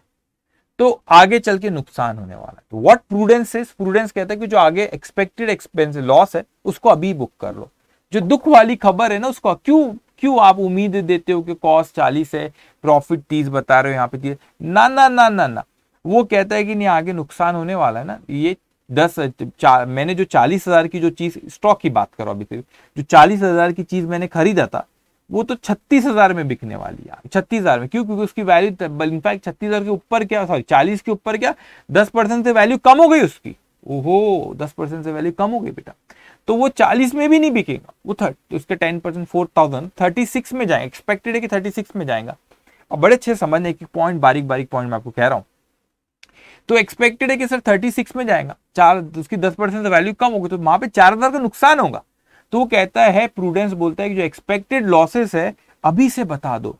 तो आगे चल के नुकसान होने वाला है तो व्हाट प्रूडेंस इज प्रूडेंस कहता है कि जो आगे एक्सपेक्टेड एक्सपेंस लॉस है उसको अभी बुक कर लो जो दुख वाली खबर है ना उसको क्यों क्यों आप उम्मीद देते हो कि कॉस्ट चालीस है प्रॉफिट तीस बता रहे हो यहाँ पे ना ना ना ना ना वो कहता है कि नहीं आगे नुकसान होने वाला है ना ये दस मैंने जो चालीस हजार की जो चीज स्टॉक की बात करो अभी सिर्फ तो, जो चालीस हजार की चीज मैंने खरीदा था वो तो छत्तीस हजार में बिकने वाली है छत्तीस हजार में क्यों क्योंकि उसकी वैल्यू इनफैक्ट छत्तीस हजार के ऊपर क्या सॉरी चालीस के ऊपर क्या दस परसेंट से वैल्यू कम हो गई उसकी ओहो दस परसेंट से वैल्यू कम हो गई बेटा तो वो चालीस में भी नहीं बिकेगा वो थर्ट उसके ten percent four thousand thirty six में जाएगा एक्सपेक्टेड है कि थर्टी सिक्स में जाएगा अब बड़े अच्छे समझने की पॉइंट बारीक बारीक पॉइंट मैं आपको कह रहा हूँ तो एक्सपेक्टेड है कि सर 36 में जाएगा चार उसकी 10 परसेंट वैल्यू कम होगी तो वहां पे चार हजार का नुकसान होगा तो वो कहता है प्रूडेंस बोलता है कि जो एक्सपेक्टेड लॉसेस है अभी से बता दो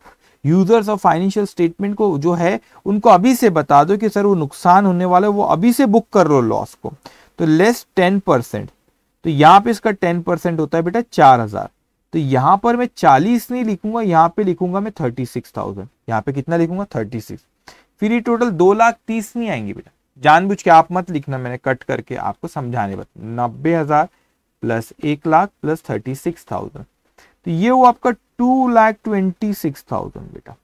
यूजर्स ऑफ फाइनेंशियल स्टेटमेंट को जो है उनको अभी से बता दो कि सर वो नुकसान होने वाला है वो अभी से बुक कर लो लॉस को तो लेस टेन तो यहाँ पे इसका टेन होता है बेटा चार तो यहां पर मैं 40 नहीं लिखूंगा यहां पे लिखूंगा मैं 36,000 सिक्स थाउजेंड यहाँ पे कितना लिखूंगा थर्टी फिर ये टोटल दो लाख तीस नहीं आएंगे बेटा जानबूझ के आप मत लिखना मैंने कट करके आपको समझाने बता नब्बे हजार प्लस एक lakh plus thirty six thousand तो ये वो आपका two lakh twenty six thousand बेटा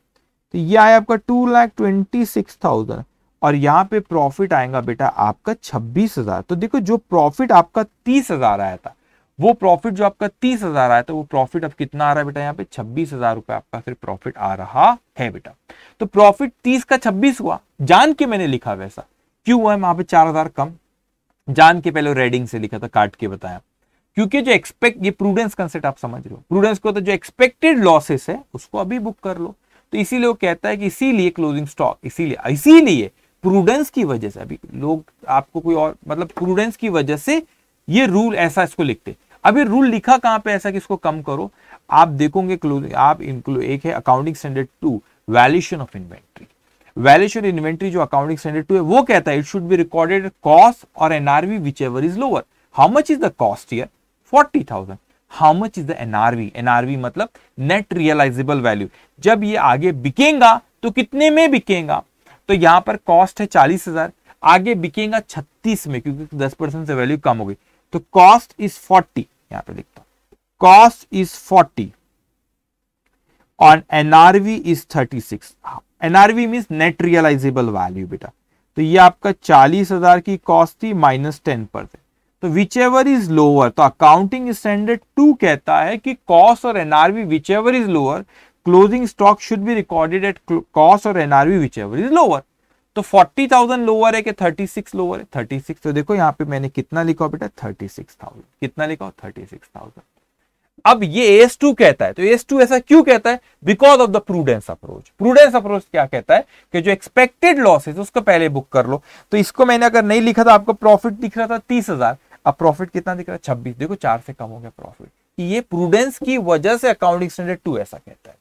तो ये आया आपका two lakh twenty six thousand और यहाँ पे प्रॉफिट आएगा बेटा आपका छब्बीस हजार तो देखो जो प्रॉफिट आपका तीस हजार आया था वो प्रॉफिट जो आपका तीस हजार आया था वो प्रॉफिट अब कितना आ रहा है बेटा यहाँ पे छब्बीस हजार रुपए आपका फिर प्रॉफिट आ रहा है बेटा तो प्रॉफिट तीस का छब्बीस हुआ जान के मैंने लिखा वैसा क्यों हुआ वहां पे चार हजार कम जान के पहले रेडिंग से लिखा था काट के बताया क्योंकि जो एक्सपेक्ट ये प्रूडेंस कंसेप्ट आप समझ रहे हो प्रूडेंस को तो जो एक्सपेक्टेड लॉसेस है उसको अभी बुक कर लो तो इसीलिए वो कहता है कि इसीलिए क्लोजिंग स्टॉक इसीलिए इसीलिए प्रूडेंस की वजह से अभी लोग आपको कोई और मतलब प्रूडेंस की वजह से ये रूल ऐसा इसको लिखते अब ये रूल लिखा कहां पे ऐसा कि इसको कम करो आप देखोगे आप इंक्लूड एक है accounting standard two valuation of inventory valuation inventory जो अकाउंटिंग स्टैंडर्ड टू है वो कहता है it should be recorded cost और NRV whichever is lower how much is the cost here forty thousand how much is the NRV NRV मतलब नेट रियलाइजेबल वैल्यू जब ये आगे बिकेगा तो कितने में बिकेगा तो यहां पर कॉस्ट है चालीस हजार आगे बिकेगा छत्तीस में क्योंकि दस परसेंट से वैल्यू कम हो गई तो कॉस्ट इज 40 यहां पे लिखता हूं कॉस्ट इज 40 और NRV is 36 NRV mean net realisable value बेटा तो ये आपका चालीस हजार की कॉस्ट थी माइनस टेन परसेंट तो विच एवर इज लोअर तो अकाउंटिंग स्टैंडर्ड टू कहता है कि कॉस्ट और NRV whichever is lower closing stock should be recorded at cost और NRV whichever is lower तो 40,000 लोअर है कि 36 लोअर है 36 तो देखो यहाँ पे मैंने कितना लिखा बेटा 36,000 कितना लिखा 36,000 अब ये एस टू कहता है तो एस टू ऐसा क्यों कहता है because of the prudence approach prudence approach क्या कहता है कि जो एक्सपेक्टेड है उसको पहले बुक कर लो तो इसको मैंने अगर नहीं लिखा था आपको प्रॉफिट दिख रहा था तीस हजार अब प्रॉफिट कितना दिख रहा है छब्बीस देखो चार से कम हो गया प्रॉफिट ये प्रूडेंस की वजह से अकाउंटिंग स्टैंडर्ड टू ऐसा कहता है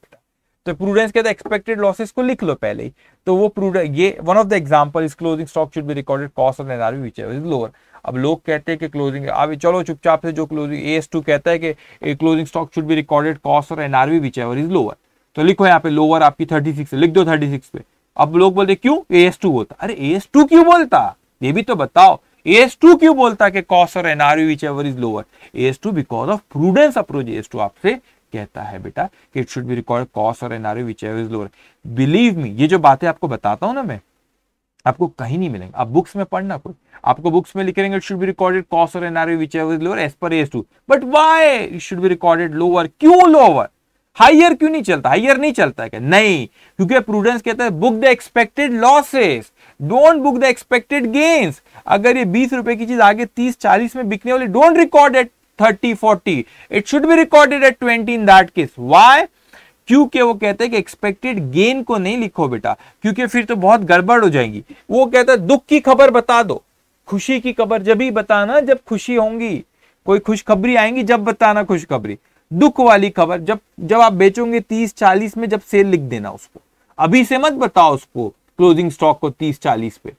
तो प्रूडेंस के एक्सपेक्टेड लॉसेस को लिख लो पहले ही तो वो प्रूडेंस ये one of the example is closing stock should be recorded cost of NRV which is lower अब लोग कहते हैं कि क्लोजिंग अब चलो चुपचाप से जो क्लोजिंग एस टू कहता है कि closing stock should be recorded cost और एनआरवी व्हिच इज लोअर तो लिखो यहाँ पे लोअर आपकी थर्टी सिक्स लिख दो थर्टी सिक्स पे अब लोग बोलते क्यों एस टू होता अरे एस टू क्यों बोलता ये भी तो बताओ एस टू क्यों बोलता कि कॉस्ट और NRV whichever is lower S two because of prudence approach S two आपसे कहता है बेटा कि it should be record cost और NRV whichever is lower believe me ये जो बातें आपको बताता हूँ ना मैं आपको कहीं नहीं मिलेंगे आप बुक्स में पढ़ना कोई आपको बुक्स में लिखेंगे it should be recorded cost और NRV whichever is lower as per AS two but why it should be recorded lower क्यों लोअर हाइयर क्यों नहीं चलता हाइयर नहीं चलता है क्या नहीं क्योंकि प्रूडेंस कहता है book the expected losses don't book the expected gains अगर ये बीस रुपए की चीज आगे तीस चालीस में बिकने वाली don't record it 30, 40. It should be recorded at 20 in that case. Why? क्योंकि वो कहते हैं कि एक्सपेक्टेड गेन को नहीं लिखो बेटा क्योंकि फिर तो बहुत गड़बड़ हो जाएगी वो कहता है दुख की खबर बता दो खुशी की खबर जब ही बताना जब खुशी होंगी कोई खुशखबरी आएंगी जब बताना खुशखबरी दुख वाली खबर जब जब आप बेचोगे 30-40 में जब सेल लिख देना उसको अभी से मत बताओ उसको क्लोजिंग स्टॉक को तीस चालीस पे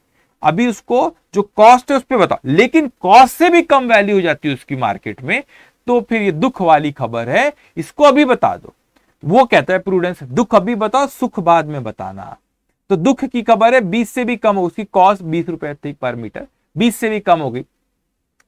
अभी उसको जो कॉस्ट है उस पर बताओ लेकिन कॉस्ट से भी कम वैल्यू हो जाती है उसकी मार्केट में तो फिर ये दुख वाली खबर है इसको अभी बता दो वो कहता है प्रूडेंस दुख अभी बताओ सुख बाद में बताना तो दुख की खबर है बीस से भी कम उसकी कॉस्ट बीस रुपए थी पर मीटर बीस से भी कम होगी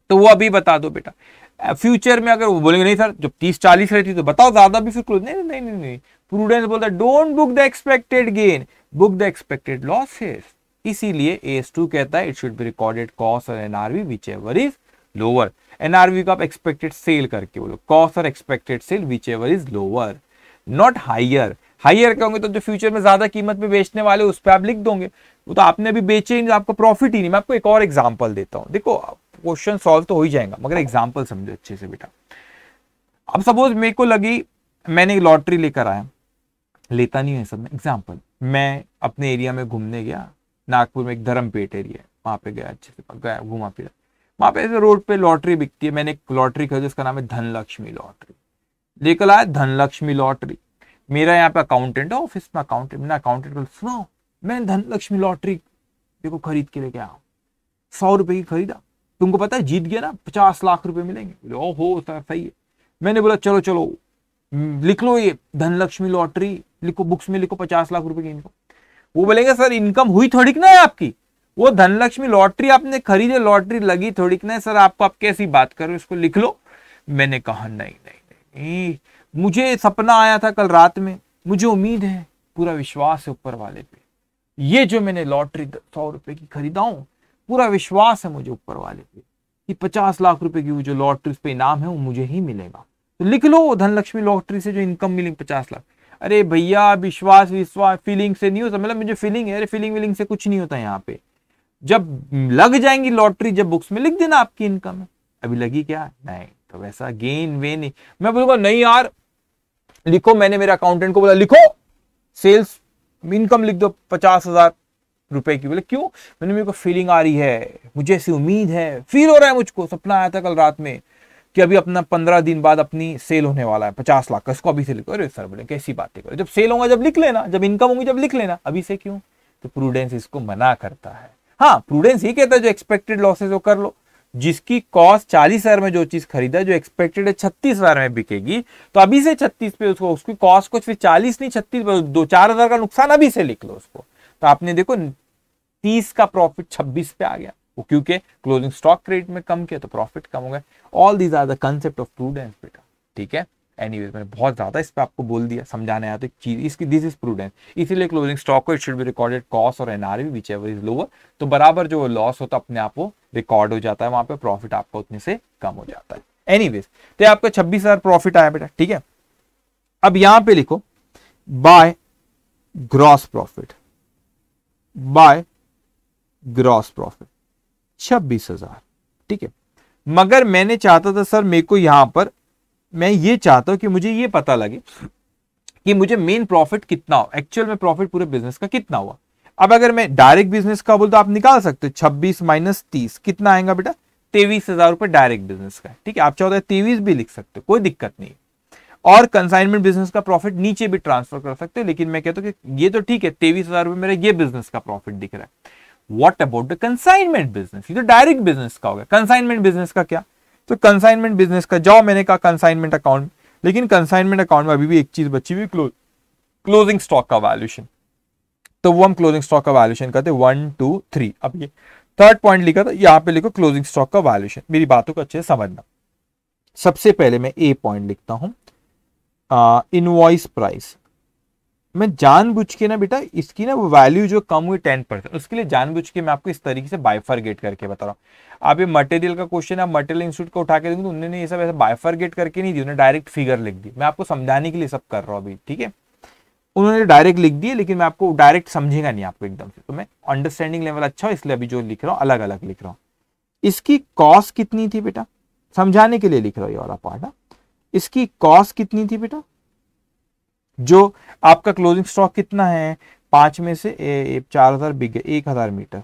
तो वो अभी बता दो बेटा फ्यूचर में अगर वो बोलेंगे नहीं सर जब तीस चालीस रहती तो बताओ ज्यादा भी फिर क्लोज नहीं नहीं नहीं, नहीं। प्रूडेंस बोलता है don't book the expected gain book the expected losses इसीलिए ए एस टू कहता है it should be recorded cost और NRV whichever is lower NRV को आप एक्सपेक्टेड सेल करके बोलो कॉस्ट और expected sale whichever is lower not higher higher कहोगे तो जो फ्यूचर में ज्यादा कीमत पे बेचने वाले उस पर आप लिख दोगे वो तो आपने अभी बेचे ही नहीं तो आपको प्रॉफिट ही नहीं मैं आपको एक और एग्जाम्पल देता हूँ देखो क्वेश्चन सॉल्व तो हो ही जाएगा मगर एग्जाम्पल समझो अच्छे से बेटा अब सपोज मेरे को लगी मैंने लॉटरी लेकर आया लेता नहीं है सब मैं एग्जाम्पल मैं अपने एरिया में घूमने गया नागपुर में एक धर्मपेट एरिया है वहाँ पे गया अच्छे से गया घूमा फिरा वहाँ पे ऐसे रोड पे लॉटरी बिकती है मैंने एक लॉटरी खरीदी उसका नाम है धनलक्ष्मी लॉटरी लेकर आया धनलक्ष्मी लॉटरी मेरा यहाँ पे अकाउंटेंट है ऑफिस में अकाउंटेंट मैंने अकाउंटेंट बोल सुनो मैं धनलक्ष्मी लॉटरी देखो खरीद के लेके आया सौ रुपये की खरीदा तुमको पता है जीत गया ना पचास लाख रुपए मिलेंगे बोले हो सर तो सही है मैंने बोला चलो चलो लिख लो ये धनलक्ष्मी लॉटरी लिखो बुक्स में लिखो पचास लाख रुपए की इनको वो बोलेंगे सर इनकम हुई थोड़ी ना है आपकी वो धनलक्ष्मी लॉटरी आपने खरीदे लॉटरी लगी थोड़ी ना है सर आपको आप कैसी बात करो इसको लिख लो मैंने कहा नहीं नहीं नहीं मुझे सपना आया था कल रात में मुझे उम्मीद है पूरा विश्वास है ऊपर वाले पे ये जो मैंने लॉटरी सौ रुपए की खरीदा हूँ पूरा विश्वास है मुझे ऊपर वाले पे कि पचास लाख रुपए की वो जो लॉटरी उस पर इनाम है वो मुझे ही मिलेगा तो लिख लो धनलक्ष्मी लॉटरी से जो इनकम मिली पचास लाख अरे भैया विश्वास विश्वास फीलिंग से नहीं होता मतलब मुझे फीलिंग है अरे फीलिंग विलिंग से कुछ नहीं होता यहाँ पे जब लग जाएंगी लॉटरी जब बुक्स में लिख देना आपकी इनकम है अभी लगी क्या नहीं तो वैसा गेन वेन मैं बोलूंगा नहीं यार लिखो मैंने मेरे अकाउंटेंट को बोला लिखो सेल्स इनकम लिख दो पचास हजार रुपए की बोले क्यों मैंने मेरे को फीलिंग आ रही है मुझे ऐसी उम्मीद है फील हो रहा है मुझको सपना आया था कल रात में कि अभी अपना पंद्रह दिन बाद अपनी सेल होने वाला है पचास लाख का इसको अभी से लिखो अरे सर बोले कैसी बातें करो जब सेल होगा जब लिख लेना जब इनकम होगी जब लिख लेना अभी से क्यों तो प्रूडेंस इसको मना करता है हाँ प्रूडेंस ही कहता है जो एक्सपेक्टेड लॉसेज वो कर लो जिसकी कॉस्ट चालीस हजार में जो चीज खरीदा जो एक्सपेक्टेड है छत्तीस हजार में बिकेगी तो अभी से छत्तीस पे उसको उसकी कॉस्ट को फिर चालीस नहीं छत्तीस दो चार हजार का नुकसान अभी से लिख लो उसको तो आपने देखो तीस का प्रॉफिट छब्बीस पे आ गया वो क्योंकि क्लोजिंग स्टॉक क्रेडिट में कम किया तो प्रॉफिट कम हो गया all these are the concept of prudence बेटा ठीक है एनी anyway, मैंने बहुत ज़्यादा इस पर आपको बोल दिया समझाने आया तो चीज इसकी दिस इज प्रूडेंस इसीलिए क्लोजिंग स्टॉक को it should be recorded cost और NRV whichever is lower तो बराबर जो लॉस होता है अपने आप वो रिकॉर्ड हो जाता है वहां पे प्रॉफिट आपका उतने से कम हो जाता है एनी तो आपका छब्बीस हजार प्रॉफिट आया बेटा ठीक है अब यहां पर लिखो by gross profit by gross profit छब्बीस हजार ठीक है मगर मैंने चाहता था सर मेरे को यहां पर मैं ये चाहता हूं कि मुझे ये पता लगे कि मुझे मेन प्रॉफिट कितना हो एक्चुअल में प्रॉफिट पूरे बिजनेस का कितना हुआ अब अगर मैं डायरेक्ट बिजनेस का बोल तो आप निकाल सकते हो छब्बीस माइनस तीस कितना आएगा बेटा तेईस हजार रुपये डायरेक्ट बिजनेस का ठीक है आप चाहो तो तेवीस भी लिख सकते हो कोई दिक्कत नहीं और कंसाइनमेंट बिजनेस का प्रॉफिट नीचे भी ट्रांसफर कर सकते हो लेकिन मैं कहता हूँ कि ये तो ठीक है तेईस हजार रुपये मेरा ये बिजनेस का प्रॉफिट दिख रहा है what about the consignment business तो डायरेक्ट बिजनेस का होगा कंसाइनमेंट बिजनेस का क्या तो कंसाइनमेंट बिजनेस का जाओ मैंने कहा कंसाइनमेंट अकाउंट लेकिन कंसाइनमेंट अकाउंट में अभी भी एक चीज बची हुई क्लोज क्लोजिंग स्टॉक का वैल्यूशन तो वो हम क्लोजिंग स्टॉक का वैल्यूशन करते वन टू थ्री अब ये थर्ड पॉइंट लिखा था यहां पे लिखो क्लोजिंग स्टॉक का वैल्यूशन मेरी बातों को अच्छे से समझना सबसे पहले मैं ए पॉइंट लिखता हूं इनवॉइस प्राइस मैं जानबूझ के ना बेटा इसकी ना वो वैल्यू जो कम हुई टेन परसेंट उसके लिए जानबूझ के मैं आपको इस तरीके से बायफरगेट करके बता रहा हूँ आप ये मटेरियल का क्वेश्चन आप मटेरियल इंस्टीट्यूट को उठा के देंगे तो उन्होंने ये सब ऐसा बाइफरगेट करके नहीं दी उन्होंने डायरेक्ट फिगर लिख दी मैं आपको समझाने के लिए सब कर रहा हूँ अभी ठीक है उन्होंने डायरेक्ट लिख दिए लेकिन मैं आपको डायरेक्ट समझेगा नहीं आपको एकदम से तो मैं अंडरस्टैंडिंग लेवल अच्छा हो इसलिए अभी जो लिख रहा हूँ अलग अलग लिख रहा हूँ इसकी कॉस्ट कितनी थी बेटा समझाने के लिए लिख रहा हूँ ये वाला पार्ट हाँ। इसकी कॉस्ट कितनी थी बेटा जो आपका क्लोजिंग स्टॉक कितना है पांच में से ए, ए, चार हजार बिग एक हजार मीटर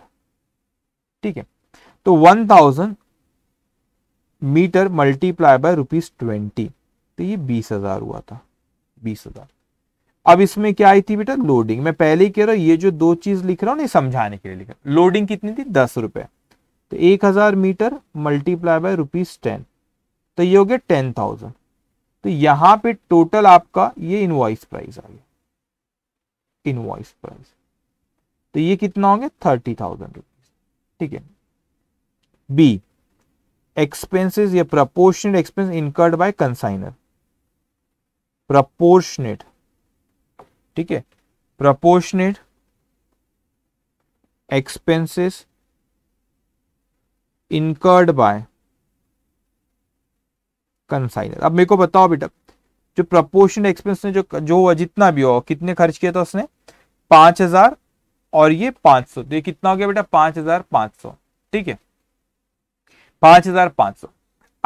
ठीक है तो one thousand metre multiply by rupees twenty तो ये बीस हजार हुआ था बीस हजार अब इसमें क्या आई थी बेटा लोडिंग मैं पहले ही कह रहा हूं ये जो दो चीज लिख रहा हूं ना समझाने के लिए लिख रहा लोडिंग कितनी थी दस रुपए तो एक हजार metre multiply by rupees ten तो ये हो गया टेन थाउजेंड तो यहां पे टोटल आपका ये इनवॉइस प्राइस आ गया इनवॉइस प्राइस तो ये कितना हो गया थर्टी थाउजेंड रुपीज ठीक है बी एक्सपेंसेस या proportionate expense incurred by consignor proportionate ठीक है proportionate expenses incurred by consign अब मेरे को बताओ बेटा जो प्रपोर्शन एक्सपेंस ने जो जो जितना भी हो कितने खर्च किया था उसने पांच हजार और ये पांच सौ तो ये कितना हो गया बेटा पांच हजार पांच सौ ठीक है पांच हजार पांच सौ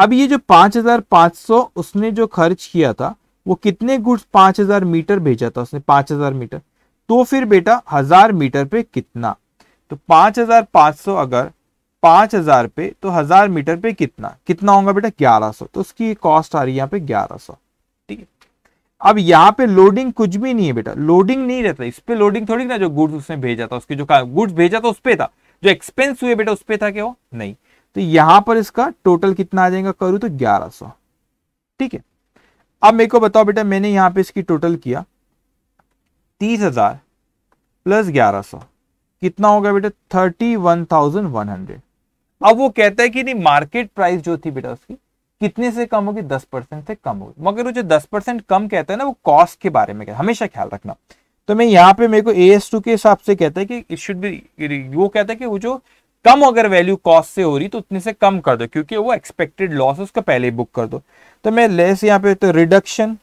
अब ये जो पांच हजार पांच सौ उसने जो खर्च किया था वो कितने गुड्स पांच हजार मीटर भेजा था उसने पांच हजार मीटर तो फिर बेटा हजार मीटर पे कितना तो पांच हजार पांच सौ अगर पांच हजार पे तो हजार मीटर पे कितना कितना होगा बेटा ग्यारह सौ तो उसकी कॉस्ट आ रही है यहाँ पे ग्यारह सौ ठीक है अब यहाँ पे लोडिंग कुछ भी नहीं है बेटा लोडिंग नहीं रहता इस पे लोडिंग थोड़ी ना जो गुड्स उसने भेजा था उसके जो गुड्स भेजा था उस पर था जो एक्सपेंस हुए बेटा उस पर था क्या नहीं तो यहां पर इसका टोटल कितना आ जाएगा करूँ तो ग्यारह सौ ठीक है अब मेरे को बताओ बेटा मैंने यहां पे इसकी टोटल किया तीस हजार प्लस ग्यारह सौ कितना होगा बेटा thirty one thousand one hundred अब वो कहता है कि नहीं मार्केट प्राइस जो थी बेटा उसकी कितने से कम होगी दस परसेंट से कम होगी मगर वो जो दस परसेंट कम कहता है ना वो कॉस्ट के बारे में हमेशा ख्याल रखना तो मैं यहाँ पे मेरे को ए एस टू के हिसाब से कहता है कि इट शुड बी वो कहता है कि वो जो कम अगर वैल्यू कॉस्ट से हो रही तो उतने से कम कर दो क्योंकि वो एक्सपेक्टेड लॉस उसका पहले ही बुक कर दो तो मैं लेस यहाँ पे तो reduction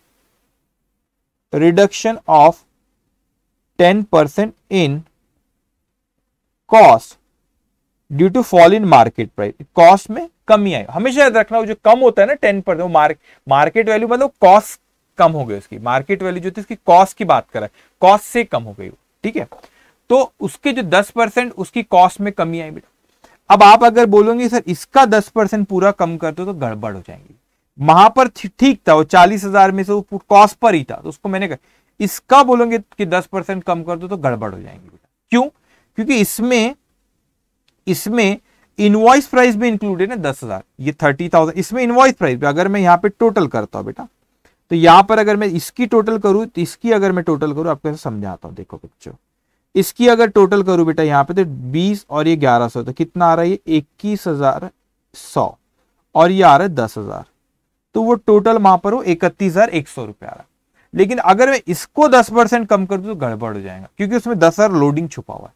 reduction of ten percent in cost due to fall in market price cost में कमी आई हमेशा याद रखना जो कम होता है ना टेन परसेंट मार्केट वैल्यू मतलब कॉस्ट कम हो गई उसकी मार्केट वैल्यू जो थी उसकी कॉस्ट की बात कर कॉस्ट से कम हो गई ठीक है तो उसके जो दस परसेंट उसकी कॉस्ट में कमी आई बेटा अब आप अगर बोलोगे सर इसका दस परसेंट पूरा कम कर दो तो गड़बड़ हो जाएंगी वहां पर ठीक था वो चालीस हजार में से वो कॉस्ट पर ही था तो उसको मैंने कहा इसका बोलोगे कि दस परसेंट कम कर दो तो गड़बड़ हो जाएंगी बेटा क्यों क्योंकि इसमें इसमें इनवॉइस प्राइस भी इंक्लूडेड है दस हजार ये थर्टी थाउजेंड इसमें इनवॉइस प्राइस भी अगर मैं यहाँ पे टोटल करता हूँ बेटा तो यहाँ पर अगर मैं इसकी टोटल करूँ तो इसकी अगर मैं टोटल करूँ आपको समझाता हूँ देखो बच्चों इसकी अगर टोटल करूँ बेटा यहाँ पे तो बीस और ये ग्यारह तो कितना आ रहा है ये इक्कीस और ये आ रहा है दस तो वो टोटल वहां पर हो इकतीस हजार एक सौ रुपया लेकिन अगर मैं इसको दस परसेंट कम कर दू तो गड़बड़ हो जाएगा क्योंकि उसमें दस हजार लोडिंग छुपा हुआ है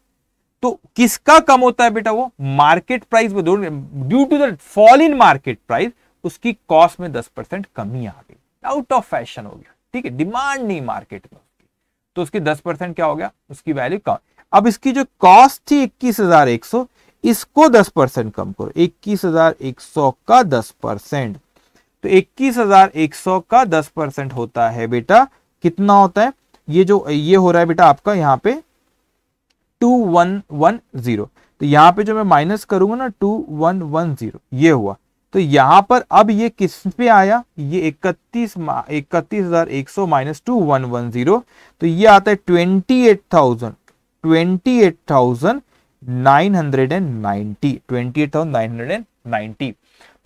तो किसका कम होता है बेटा वो मार्केट प्राइस वो due to the fall in market price उसकी कॉस्ट में 10 परसेंट कमी आ गई आउट ऑफ फैशन हो गया ठीक है डिमांड नहीं मार्केट में उसकी तो उसकी 10 परसेंट क्या हो गया उसकी वैल्यू कम अब इसकी जो कॉस्ट थी इक्कीस हजार एक सौ इसको 10 परसेंट कम करो इक्कीस हजार एक सौ का 10 परसेंट तो इक्कीस हजार एक सौ का 10 परसेंट होता है बेटा कितना होता है ये जो ये हो रहा है बेटा आपका यहाँ पे टू वन वन जीरो तो यहाँ पे जो मैं माइनस करूंगा ना टू वन वन जीरो ये हुआ तो यहाँ पर अब ये किस पे आया ये इकतीस इकतीस हजार एक सौ minus two one one zero तो ये आता है twenty eight thousand twenty eight thousand nine hundred and ninety twenty eight thousand nine hundred and ninety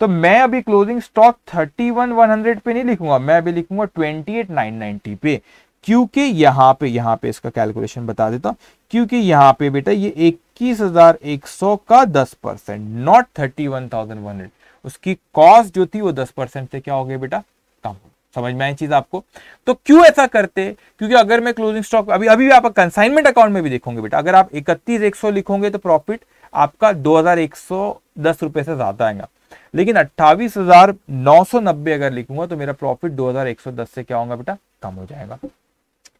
तो मैं अभी closing stock thirty one one hundred पे नहीं लिखूंगा मैं अभी लिखूंगा ट्वेंटी एट नाइन नाइनटी पे क्योंकि यहाँ पे यहाँ पे इसका कैलकुलेशन बता देता हूँ क्योंकि यहाँ पे बेटा ये इक्कीस हजार एक सौ का दस percent not thirty one thousand one hundred उसकी कॉस्ट जो थी वो दस परसेंट से क्या हो गया बेटा कम समझ में आई चीज आपको तो क्यों ऐसा करते क्योंकि अगर मैं क्लोजिंग स्टॉक अभी अभी भी आप कंसाइनमेंट अकाउंट में भी देखोगे बेटा अगर आप इकतीस एक सौ लिखोगे तो प्रॉफिट आपका दो हजार एक सौ दस रुपए से ज्यादा आएगा लेकिन अट्ठावी हजार नौ सौ नब्बे अगर लिखूंगा तो मेरा प्रॉफिट दो हजार एक सौ दस से क्या होगा बेटा कम हो जाएगा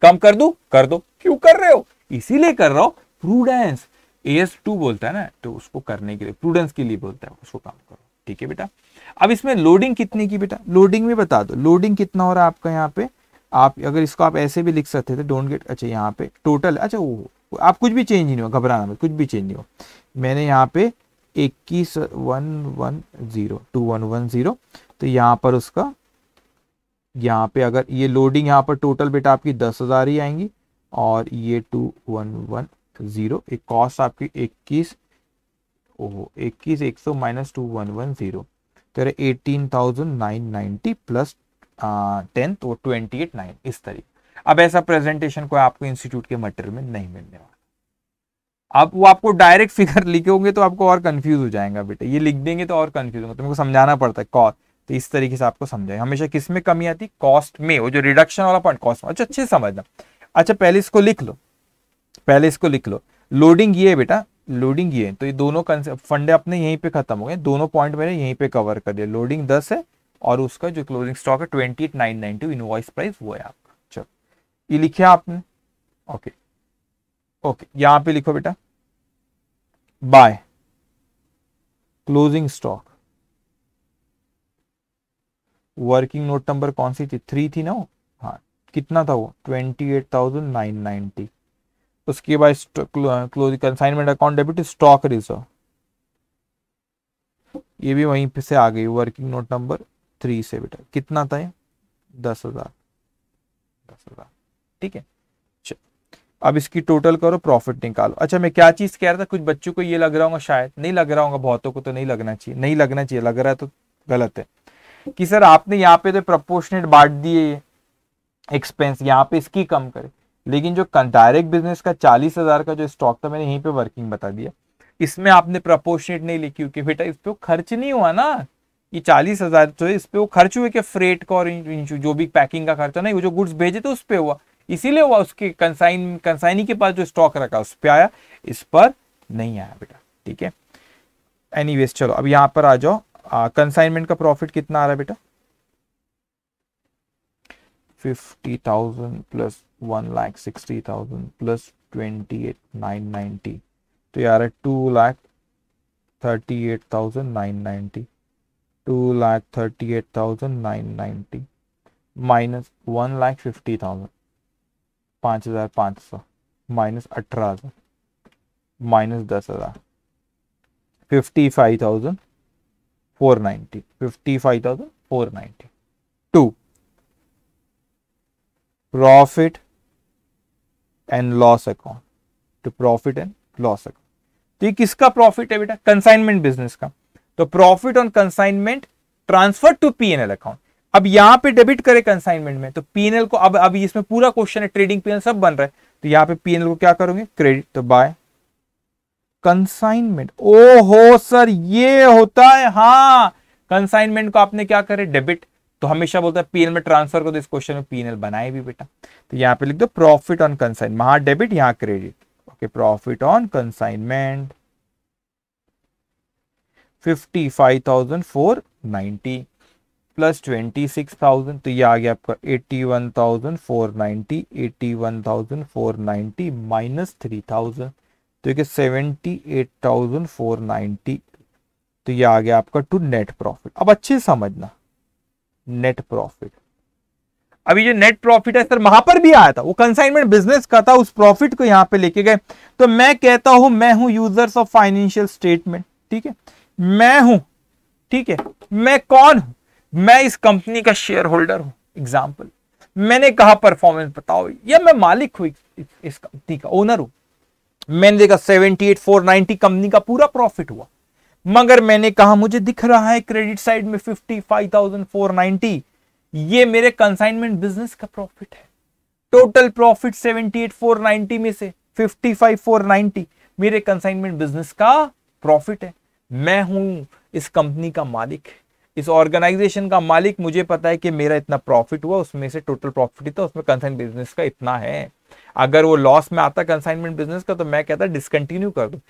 कम कर दू कर दो क्यों कर रहे हो इसीलिए कर रहा हूं प्रूडेंस एस टू बोलता है ना तो उसको करने के लिए प्रूडेंस के लिए बोलता है उसको काम करो ठीक है बेटा अब इसमें लोडिंग कितने की बेटा लोडिंग भी बता दो लोडिंग कितना हो रहा है आपका यहाँ पे आप अगर इसको आप ऐसे भी लिख सकते थे डोंट गेट अच्छा यहाँ पे टोटल अच्छा वो आप कुछ भी चेंज नहीं हो घबराना मत कुछ भी चेंज नहीं हो मैंने यहाँ पे इक्कीस one one zero two one one zero तो यहाँ पर उसका यहाँ पे अगर ये लोडिंग यहाँ पर टोटल बेटा आपकी दस हज़ार ही आएंगी और ये टू वन वन ज़ीरो एक कॉस्ट आपकी इक्कीस ओहो इक्कीस एक सौ minus two one one zero eighteen thousand nine ninety plus ten तो ट्वेंटी एट नाइन इस तरीके अब ऐसा प्रेजेंटेशन कोई आपको इंस्टीट्यूट के मटेरियल में नहीं मिलने वाला अब वो आपको डायरेक्ट फिगर लिखे होंगे तो आपको और कंफ्यूज हो जाएगा बेटा ये लिख देंगे तो और कंफ्यूज होगा तुमको समझाना पड़ता है कॉस्ट तो इस तरीके से आपको समझाए हमेशा किस में कमी आती कॉस्ट में वो जो रिडक्शन वाला पॉइंट कॉस्ट अच्छा अच्छे समझना अच्छा पहले इसको लिख लो पहले इसको लिख लो लोडिंग ये बेटा लोडिंग ये तो ये दोनों कंसेप्ट फंडे अपने यहीं पे खत्म हो गए दोनों पॉइंट मैंने यहीं पे कवर कर दिया लोडिंग दस है और उसका जो क्लोजिंग स्टॉक है twenty eight nine ninety voice price वो है आपका चलो ये लिखे आपने ओके ओके यहां पे लिखो बेटा by closing stock working note number कौन सी थी थ्री थी ना वो हाँ कितना था वो twenty eight thousand nine ninety उसके बाद close consignment account debit stock reserve ये भी वहीं पे से आ गई वर्किंग नोट नंबर थ्री से बेटा कितना था ये दस हजार दस हजार ठीक है अब इसकी टोटल करो प्रॉफिट निकालो अच्छा मैं क्या चीज कह रहा था कुछ बच्चों को ये लग रहा होगा शायद नहीं लग रहा होगा बहुतों को तो नहीं लगना चाहिए नहीं लगना चाहिए लग रहा है तो गलत है कि सर आपने यहाँ पे तो प्रपोर्शनेट बांट दिए एक्सपेंस यहाँ पे इसकी कम करे लेकिन जो डायरेक्ट बिजनेस का चालीस हजार का जो स्टॉक था मैंने यहीं पे वर्किंग बता दिया इसमें आपने प्रपोर्शनेट नहीं लिखी क्योंकि बेटा इस पर खर्च नहीं हुआ ना ये चालीस हजार तो इस पे वो खर्च हुए क्या फ्रेट का और जो भी पैकिंग का खर्चा नहीं वो जो गुड्स भेजे थे उस पर हुआ इसीलिए हुआ उसके कंसाइन कंसाइनी के पास जो स्टॉक रखा उस पर आया इस पर नहीं आया बेटा ठीक है एनी चलो अब यहाँ पर आ जाओ कंसाइनमेंट का प्रॉफिट कितना आ रहा है बेटा fifty thousand plus one lakh sixty thousand plus twenty eight nine ninety तो ये आ रहा है two lakh thirty eight thousand nine ninety two lakh thirty eight thousand nine ninety minus one lakh fifty thousand पाँच हज़ार पाँच सौ माइनस अठारह हज़ार माइनस दस हज़ार fifty five thousand 490 55490 2 and loss account to तो प्रॉफिट एंड लॉस अकाउंट तो ये किसका प्रॉफिट है बेटा कंसाइनमेंट बिजनेस का तो profit on consignment transfer to PNL account अब यहां पे डेबिट करे कंसाइनमेंट में तो पीएनएल को अब अभी इसमें पूरा क्वेश्चन है ट्रेडिंग पीएनएल सब बन रहा है तो यहां पे पीएनएल को क्या करोगे क्रेडिट तो बाय कंसाइनमेंट ओ हो सर ये होता है हाँ कंसाइनमेंट को आपने क्या करे डेबिट तो हमेशा बोलता है पीएनएल में ट्रांसफर को तो इस क्वेश्चन में पीएनएल बनाए भी बेटा तो यहां पे लिख दो प्रॉफिट ऑन कंसाइन वहां डेबिट यहां credit okay profit on consignment fifty five thousand four ninety plus twenty six thousand तो ये आ गया आपका eighty one thousand four ninety eighty one thousand four ninety minus three thousand तो ये seventy eight thousand four ninety तो ये आ गया आपका टू नेट प्रॉफिट अब अच्छे समझना नेट प्रॉफिट अभी जो नेट प्रॉफिट है सर वहां पर भी आया था वो कंसाइनमेंट बिजनेस का था उस प्रॉफिट को यहाँ पे लेके गए तो मैं कहता हूं मैं हूं यूजर्स ऑफ फाइनेंशियल स्टेटमेंट ठीक है मैं हूं ठीक है मैं कौन हूं मैं इस कंपनी का शेयर होल्डर हूं एग्जाम्पल मैंने कहा परफॉर्मेंस बताओ या मैं मालिक हूं इस कंपनी का ओनर हूं मैंने देखा seventy eight four ninety company का पूरा प्रॉफिट हुआ मगर मैंने कहा मुझे दिख रहा है क्रेडिट साइड में fifty five thousand four ninety ये मेरे कंसाइनमेंट बिजनेस का प्रॉफिट है total profit seventy eight four ninety में से फिफ्टी फाइव फोर नाइनटी मेरे कंसाइनमेंट बिजनेस का प्रॉफिट है मैं हूं इस कंपनी का मालिक इस ऑर्गेनाइजेशन का मालिक मुझे पता है कि मेरा इतना प्रॉफिट हुआ उसमें से टोटल प्रॉफिट ही था उसमें कंसाइन बिजनेस का इतना है अगर वो लॉस में आता कंसाइनमेंट बिजनेस का तो मैं कहता डिसकंटिन्यू कर दो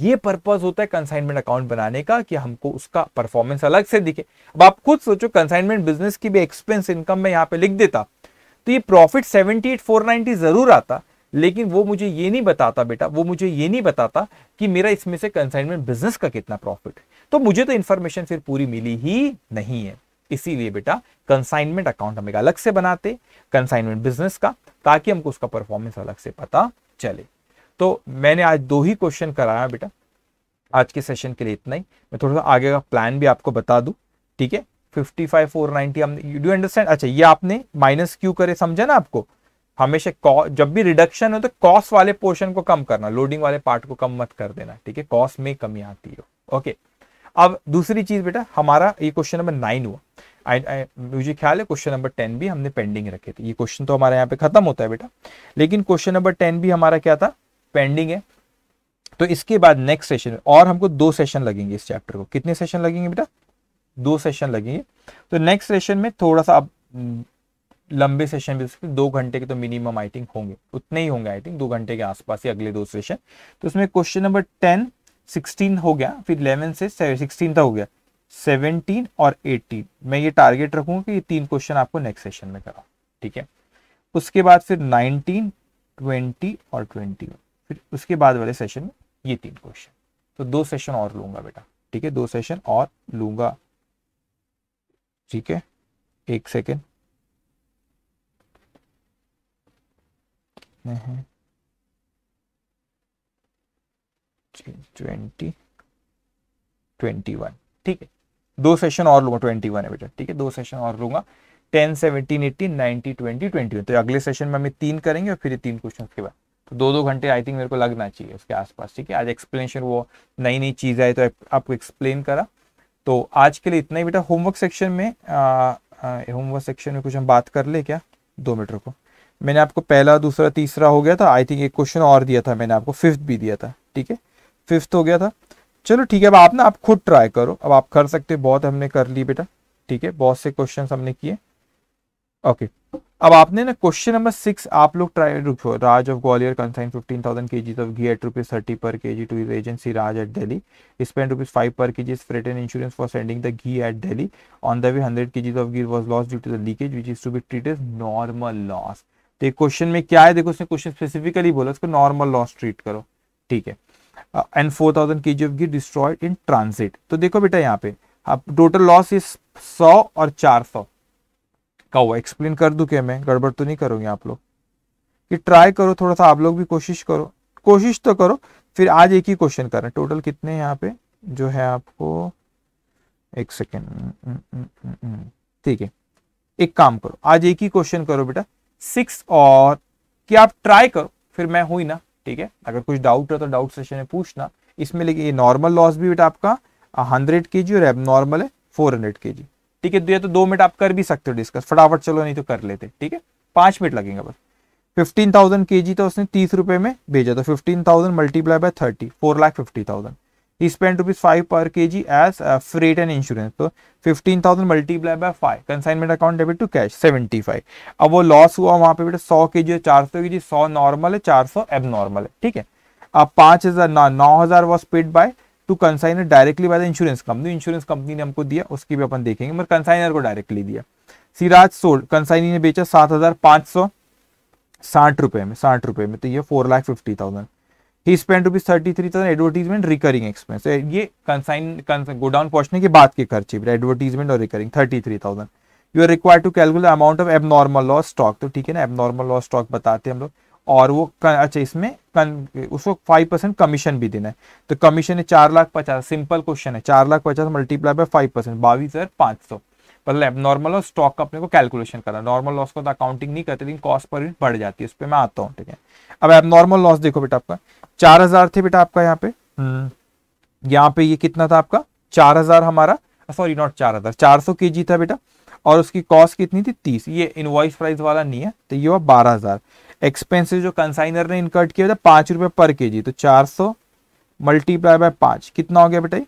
ये पर्पज होता है कंसाइनमेंट अकाउंट बनाने का कि हमको उसका परफॉर्मेंस अलग से दिखे अब आप खुद सोचो कंसाइनमेंट बिजनेस की भी एक्सपेंस इनकम में यहाँ पे लिख देता तो ये profit seventy eight four ninety जरूर आता लेकिन वो मुझे ये नहीं बताता बेटा वो मुझे ये नहीं बताता कि मेरा इसमें से कंसाइनमेंट बिजनेस का कितना प्रॉफिट तो मुझे तो इन्फॉर्मेशन फिर पूरी मिली ही नहीं है इसीलिए बेटा कंसाइनमेंट अकाउंट हम एक अलग से बनाते कंसाइनमेंट बिजनेस का ताकि हमको उसका परफॉर्मेंस अलग से पता चले तो मैंने आज दो ही क्वेश्चन कराया बेटा आज के सेशन के लिए इतना ही मैं थोड़ा सा आगे का प्लान भी आपको बता दू ठीक है फिफ्टी फाइव फोर नाइनटी हमने डू अंडरस्टैंड अच्छा ये आपने माइनस क्यू करे समझा ना आपको हमेशा जब भी रिडक्शन हो तो कॉस्ट वाले पोर्शन को कम करना लोडिंग वाले पार्ट को कम मत कर देना ठीक है कॉस्ट में कमी आती हो ओके अब दूसरी चीज बेटा हमारा ये क्वेश्चन नंबर नाइन हुआ मुझे ख्याल है क्वेश्चन नंबर टेन भी हमने पेंडिंग रखे थे ये क्वेश्चन तो हमारे यहाँ पे खत्म होता है बेटा लेकिन क्वेश्चन नंबर टेन भी हमारा क्या था पेंडिंग है तो इसके बाद नेक्स्ट सेशन और हमको दो सेशन लगेंगे इस चैप्टर को कितने सेशन लगेंगे बेटा दो सेशन लगेंगे तो नेक्स्ट सेशन में थोड़ा सा आप हम्म, लंबे सेशन भी दो घंटे के तो मिनिमम आई थिंक होंगे उतने ही होंगे आई थिंक दो घंटे के आसपास ही अगले दो सेशन तो उसमें क्वेश्चन नंबर टेन सिक्सटीन हो गया फिर इलेवन से सिक्सटीन तक हो गया सेवनटीन और एटीन मैं ये टारगेट रखूंगा कि ये तीन क्वेश्चन आपको नेक्स्ट सेशन में करा ठीक है उसके बाद फिर नाइनटीन ट्वेंटी और ट्वेंटी फिर उसके बाद वाले सेशन में ये तीन क्वेश्चन तो दो सेशन और लूंगा बेटा ठीक है दो सेशन और लूंगा ठीक है एक सेकेंड ट्वेंटी ट्वेंटी वन ठीक है दो सेशन और लूंगा ट्वेंटी वन है बेटा ठीक है दो सेशन और लूंगा ten seventeen eighteen ninety twenty twenty तो अगले सेशन में हमें तीन करेंगे और फिर तीन क्वेश्चन के बाद तो दो दो घंटे आई थिंक मेरे को लगना चाहिए उसके आसपास ठीक है आज एक्सप्लेनेशन वो नई नई चीज़ आई तो आपको एक्सप्लेन करा तो आज के लिए इतना ही बेटा होमवर्क सेक्शन में होमवर्क सेक्शन में कुछ हम बात कर ले क्या दो मिनट रुको मैंने आपको पहला दूसरा तीसरा हो गया था आई थिंक एक क्वेश्चन और दिया था मैंने आपको फिफ्थ भी दिया था ठीक है फिफ्थ हो गया था चलो ठीक है अब आप ना आप खुद ट्राई करो अब आप कर सकते बहुत हमने कर ली बेटा ठीक है बहुत से क्वेश्चन हमने किए ओके अब आपने ना क्वेश्चन नंबर सिक्स आप लोग ट्राई रुको Raj of Gwalior consign fifteen thousand K G of ghee at rupees thirty per K G to is agency Raj at Delhi spend rupees five per K G freight and insurance for sending the ghee at Delhi on the way hundred K G of ghee was loss due to the leakage which is to be treat is normal loss तो क्वेश्चन में क्या है देखो उसने क्वेश्चन स्पेसिफिकली बोला उसको नॉर्मल लॉस ट्रीट करो ठीक है and four thousand K G of ghee destroyed in transit तो देखो बेटा यहाँ पे आप टोटल लॉस इज सौ और चार सौ का हुआ एक्सप्लेन कर दू क्या मैं गड़बड़ तो नहीं करूंगी आप लोग कि ट्राई करो थोड़ा सा आप लोग भी कोशिश करो कोशिश तो करो फिर आज एक ही क्वेश्चन करें टोटल कितने यहाँ पे जो है आपको एक सेकेंड हम्म, हम्म, हम्म, ठीक है एक काम करो आज एक ही क्वेश्चन करो बेटा सिक्स और कि आप ट्राई करो फिर मैं हुई ना ठीक है अगर कुछ डाउट है तो डाउट सेशन में पूछना इसमें लेकिन ये नॉर्मल लॉस भी बेटा आपका हंड्रेड के जी और नॉर्मल है फोर हंड्रेड के जी ठीक है तो ये तो दो मिनट आप कर भी सकते हो डिस्कस फटाफट चलो नहीं तो कर लेते ठीक है पांच मिनट लगेंगे बस फिफ्टीन थाउजेंड के जी तो उसने तीस रुपए में भेजा तो fifteen thousand multiply by thirty four lakh fifty thousand he spent rupees 5 per kg as uh, freight and insurance so 15000 multiply by five consignment account debit to cash 75 अब वो लॉस हुआ वहां पे बेटा सौ के जी है चार सौ के जी सौ नॉर्मल है चार सौ एब नॉर्मल है ठीक है अब हजार नौ 9000 was paid by to consignor directly by the insurance company insurance company ने हमको दिया उसकी भी अपन देखेंगे मगर कंसाइनर को डायरेक्टली दिया सिराज सोल्ड कंसाइनी ने बेचा सात हजार पाँच सौ साठ रुपए में साठ रुपए में तो ये फोर लाख फिफ्टी थाउजेंड ही spend rupees thirty three thousand advertisement recurring expense ये कंसाइन गोडाउन पहुंचने के बाद के खर्चे एडवर्टीजमेंट और recurring thirty three thousand you are require to calculate amount of abnormal loss stock तो ठीक है ना एबनॉर्मल लॉस स्टॉक बताते हैं हम लोग और वो अच्छा इसमें कन, उसको फाइव परसेंट कमीशन भी देना है तो कमीशन है चार लाख पचास सिंपल क्वेश्चन है चार लाख पचास मल्टीप्लाई बाय फाइव परसेंट बाईस हजार पांच सौ मतलब नॉर्मल लॉस स्टॉक का अपने को कैलकुलेशन करना नॉर्मल लॉस को तो अकाउंटिंग नहीं करते लेकिन कॉस्ट पर यूनिट बढ़ जाती है उस पर मैं आता हूँ ठीक है अब एब नॉर्मल लॉस देखो बेटा आपका चार हजार थे बेटा आपका यहाँ पे हम्म। यहाँ पे ये कितना था आपका चार हजार हमारा सॉरी नॉट चार हजार चार सौ के जी था बेटा और उसकी कॉस्ट कितनी थी तीस ये इनवॉइस प्राइस वाला नहीं है तो ये हुआ बारह हजार एक्सपेंसिव जो कंसाइनर ने इनकर्ट किया था पांच रुपए पर के जी तो चार सौ मल्टीप्लाई बाय पांच कितना हो गया बेटा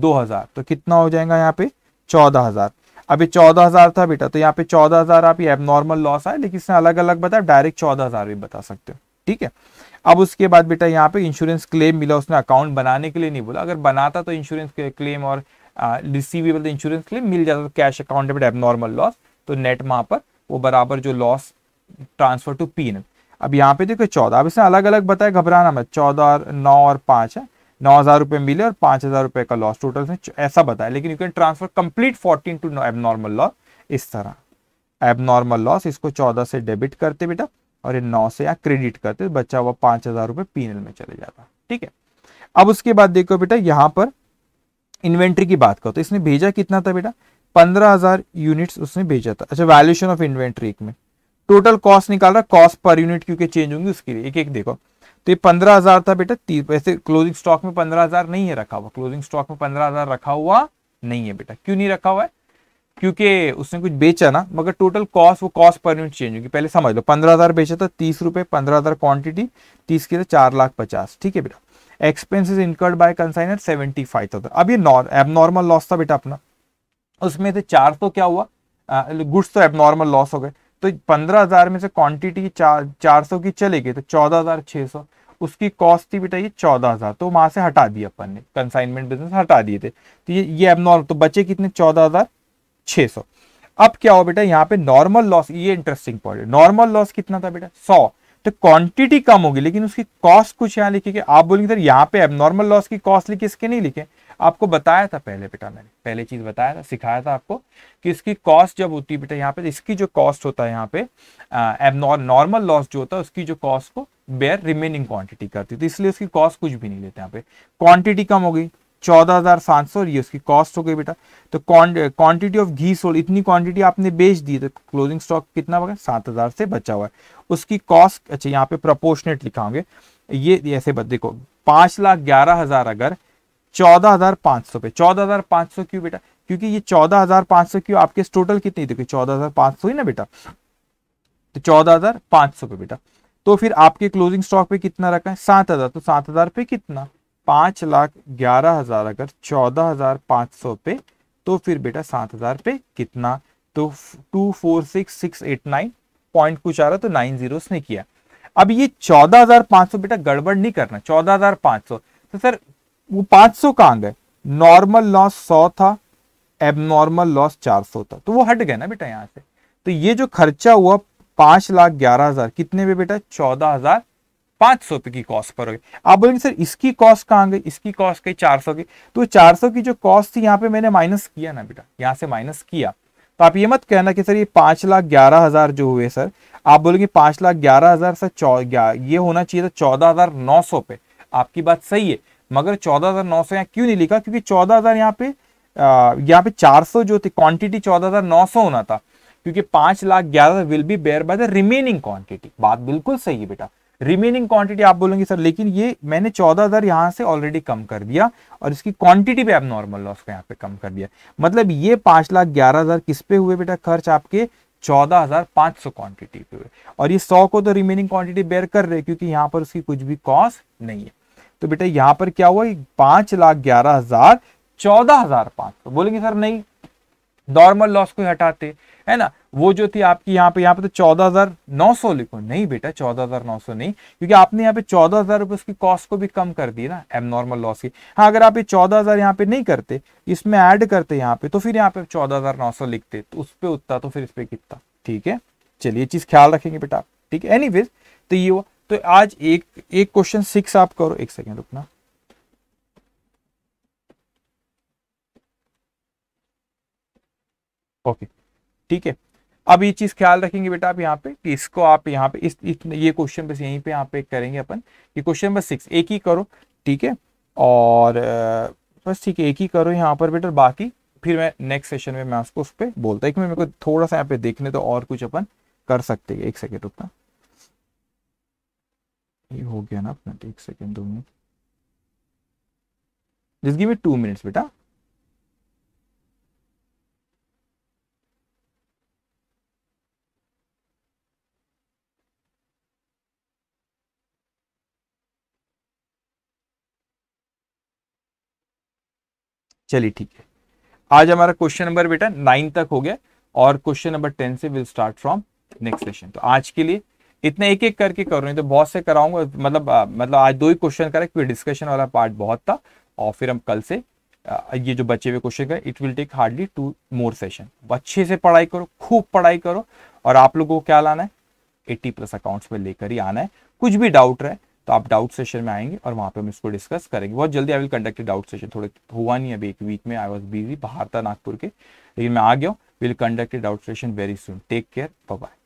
दो हजार तो कितना हो जाएगा यहाँ पे चौदह हजार अभी चौदह हजार था बेटा तो यहाँ पे चौदह हजार आप ये एबनॉर्मल लॉस आए लेकिन इसने अलग अलग बताया डायरेक्ट चौदह हजार भी बता सकते हो ठीक है अब उसके बाद बेटा यहाँ पे इंश्योरेंस क्लेम मिला उसने अकाउंट बनाने के लिए नहीं बोला अगर बनाता तो इंश्योरेंस क्लेम और रिसीवेबल इंश्योरेंस क्लेम मिल जाता तो कैश अकाउंट में एबनॉर्मल लॉस तो नेट वहाँ पर वो बराबर जो लॉस ट्रांसफर टू पी अब यहाँ पे देखो चौदह अब इसने अलग अलग बताया घबराना मैं चौदह और नौ और पाँच है नौ हज़ार रुपये मिले और पाँच हज़ार रुपये का लॉस टोटल ऐसा बताया लेकिन you can transfer complete fourteen to abnormal loss इस तरह एबनॉर्मल लॉस इसको चौदह से डेबिट करते बेटा और ये नौ से क्रेडिट करते तो बचा हुआ पांच हजार रुपए पीनल में चले जाता ठीक है अब उसके बाद देखो बेटा यहां पर इन्वेंट्री की बात करो तो इसने भेजा कितना था बेटा पंद्रह हजार यूनिट उसने भेजा था अच्छा वैल्यूशन ऑफ इन्वेंट्री एक में टोटल कॉस्ट निकाल रहा कॉस्ट पर यूनिट क्योंकि चेंज होंगी उसके लिए एक एक देखो तो ये पंद्रह हजार था बेटा वैसे क्लोजिंग स्टॉक में पंद्रह हजार नहीं है रखा हुआ क्लोजिंग स्टॉक में पंद्रह हजार रखा हुआ नहीं है बेटा क्यों नहीं रखा हुआ है क्योंकि उसने कुछ बेचा ना मगर टोटल कॉस्ट वो कॉस्ट पर यूनिट चेंज होगी पहले समझ लो पंद्रह हज़ार बेचा था तीस रुपए पंद्रह हज़ार क्वान्टिटी तीस के चार लाख पचास ठीक है बेटा expenses incurred by consignor seventy five thousand अब ये एबनॉर्मल लॉस था बेटा अपना उसमें से चार तो क्या हुआ गुड्स तो एबनॉर्मल लॉस हो गए तो पंद्रह हज़ार में से क्वांटिटी चार सौ की चले गई तो चौदह हज़ार छह सौ उसकी कॉस्ट थी बेटा ये चौदह हज़ार तो वहां से हटा दिया अपन ने कंसाइनमेंट बिजनेस हटा दिए थे तो ये ये एबनॉर्मल तो बचे कितने चौदह हज़ार 600 सौ अब क्या हो बेटा यहाँ पे नॉर्मल लॉस ये इंटरेस्टिंग पॉइंट नॉर्मल लॉस कितना था बेटा सौ तो क्वांटिटी कम होगी लेकिन उसकी कॉस्ट कुछ यहाँ लिखी कि आप बोलेंगे सर यहाँ पे नॉर्मल लॉस की कॉस्ट लिखी इसके नहीं लिखे आपको बताया था पहले बेटा मैंने पहले चीज बताया था सिखाया था आपको कि इसकी कॉस्ट जब होती है बेटा यहाँ पे इसकी जो कॉस्ट होता है यहाँ पे नॉर्मल लॉस जो होता है उसकी जो कॉस्ट को बेयर रिमेनिंग क्वांटिटी करती है तो इसलिए उसकी कॉस्ट कुछ भी नहीं लेते यहाँ पे क्वांटिटी कम हो गई चौदह हज़ार सात सौ ये उसकी कॉस्ट हो गई बेटा तो क्वांटिटी ऑफ घी सोल्ड इतनी क्वांटिटी आपने बेच दी तो क्लोजिंग स्टॉक कितना होगा सात हज़ार से बचा हुआ है उसकी कॉस्ट अच्छा यहाँ पे प्रपोर्शनेट लिखाओगे ये ऐसे देखो पांच लाख ग्यारह हज़ार अगर चौदह हज़ार पांच सौ पे चौदह हज़ार पांच सौ क्यों बेटा क्योंकि ये चौदह हज़ार पांच सौ क्यों आपके टोटल कितनी देखो चौदह हज़ार पांच सौ ही ना बेटा तो चौदह हज़ार पांच सौ पे बेटा तो फिर आपके क्लोजिंग स्टॉक पे कितना रखा है सात हज़ार तो सात हज़ार पे कितना पांच लाख ग्यारह हजार अगर चौदह हजार पाँच सौ पे तो फिर बेटा सात हजार पे कितना तो two four six six eight nine point कुछ आ रहा तो नाइन जीरो उसने किया अब ये चौदह हजार पाँच सौ बेटा गड़बड़ नहीं करना चौदह हजार पांच सौ तो सर वो पांच सौ कहां गए नॉर्मल लॉस सौ था एबनॉर्मल लॉस चार सौ था तो वो हट गए ना बेटा यहां से तो ये जो खर्चा हुआ पांच लाख ग्यारह हजार कितने पे बेटा चौदह हजार पांच सौ की कॉस्ट पर होगी आप बोलेंगे सर इसकी कॉस्ट कहाँ गई इसकी कॉस्ट गई चार सौ की तो चार सौ की जो कॉस्ट थी यहाँ पे मैंने माइनस किया ना बेटा यहाँ से माइनस किया तो आप ये मत कहना कि सर ये पांच लाख ग्यारह हजार जो हुए सर आप बोलेंगे पांच लाख ग्यारह हजार सर ये होना चाहिए था चौदह हजार नौ सौ पे आपकी बात सही है मगर चौदह हजार नौ सौ यहाँ क्यों नहीं लिखा क्योंकि चौदह हजार यहाँ पे यहाँ पे चार सौ जो थी क्वांटिटी चौदह हजार नौ सौ होना था क्योंकि पांच लाख ग्यारह will be bear by the remaining quantity बात बिल्कुल सही है बेटा रिमेनिंग क्वांटिटी आप बोलेंगे सर लेकिन ये मैंने चौदह हजार यहां से ऑलरेडी कम कर दिया और इसकी क्वांटिटी पे नॉर्मल लॉस को यहाँ पे कम कर दिया मतलब ये पांच लाख ग्यारह हजार किस पे हुए बेटा खर्च आपके चौदह हजार पांच सौ क्वांटिटी पे हुए और ये सौ को तो रिमेनिंग क्वांटिटी बेयर कर रहे क्योंकि यहाँ पर उसकी कुछ भी कॉस्ट नहीं है तो बेटा यहाँ पर क्या हुआ पांच लाख ग्यारह हजार चौदह हजार पांच सौ बोलेंगे सर नहीं नॉर्मल लॉस को हटाते है ना वो जो थी आपकी यहाँ पे यहाँ पे तो चौदह हजार नौ सौ लिखो नहीं बेटा चौदह हजार नौ सौ नहीं क्योंकि आपने यहाँ पे चौदह हजार रुपए उसकी कॉस्ट को भी कम कर दी ना एबनॉर्मल लॉस की हाँ अगर आप ये चौदह हजार यहाँ पे नहीं करते इसमें ऐड करते यहाँ पे तो फिर यहाँ पे चौदह हजार नौ सौ लिखते तो उस पर उतना तो फिर इस पर कितना ठीक है चलिए चीज ख्याल रखेंगे बेटा आप ठीक है एनी तो ये हुआ तो आज एक एक क्वेश्चन सिक्स आप करो एक सेकेंड रुकना ओके ठीक है अब ये चीज ख्याल रखेंगे बेटा आप यहाँ पे कि इसको आप यहाँ पे इस, इस ये क्वेश्चन बस यहीं पे यहाँ पे करेंगे अपन ये क्वेश्चन नंबर सिक्स एक ही करो ठीक है और बस ठीक है एक ही करो यहाँ पर बेटा बाकी फिर मैं नेक्स्ट सेशन में मैं आपको उस पर बोलता हूँ मेरे को थोड़ा सा यहाँ पे देखने तो और कुछ अपन कर सकते एक सेकेंड रुकना ये हो गया ना अपना एक सेकेंड दो मिनट जिसकी में टू मिनट्स बेटा चलिए ठीक है आज हमारा क्वेश्चन नंबर बेटा नाइन तक हो गया और क्वेश्चन नंबर टेन से will start from next session तो आज के लिए इतना एक एक करके कर रहे हैं तो बहुत से कराऊंगा मतलब मतलब आज दो ही क्वेश्चन करे क्योंकि डिस्कशन वाला पार्ट बहुत था और फिर हम कल से ये जो बचे हुए क्वेश्चन करें it will take hardly two more session अच्छे से पढ़ाई करो खूब पढ़ाई करो और आप लोगों को क्या लाना है एट्टी प्लस अकाउंट्स में लेकर ही आना है कुछ भी डाउट रहे तो आप डाउट सेशन में आएंगे और वहां पे हम इसको डिस्कस करेंगे बहुत जल्दी I will conduct doubt session थोड़े हुआ नहीं अभी एक वीक में आई वॉज बिजी बाहर था नागपुर के लेकिन मैं आ गया will conduct doubt session very soon take care bye